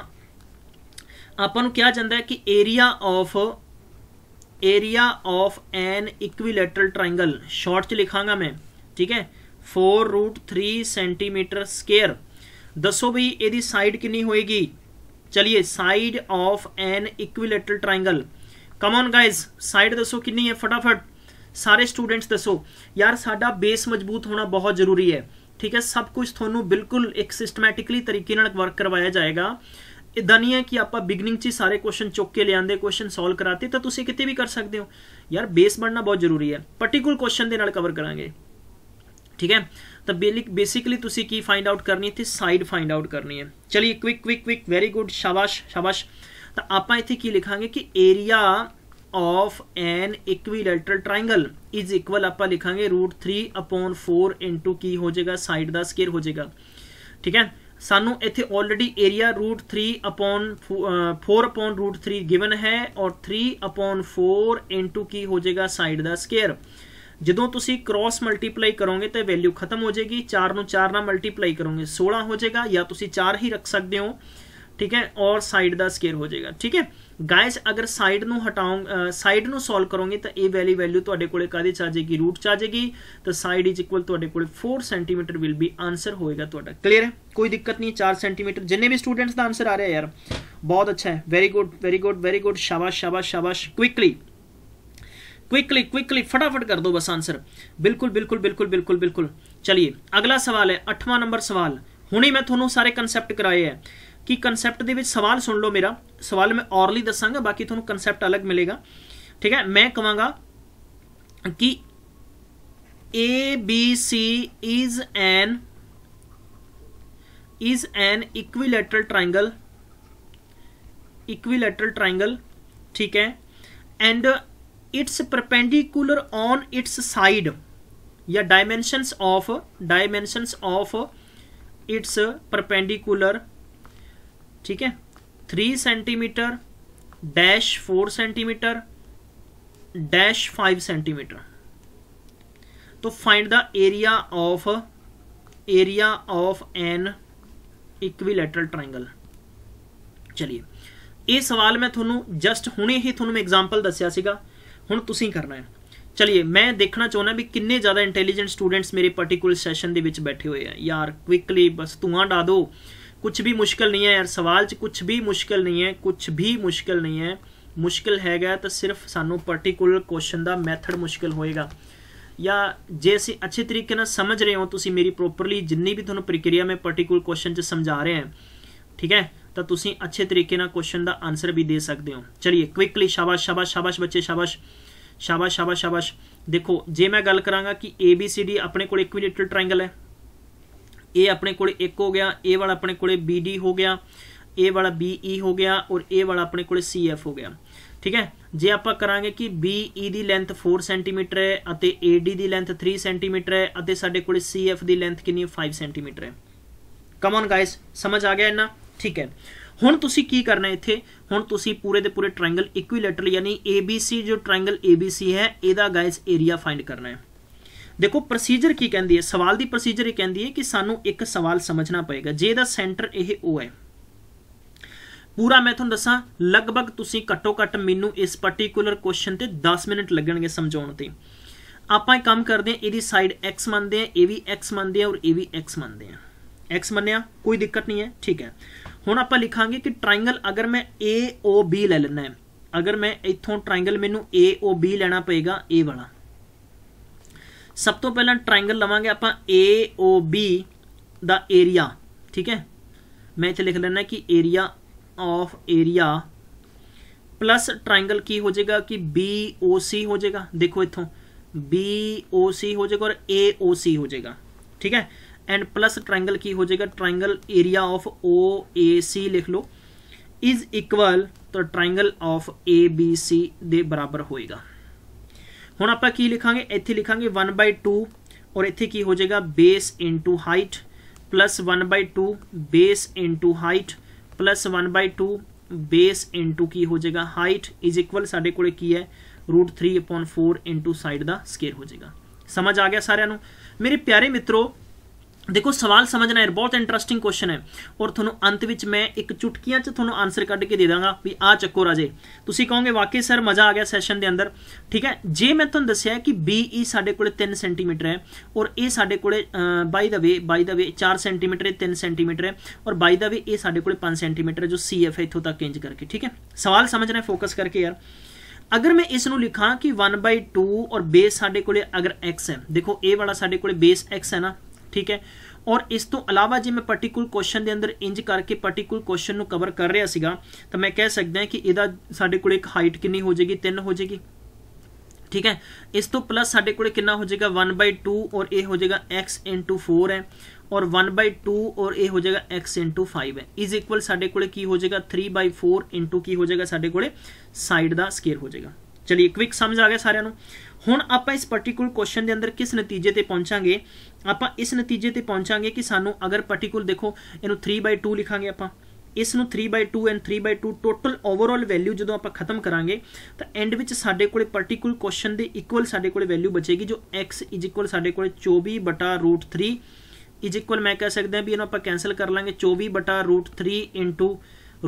अपन क्या जानता है कि area of area of an equilateral triangle short च लिखागा मैं ठीक है four root three centimetre square दसो भी यदि साइड किन्नी होएगी side of an equilateral triangle come on guys side ਦੱਸੋ ਕਿੰਨੀ ਹੈ ਫਟਾਫਟ ਸਾਰੇ ਸਟੂਡੈਂਟਸ ਦੱਸੋ ਯਾਰ ਸਾਡਾ ਬੇਸ ਮਜ਼ਬੂਤ ਹੋਣਾ ਬਹੁਤ ਜ਼ਰੂਰੀ ਹੈ ਠੀਕ ਹੈ ਸਭ ਕੁਝ ਤੁਹਾਨੂੰ ਬਿਲਕੁਲ ਇੱਕ ਸਿਸਟਮੈਟਿਕਲੀ ਤਰੀਕੇ ਨਾਲ ਵਰਕ ਕਰਵਾਇਆ ਜਾਏਗਾ ਇਦਾਂ ਨਹੀਂ ਹੈ ਕਿ ਆਪਾਂ ਬਿਗਨਿੰਗ 'ਚ ਹੀ ਸਾਰੇ ਕੁਐਸਚਨ ਚੁੱਕ ਕੇ ਲਿਆਂਦੇ ਕੁਐਸਚਨ ਸੋਲਵ ਕਰਾਤੇ ਤਾਂ ਤੁਸੀਂ ਕਿਤੇ ਵੀ ਕਰ ਸਕਦੇ ਹੋ ਯਾਰ ਬੇਸ ਬਣਨਾ ਬਹੁਤ ਜ਼ਰੂਰੀ ਹੈ ਪਾਰਟਿਕੂਲ ਕੁਐਸਚਨ ਦੇ ਨਾਲ ਕਵਰ ਕਰਾਂਗੇ ਠੀਕ ਹੈ ਤਾਂ ਬੇਸਿਕਲੀ ਤੁਸੀਂ ਕੀ ਫਾਈਂਡ ਆਊਟ ਕਰਨੀ ਹੈ ਤੇ ਸਾਈਡ ਫਾਈਂਡ ਆਊਟ ਕਰਨੀ ਹੈ ਚਲਿਏ quick quick quick very good ਸ਼ਾਬਾਸ਼ ਸ਼ਾਬਾਸ਼ ਤਾਂ ਆਪਾਂ ਇੱਥੇ ਕੀ ਲਿਖਾਂਗੇ ਕਿ area of an equilateral triangle is equal ਆਪਾਂ ਲਿਖਾਂਗੇ √3/4 ਇਨਟੂ ਕੀ ਹੋ ਜਾਏਗਾ ਸਾਈਡ ਦਾ ਸਕੁਅਰ ਹੋ ਜਾਏਗਾ ਠੀਕ ਹੈ ਸਾਨੂੰ ਇੱਥੇ ਆਲਰੇਡੀ ਏਰੀਆ √3/4/√3 ਗਿਵਨ ਹੈ ਔਰ 3/4 ਇਨਟੂ ਕੀ ਹੋ ਜਾਏਗਾ ਸਾਈਡ ਦਾ ਸਕੁਅਰ ਜਦੋਂ ਤੁਸੀਂ ਕ੍ਰਾਸ ਮਲਟੀਪਲਾਈ ਕਰੋਗੇ ਤੇ ਵੈਲਿਊ ਖਤਮ ਹੋ ਜਾਏਗੀ 4 ਨੂੰ 4 ਨਾਲ ਮਲਟੀਪਲਾਈ ਕਰੋਗੇ 16 ਹੋ ਜਾਏਗਾ ਜਾਂ ਤੁਸੀਂ 4 ਹੀ ਰੱਖ ਸਕਦੇ ਹੋ ਠੀਕ ਹੈ ਔਰ ਸਾਈਡ ਦਾ ਸਕੇਅਰ ਹੋ ਜਾਏਗਾ ਠੀਕ ਹੈ ਗਾਇਸ ਅਗਰ ਸਾਈਡ ਨੂੰ ਹਟਾਓ ਸਾਈਡ ਨੂੰ ਸੋਲਵ ਕਰੋਗੇ ਤਾਂ ਇਹ ਵੈਲੀ ਵੈਲਿਊ ਤੁਹਾਡੇ ਕੋਲੇ ਕਾਦੇ ਚ ਆ ਜਾਏਗੀ ਰੂਟ ਚ ਆ ਜਾਏਗੀ ਤਾਂ ਸਾਈਡ ਇਜ਼ ਇਕੁਅਲ ਤੁਹਾਡੇ ਕੋਲੇ 4 ਸੈਂਟੀਮੀਟਰ ਵਿਲ ਬੀ ਆਨਸਰ ਹੋਏਗਾ ਤੁਹਾਡਾ ਕਲੀਅਰ ਹੈ ਕੋਈ ਦਿੱਕਤ ਨਹੀਂ 4 ਸੈਂਟੀਮੀਟਰ ਜਿੰਨੇ ਵੀ ਸਟੂਡੈਂਟਸ ਦਾ ਆਨਸਰ ਆ ਰਿਹਾ ਯਾਰ ਬਹੁਤ ਅੱਛਾ ਹੈ very good very good very good ਸ਼ਾਬਾਸ਼ ਸ਼ਾਬਾਸ਼ ਸ਼ਾਬਾਸ਼ ਕੁਇਕਲੀ क्विकली क्विकली फटाफट कर दो बस आंसर बिल्कुल बिल्कुल बिल्कुल बिल्कुल बिल्कुल चलिए अगला सवाल है अठवा नंबर सवाल हूँ मैं थोनों सारे कंसैप्ट कराए हैं कि कंसैप्ट सवाल सुन लो मेरा सवाल मैं ओरली दसागा बाकी थोड़ा कंसैप्ट अलग मिलेगा ठीक है मैं कह कि A B C is an is an equilateral triangle equilateral triangle ठीक है and its perpendicular on its side या dimensions of dimensions of its perpendicular ठीक है three centimetre dash four centimetre dash five centimetre तो find the area of area of an equilateral triangle चलिए ये सवाल मैं ਤੁਹਾਨੂੰ जस्ट हूने ही ਤੁਹਾਨੂੰ मैं एग्जाम्पल ਦੱਸਿਆ ਹੁਣ ਤੁਸੀਂ ਕਰਨਾ ਹੈ ਚਲਿਏ ਮੈਂ ਦੇਖਣਾ ਚਾਹੁੰਦਾ ਵੀ ਕਿੰਨੇ ਜ਼ਿਆਦਾ ਇੰਟੈਲੀਜੈਂਟ ਸਟੂਡੈਂਟਸ ਮੇਰੇ ਪਾਰਟਿਕੂਲਰ ਸੈਸ਼ਨ ਦੇ ਵਿੱਚ ਬੈਠੇ ਹੋਏ ਆ ਯਾਰ ਕੁਇਕਲੀ ਬਸ ਧੂਆਂ ਡਾ ਦਿਓ ਕੁਝ ਵੀ ਮੁਸ਼ਕਲ ਨਹੀਂ ਹੈ ਯਾਰ ਸਵਾਲ 'ਚ ਕੁਝ ਵੀ ਮੁਸ਼ਕਲ ਨਹੀਂ ਹੈ ਕੁਝ ਵੀ ਮੁਸ਼ਕਲ ਨਹੀਂ ਹੈ ਮੁਸ਼ਕਲ ਹੈਗਾ ਤਾਂ ਸਿਰਫ ਸਾਨੂੰ ਪਾਰਟਿਕੂਲਰ ਕੁਐਸਚਨ ਦਾ ਮੈਥਡ ਮੁਸ਼ਕਲ ਹੋਏਗਾ ਜਾਂ ਜੇ ਅਸੀਂ ਅੱਛੇ ਤਰੀਕੇ ਨਾਲ ਸਮਝ ਰਹੇ ਹੋ ਤੁਸੀਂ ਮੇਰੀ ਪ੍ਰੋਪਰਲੀ ਜਿੰਨੀ ਵੀ ਤੁਹਾਨੂੰ ਪ੍ਰਕਿਰਿਆ ਮੈਂ ਪਾਰਟਿਕੂਲਰ ਕੁਐਸਚਨ 'ਚ ਸਮਝਾ ਰਿਹਾ ਹਾਂ ਠੀਕ ਹੈ ਤਾਂ ਤੁਸੀਂ ਅੱਛੇ ਤਰੀਕੇ ਨਾਲ ਕੁਐਸਚਨ ਦਾ ਆਨਸਰ ਵੀ ਦੇ ਸਕਦੇ ਹੋ ਚਲਿਏ ਕੁਇਕਲੀ ਸ਼ਾਬਾਸ਼ ਸ਼ਾਬਾਸ਼ ਸ਼ਾਬਾਸ਼ ਬੱਚੇ ਸ਼ਾਬਾਸ਼ ਸ਼ਾਬਾਸ਼ ਸ਼ਾਬਾਸ਼ ਸ਼ਾਬਾਸ਼ ਦੇਖੋ ਜੇ ਮੈਂ ਗੱਲ ਕਰਾਂਗਾ ਕਿ ABCD ਆਪਣੇ ਕੋਲ ਇਕੁਇਲੇਟਰਲ ਟ੍ਰਾਇੰਗਲ ਹੈ ਏ ਆਪਣੇ ਕੋਲ 1 ਹੋ ਗਿਆ ਇਹ ਵਾਲਾ ਆਪਣੇ ਕੋਲ BD ਹੋ ਗਿਆ ਇਹ ਵਾਲਾ BE ਹੋ ਗਿਆ ਔਰ ਇਹ ਵਾਲਾ ਆਪਣੇ ਕੋਲ CF ਹੋ ਗਿਆ ਠੀਕ ਹੈ ਜੇ ਆਪਾਂ ਕਰਾਂਗੇ ਕਿ BE ਦੀ ਲੈਂਥ 4 ਸੈਂਟੀਮੀਟਰ ਹੈ ਅਤੇ AD ਦੀ ਲੈਂਥ 3 ਸੈਂਟੀਮੀਟਰ ਹੈ ਅਤੇ ਸਾਡੇ ਕੋਲ CF ਦੀ ਲੈਂਥ ਕਿੰਨੀ ਹੈ 5 ਸੈਂਟੀਮੀਟਰ ਹੈ ਕਮ ਔਨ ਗਾਇਸ ਸਮਝ ਆ ਗਿਆ ਇਹਨਾਂ ਠੀਕ ਹੈ ਹੁਣ ਤੁਸੀਂ ਕੀ ਕਰਨਾ ਇੱਥੇ ਹੁਣ ਤੁਸੀਂ ਪੂਰੇ ਦੇ ਪੂਰੇ ਟ੍ਰਾਇੰਗਲ ਇਕੁਇਲੈਟਰਲ ਯਾਨੀ ABC ਜੋ ਟ੍ਰਾਇੰਗਲ ABC ਹੈ ਇਹਦਾ ਗਾਇਸ ਏਰੀਆ ਫਾਈਂਡ ਕਰਨਾ ਹੈ ਦੇਖੋ ਪ੍ਰੋਸੀਜਰ ਕੀ ਕਹਿੰਦੀ ਹੈ ਸਵਾਲ ਦੀ ਪ੍ਰੋਸੀਜਰ ਇਹ ਕਹਿੰਦੀ ਹੈ ਕਿ ਸਾਨੂੰ ਇੱਕ ਸਵਾਲ ਸਮਝਣਾ ਪਏਗਾ ਜੇ ਦਾ ਸੈਂਟਰ ਇਹ O ਹੈ ਪੂਰਾ ਮੈਂ ਤੁਹਾਨੂੰ ਦੱਸਾਂ ਲਗਭਗ ਤੁਸੀਂ ਘੱਟੋ ਘੱਟ ਮੈਨੂੰ ਇਸ ਪਾਰਟਿਕੂਲਰ ਕੁਐਸਚਨ ਤੇ 10 ਮਿੰਟ ਲੱਗਣਗੇ ਸਮਝਾਉਣ ਤੇ ਆਪਾਂ ਇਹ ਕੰਮ ਕਰਦੇ ਹਾਂ ਇਹਦੀ ਸਾਈਡ x ਮੰਨਦੇ ਆ ਇਹ ਵੀ x ਮੰਨਦੇ ਆ ਔਰ ਇਹ ਵੀ x ਮੰਨਦੇ ਆ x ਮੰਨਿਆ ਕੋਈ ਦਿੱਕਤ ਨਹੀਂ ਹੈ ਠੀਕ ਹੈ ਹੁਣ ਆਪਾਂ ਲਿਖਾਂਗੇ ਕਿ ਟ੍ਰਾਇੰਗਲ ਅਗਰ ਮੈਂ AOB ਲੈ ਲੈਣਾ ਹੈ ਅਗਰ ਮੈਂ ਇੱਥੋਂ ਟ੍ਰਾਇੰਗਲ ਮੈਨੂੰ AOB ਲੈਣਾ ਪਏਗਾ A ਵਾਲਾ ਸਭ ਤੋਂ ਪਹਿਲਾਂ ਟ੍ਰਾਇੰਗਲ ਲਵਾਂਗੇ ਆਪਾਂ AOB ਦਾ ਏਰੀਆ ਠੀਕ ਹੈ ਮੈਂ ਇੱਥੇ ਲਿਖ ਲੈਣਾ ਕਿ area of area plus triangle ਕੀ ਹੋ ਜਾਏਗਾ ਕਿ BOC ਹੋ ਜਾਏਗਾ ਦੇਖੋ ਇੱਥੋਂ BOC ਹੋ ਜਾਏਗਾ ਔਰ AOC ਹੋ ਜਾਏਗਾ ਠੀਕ ਹੈ एंड प्लस ट्राइंगल की हो जाएगा triangle area of O A C लिख लो इज इक्वल तो triangle of A B C दे बराबर होएगा ਹੁਣ ਆਪਾਂ ਕੀ ਲਿਖਾਂਗੇ ਇੱਥੇ ਲਿਖਾਂਗੇ 1/2 ਔਰ ਇੱਥੇ ਕੀ ਹੋ ਜਾਏਗਾ base into height plus 1/2 base into height plus 1/2 base into ਕੀ ਹੋ ਜਾਏਗਾ ਹਾਈਟ ਇਜ਼ ਇਕੁਅਲ ਸਾਡੇ ਕੋਲੇ ਕੀ ਹੈ √3/4 ਇਨਟੂ ਸਾਈਡ ਦਾ ਸਕੇਅਰ ਹੋ ਜਾਏਗਾ ਸਮਝ ਆ ਗਿਆ ਸਾਰਿਆਂ ਨੂੰ ਮੇਰੇ ਪਿਆਰੇ ਮਿੱਤਰੋ ਦੇਖੋ ਸਵਾਲ ਸਮਝਣਾ ਹੈ ਬਹੁਤ ਇੰਟਰਸਟਿੰਗ ਕੁਐਸਚਨ ਹੈ ਔਰ ਤੁਹਾਨੂੰ ਅੰਤ ਵਿੱਚ ਮੈਂ ਇੱਕ ਚੁਟਕੀਆਂ 'ਚ ਤੁਹਾਨੂੰ ਆਨਸਰ ਕੱਢ ਕੇ ਦੇ ਦਾਂਗਾ ਵੀ ਆ ਚੱਕੋ ਰਾਜੇ ਤੁਸੀਂ ਕਹੋਗੇ ਵਾਕਈ ਸਰ ਮਜ਼ਾ ਆ ਗਿਆ ਸੈਸ਼ਨ ਦੇ ਅੰਦਰ ਠੀਕ ਹੈ ਜੇ ਮੈਂ ਤੁਹਾਨੂੰ ਦੱਸਿਆ ਕਿ BE ਸਾਡੇ ਕੋਲੇ 3 ਸੈਂਟੀਮੀਟਰ ਹੈ ਔਰ ਇਹ ਸਾਡੇ ਕੋਲੇ ਬਾਈ ਦਾ ਵੇ ਬਾਈ ਦਾ ਵੇ 4 ਸੈਂਟੀਮੀਟਰ ਹੈ 3 ਸੈਂਟੀਮੀਟਰ ਹੈ ਔਰ ਬਾਈ ਦਾ ਵੇ ਇਹ ਸਾਡੇ ਕੋਲੇ 5 ਸੈਂਟੀਮੀਟਰ ਜੋ CF ਇੱਥੋਂ ਤੱਕ ਇੰਜ ਕਰਕੇ ਠੀਕ ਹੈ ਸਵਾਲ ਸਮਝਣਾ ਹੈ ਫੋਕਸ ਕਰਕੇ ਯਾਰ ਅਗਰ ਮੈਂ ਇਸ ਨੂੰ ਲਿਖਾਂ ਕਿ 1/2 ਔਰ ਬੇਸ ਸਾਡੇ ਕੋਲੇ ਅਗਰ x ਹੈ ਦੇਖੋ ਇਹ ਵਾਲਾ ਸਾਡੇ ਕੋਲੇ ਬੇਸ x ਹੈ ਨਾ ਠੀਕ ਹੈ ਔਰ ਇਸ ਤੋਂ ਇਲਾਵਾ ਜੇ ਮੈਂ ਪਾਰਟਿਕੂਲ ਕੁਐਸਚਨ ਦੇ ਅੰਦਰ ਇੰਜ ਕਰਕੇ ਪਾਰਟਿਕੂਲ ਕੁਐਸਚਨ ਨੂੰ ਕਵਰ ਕਰ ਰਿਹਾ ਸੀਗਾ ਤਾਂ ਮੈਂ ਕਹਿ ਸਕਦਾ ਹਾਂ ਕਿ ਇਹਦਾ ਸਾਡੇ ਕੋਲ ਇੱਕ ਹਾਈਟ ਕਿੰਨੀ ਹੋ ਜਾਏਗੀ 3 ਹੋ ਜਾਏਗੀ ਠੀਕ ਹੈ ਇਸ ਤੋਂ ਪਲੱਸ ਸਾਡੇ ਕੋਲ ਕਿੰਨਾ ਹੋ ਜਾਏਗਾ 1/2 ਔਰ ਇਹ ਹੋ ਜਾਏਗਾ x 4 ਹੈ ਔਰ 1/2 ਔਰ ਇਹ ਹੋ ਜਾਏਗਾ x 5 ਹੈ ਇਜ਼ ਇਕੁਅਲ ਸਾਡੇ ਕੋਲੇ ਕੀ ਹੋ ਜਾਏਗਾ 3/4 ਕੀ ਹੋ ਜਾਏਗਾ ਸਾਡੇ ਕੋਲੇ ਸਾਈਡ ਦਾ ਸਕੁਅਰ ਹੋ ਜਾਏਗਾ ਚਲਿਏ ਕੁਇਕ ਸਮਝ ਆ ਗਿਆ ਸਾਰਿਆਂ ਨੂੰ ਹੁਣ ਆਪਾਂ ਇਸ ਪਾਰਟਿਕੂਲ ਕੁਐਸਚਨ ਦੇ ਅੰਦਰ ਕਿਸ ਨਤੀਜੇ ਤੇ ਪਹੁੰਚਾਂਗੇ ਆਪਾਂ ਇਸ ਨਤੀਜੇ ਤੇ ਪਹੁੰਚਾਂਗੇ ਕਿ ਸਾਨੂੰ ਅਗਰ ਪਾਰਟਿਕੂਲ ਦੇਖੋ ਇਹਨੂੰ 3/2 ਲਿਖਾਂਗੇ ਆਪਾਂ ਇਸ ਨੂੰ 3/2 ਐਂਡ 3/2 ਟੋਟਲ ਓਵਰਆਲ ਵੈਲਿਊ ਜਦੋਂ ਆਪਾਂ ਖਤਮ ਕਰਾਂਗੇ ਤਾਂ ਐਂਡ ਵਿੱਚ ਸਾਡੇ ਕੋਲੇ ਪਾਰਟਿਕੂਲ ਕੁਐਸਚਨ ਦੇ ਇਕੁਅਲ ਸਾਡੇ ਕੋਲੇ ਵੈਲਿਊ ਬਚੇਗੀ ਜੋ x ਸਾਡੇ ਕੋਲੇ 24/√3 ਇਜ ਇਕੁਅਲ ਮੈਂ ਕਹਿ ਸਕਦਾ ਵੀ ਇਹਨੂੰ ਆਪਾਂ ਕੈਨਸਲ ਕਰ ਲਾਂਗੇ 24/√3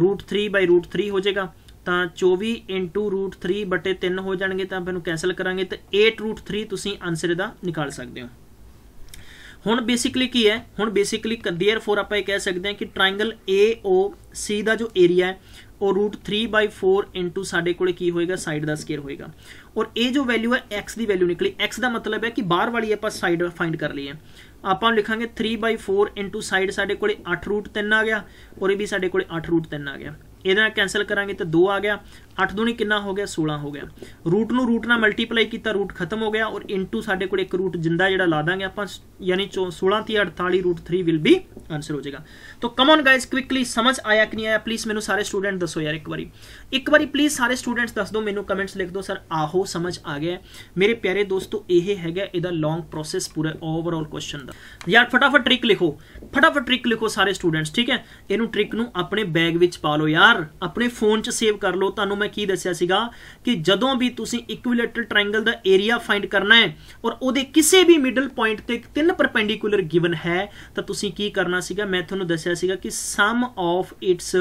√3/√3 ਹੋ ਜਾਏਗਾ ਤਾਂ 24 √3 ਬਟੇ 3 ਹੋ ਜਾਣਗੇ ਤਾਂ ਆਪਾਂ ਇਹਨੂੰ ਕੈਨਸਲ ਕਰਾਂਗੇ ਤਾਂ √3 ਤੁਸੀਂ ਆਨਸਰ ਇਹਦਾ ਨਿਕਾਲ ਸਕਦੇ ਹੋ ਹੁਣ ਬੇਸਿਕਲੀ ਕੀ ਹੈ ਹੁਣ ਬੇਸਿਕਲੀ देयरफॉर ਆਪਾਂ ਇਹ ਕਹਿ ਸਕਦੇ ਹਾਂ ਕਿ ਟ੍ਰਾਇੰਗਲ AOC ਦਾ ਜੋ ਏਰੀਆ ਹੈ ਉਹ √3/4 into ਸਾਡੇ ਕੋਲੇ ਕੀ ਹੋਏਗਾ ਸਾਈਡ ਦਾ ਸਕੁਅਰ ਹੋਏਗਾ ਔਰ ਇਹ ਜੋ ਵੈਲਿਊ ਹੈ x ਦੀ ਵੈਲਿਊ ਨਿਕਲੀ x ਦਾ ਮਤਲਬ ਹੈ ਕਿ ਬਾਹਰ ਵਾਲੀ ਆਪਾਂ ਸਾਈਡ ਫਾਈਂਡ ਕਰ ਲਈ ਹੈ ਆਪਾਂ ਲਿਖਾਂਗੇ 3/4 into ਸਾਈਡ ਸਾਡੇ ਕੋਲੇ 8√3 ਆ ਗਿਆ ਔਰ ਇਹ ਵੀ ਸਾਡੇ ਕੋਲੇ 8√3 ਆ ਗਿਆ ਇਹਦਾ ਕੈਨਸਲ ਕਰਾਂਗੇ ਤਾਂ 2 ਆ ਗਿਆ 8 ਦੂਣੀ ਕਿੰਨਾ ਹੋ ਗਿਆ 16 ਹੋ ਗਿਆ ਰੂਟ ਨੂੰ ਰੂਟ ਨਾਲ ਮਲਟੀਪਲਾਈ ਕੀਤਾ ਰੂਟ ਖਤਮ ਹੋ ਗਿਆ ਔਰ ਇਨਟੂ ਸਾਡੇ ਕੋਲ ਇੱਕ ਰੂਟ ਜਿੰਦਾ ਜਿਹੜਾ ਲਾ ਦਾਂਗੇ ਆਪਾਂ ਯਾਨੀ 16 3 48 ਰੂਟ 3 ਵਿਲ ਬੀ ਆਨਸਰ ਹੋ ਜਾਏਗਾ ਤੋ ਕਮ ਔਨ ਗਾਇਜ਼ ਕੁਇਕਲੀ ਸਮਝ ਆਇਆ ਕਿ ਨਹੀਂ ਆਇਆ ਪਲੀਜ਼ ਮੈਨੂੰ ਸਾਰੇ ਸਟੂਡੈਂਟ ਦੱਸੋ ਯਾਰ ਇੱਕ ਵਾਰੀ ਇੱਕ ਵਾਰੀ ਪਲੀਜ਼ ਸਾਰੇ ਸਟੂਡੈਂਟਸ ਦੱਸ ਦਿਓ ਮੈਨੂੰ ਕਮੈਂਟਸ ਲਿਖ ਦਿਓ ਸਰ ਆਹੋ ਸਮਝ ਆ ਗਿਆ ਮੇਰੇ ਪਿਆਰੇ ਦੋਸਤੋ ਇਹ ਹੈਗਾ ਇਹਦਾ ਲੌਂਗ ਪ੍ਰੋਸੈਸ ਪੂਰਾ ਓਵਰਆਲ ਕੁਐਸਚਨ ਦਾ ਯਾਰ ਫਟਾਫਟ ਟ੍ਰਿਕ ਲਿਖੋ ਫਟਾਫਟ ਟ੍ਰਿਕ ਲਿਖੋ ਸਾਰੇ ਸਟੂਡੈਂਟਸ ਠੀਕ ਹੈ ਇਹਨੂੰ ਟ੍ਰਿਕ ਨੂੰ ਆਪਣੇ ਬੈਗ ਵਿੱਚ ਪਾ ਲਓ ਯਾਰ ਆਪਣੇ ਫੋਨ 'ਚ ਸੇਵ ਕਰ ਲਓ ਤੁਹਾਨੂੰ ਮੈਂ ਕੀ ਦੱਸਿਆ ਸੀਗਾ ਕਿ ਜਦੋਂ ਵੀ ਤੁਸੀਂ ਇਕੁਇਲੇਟਰਲ ਟ੍ਰਾਇੰਗਲ ਦਾ ਏਰੀਆ ਫਾਈਂਡ ਕਰਨਾ ਹੈ ਔਰ ਉਹਦੇ ਕਿਸੇ ਵੀ ਮਿਡਲ ਪੁਆਇੰਟ ਤੇ ਤਿੰਨ ਪਰਪੈਂਡੀਕੂਲਰ ਗਿਵਨ ਹੈ ਤਾਂ ਤੁਸੀਂ ਕੀ ਕਰਨਾ ਸੀਗਾ ਮੈਂ ਤੁਹਾਨੂੰ ਦੱਸਿਆ ਸੀਗਾ ਕਿ sum of its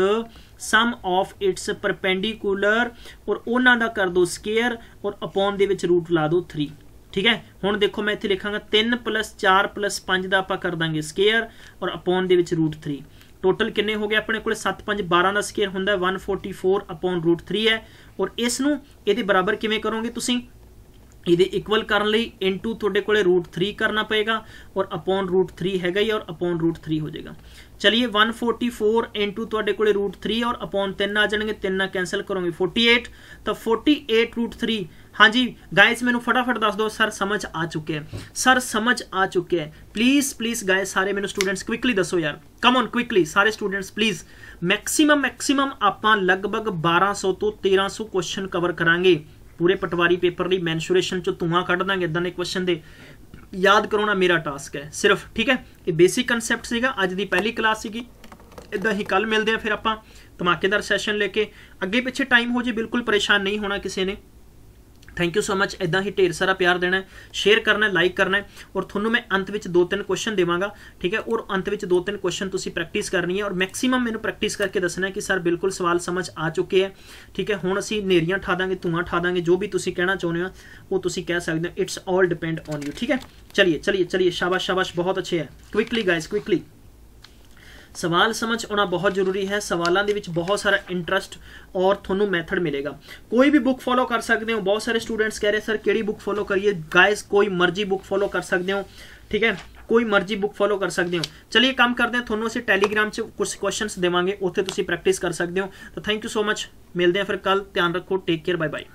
sum of its perpendicular ਔਰ ਉਹਨਾਂ ਦਾ ਕਰ ਦੋ ਸਕੁਅਰ ਔਰ ਅਪੋਨ ਦੇ ਵਿੱਚ ਰੂਟ ਲਾ ਦਿਓ 3 ਠੀਕ ਹੈ ਹੁਣ ਦੇਖੋ ਮੈਂ ਇੱਥੇ ਲਿਖਾਂਗਾ 3 4 5 ਦਾ ਆਪਾਂ ਕਰ ਦਾਂਗੇ ਸਕੁਅਰ ਔਰ ਅਪੋਨ ਦੇ ਵਿੱਚ √3 ਟੋਟਲ ਕਿੰਨੇ ਹੋ ਗਏ ਆਪਣੇ ਕੋਲ 7 5 12 ਦਾ ਸਕੇਅਰ ਹੁੰਦਾ 144 ਅਪਨ √3 ਹੈ ਔਰ ਇਸ ਨੂੰ ਇਹਦੇ ਬਰਾਬਰ ਕਿਵੇਂ ਕਰੋਗੇ ਤੁਸੀਂ ਇਹਦੇ ਇਕੁਅਲ ਕਰਨ ਲਈ ਇਨਟੂ ਤੁਹਾਡੇ ਕੋਲੇ √3 ਕਰਨਾ ਪਏਗਾ ਔਰ ਅਪਨ √3 ਹੈਗਾ ਹੀ ਔਰ ਅਪਨ √3 ਹੋ ਜਾਏਗਾ ਚਲਿਏ 144 ਇੰਟੂ ਤੁਹਾਡੇ ਕੋਲੇ √3 ਔਰ ਅਪੋਨ 3 ਆ ਜਾਣਗੇ 3 ਨਾਲ ਕੈਨਸਲ ਕਰੋਗੇ 48 ਤਾਂ 48 ਹਾਂਜੀ ਗਾਇਸ ਮੈਨੂੰ ਫਟਾਫਟ ਦੱਸ ਦਿਓ ਸਰ ਸਮਝ ਆ ਚੁੱਕਿਆ ਹੈ ਸਰ ਸਮਝ ਆ ਚੁੱਕਿਆ ਹੈ ਪਲੀਜ਼ ਪਲੀਜ਼ ਗਾਇਸ ਸਾਰੇ ਮੈਨੂੰ ਸਟੂਡੈਂਟਸ ਕੁਇਕਲੀ ਦੱਸੋ ਯਾਰ ਕਮ ਔਨ ਕੁਇਕਲੀ ਸਾਰੇ ਸਟੂਡੈਂਟਸ ਪਲੀਜ਼ ਮੈਕਸਿਮਮ ਮੈਕਸਿਮਮ ਆਪਾਂ ਲਗਭਗ 1200 ਤੋਂ 1300 ਕੁਐਸਚਨ ਕਵਰ ਕਰਾਂਗੇ ਪੂਰੇ ਪਟਵਾਰੀ ਪੇਪਰ ਲਈ ਮੈਂਸ਼ੂਰੇਸ਼ਨ ਚ ਧੂਆ ਕੱਢ ਦਾਂਗੇ ਇਦਾਂ ਦੇ ਕੁਐਸਚਨ ਦੇ ਯਾਦ ਕਰਾਉਣਾ ਮੇਰਾ ਟਾਸਕ ਹੈ ਸਿਰਫ ਠੀਕ ਹੈ ਇਹ ਬੇਸਿਕ ਕਨਸੈਪਟ ਸੀਗਾ ਅੱਜ ਦੀ ਪਹਿਲੀ ਕਲਾਸ ਸੀਗੀ ਇਦਾਂ ਹੀ ਕੱਲ ਮਿਲਦੇ ਆ ਫਿਰ ਆਪਾਂ ਧਮਾਕੇਦਾਰ ਸੈਸ਼ਨ ਲੈ ਕੇ ਅੱਗੇ ਪਿੱਛੇ ਟਾਈਮ ਹੋ ਜੇ ਬਿਲਕੁਲ ਪਰੇਸ਼ਾਨ ਨਹੀਂ ਹੋਣਾ ਕਿਸੇ ਨੇ ਥੈਂਕ ਯੂ ਸੋ ਮੱਚ ਇਦਾਂ ਹੀ ਢੇਰ ਸਾਰਾ ਪਿਆਰ ਦੇਣਾ ਹੈ ਸ਼ੇਅਰ ਕਰਨਾ ਹੈ ਲਾਈਕ ਕਰਨਾ ਹੈ ਔਰ ਤੁਹਾਨੂੰ ਮੈਂ ਅੰਤ ਵਿੱਚ ਦੋ ਤਿੰਨ ਕੁਐਸਚਨ ਦੇਵਾਂਗਾ ਠੀਕ ਹੈ ਔਰ ਅੰਤ ਵਿੱਚ ਦੋ ਤਿੰਨ ਕੁਐਸਚਨ ਤੁਸੀਂ ਪ੍ਰੈਕਟਿਸ ਕਰਨੀ ਹੈ ਔਰ ਮੈਕਸਿਮਮ ਮੈਨੂੰ ਪ੍ਰੈਕਟਿਸ ਕਰਕੇ ਦੱਸਣਾ ਕਿ ਸਰ ਬਿਲਕੁਲ ਸਵਾਲ ਸਮਝ ਆ ਚੁੱਕੇ ਹੈ ਠੀਕ ਹੈ ਹੁਣ ਅਸੀਂ ਨੇਰੀਆਂ ਠਾ ਦਾਂਗੇ ਧੂਆਂ ਠਾ ਦਾਂਗੇ ਜੋ ਵੀ ਤੁਸੀਂ ਕਹਿਣਾ ਚਾਹੁੰਦੇ ਹੋ ਉਹ ਤੁਸੀਂ ਕਹਿ ਸਕਦੇ ਹੋ it's all depend on you ਠੀਕ ਹੈ ਚਲਿਏ ਚਲਿਏ ਚਲਿਏ ਸ਼ਾਬਾਸ਼ ਸ਼ਾਬਾਸ਼ ਬਹੁਤ ਅੱਛੇ ਹੈ ਕੁਇਕਲੀ ਗਾਇਸ ਕੁਇਕਲੀ ਸਵਾਲ ਸਮਝ ਆਉਣਾ ਬਹੁਤ ਜ਼ਰੂਰੀ ਹੈ ਸਵਾਲਾਂ ਦੇ ਵਿੱਚ ਬਹੁਤ ਸਾਰਾ ਇੰਟਰਸਟ ਔਰ ਤੁਹਾਨੂੰ ਮੈਥਡ ਮਿਲੇਗਾ ਕੋਈ ਵੀ ਬੁੱਕ ਫੋਲੋ ਕਰ ਸਕਦੇ ਹੋ ਬਹੁਤ ਸਾਰੇ ਸਟੂਡੈਂਟਸ ਕਹਿ ਰਹੇ ਸਰ ਕਿਹੜੀ ਬੁੱਕ ਫੋਲੋ ਕਰੀਏ ਗਾਇਸ ਕੋਈ ਮਰਜ਼ੀ ਬੁੱਕ ਫੋਲੋ ਕਰ ਸਕਦੇ ਹੋ ਠੀਕ ਹੈ ਕੋਈ ਮਰਜ਼ੀ ਬੁੱਕ ਫੋਲੋ ਕਰ ਸਕਦੇ ਹੋ ਚਲਿਏ ਕੰਮ ਕਰਦੇ ਹਾਂ ਤੁਹਾਨੂੰ ਅਸੀਂ ਟੈਲੀਗ੍ਰਾਮ 'ਚ ਕੁਝ ਕੁਐਸਚਨਸ ਦੇਵਾਂਗੇ ਉੱਥੇ ਤੁਸੀਂ ਪ੍ਰੈਕਟਿਸ ਕਰ ਸਕਦੇ ਹੋ ਤਾਂ ਥੈਂਕ ਯੂ ਸੋ ਮਚ ਮਿਲਦੇ ਹਾਂ ਫਿਰ ਕੱਲ ਧਿਆਨ ਰੱਖੋ ਟੇਕ ਕੇਅਰ ਬਾਏ ਬਾਏ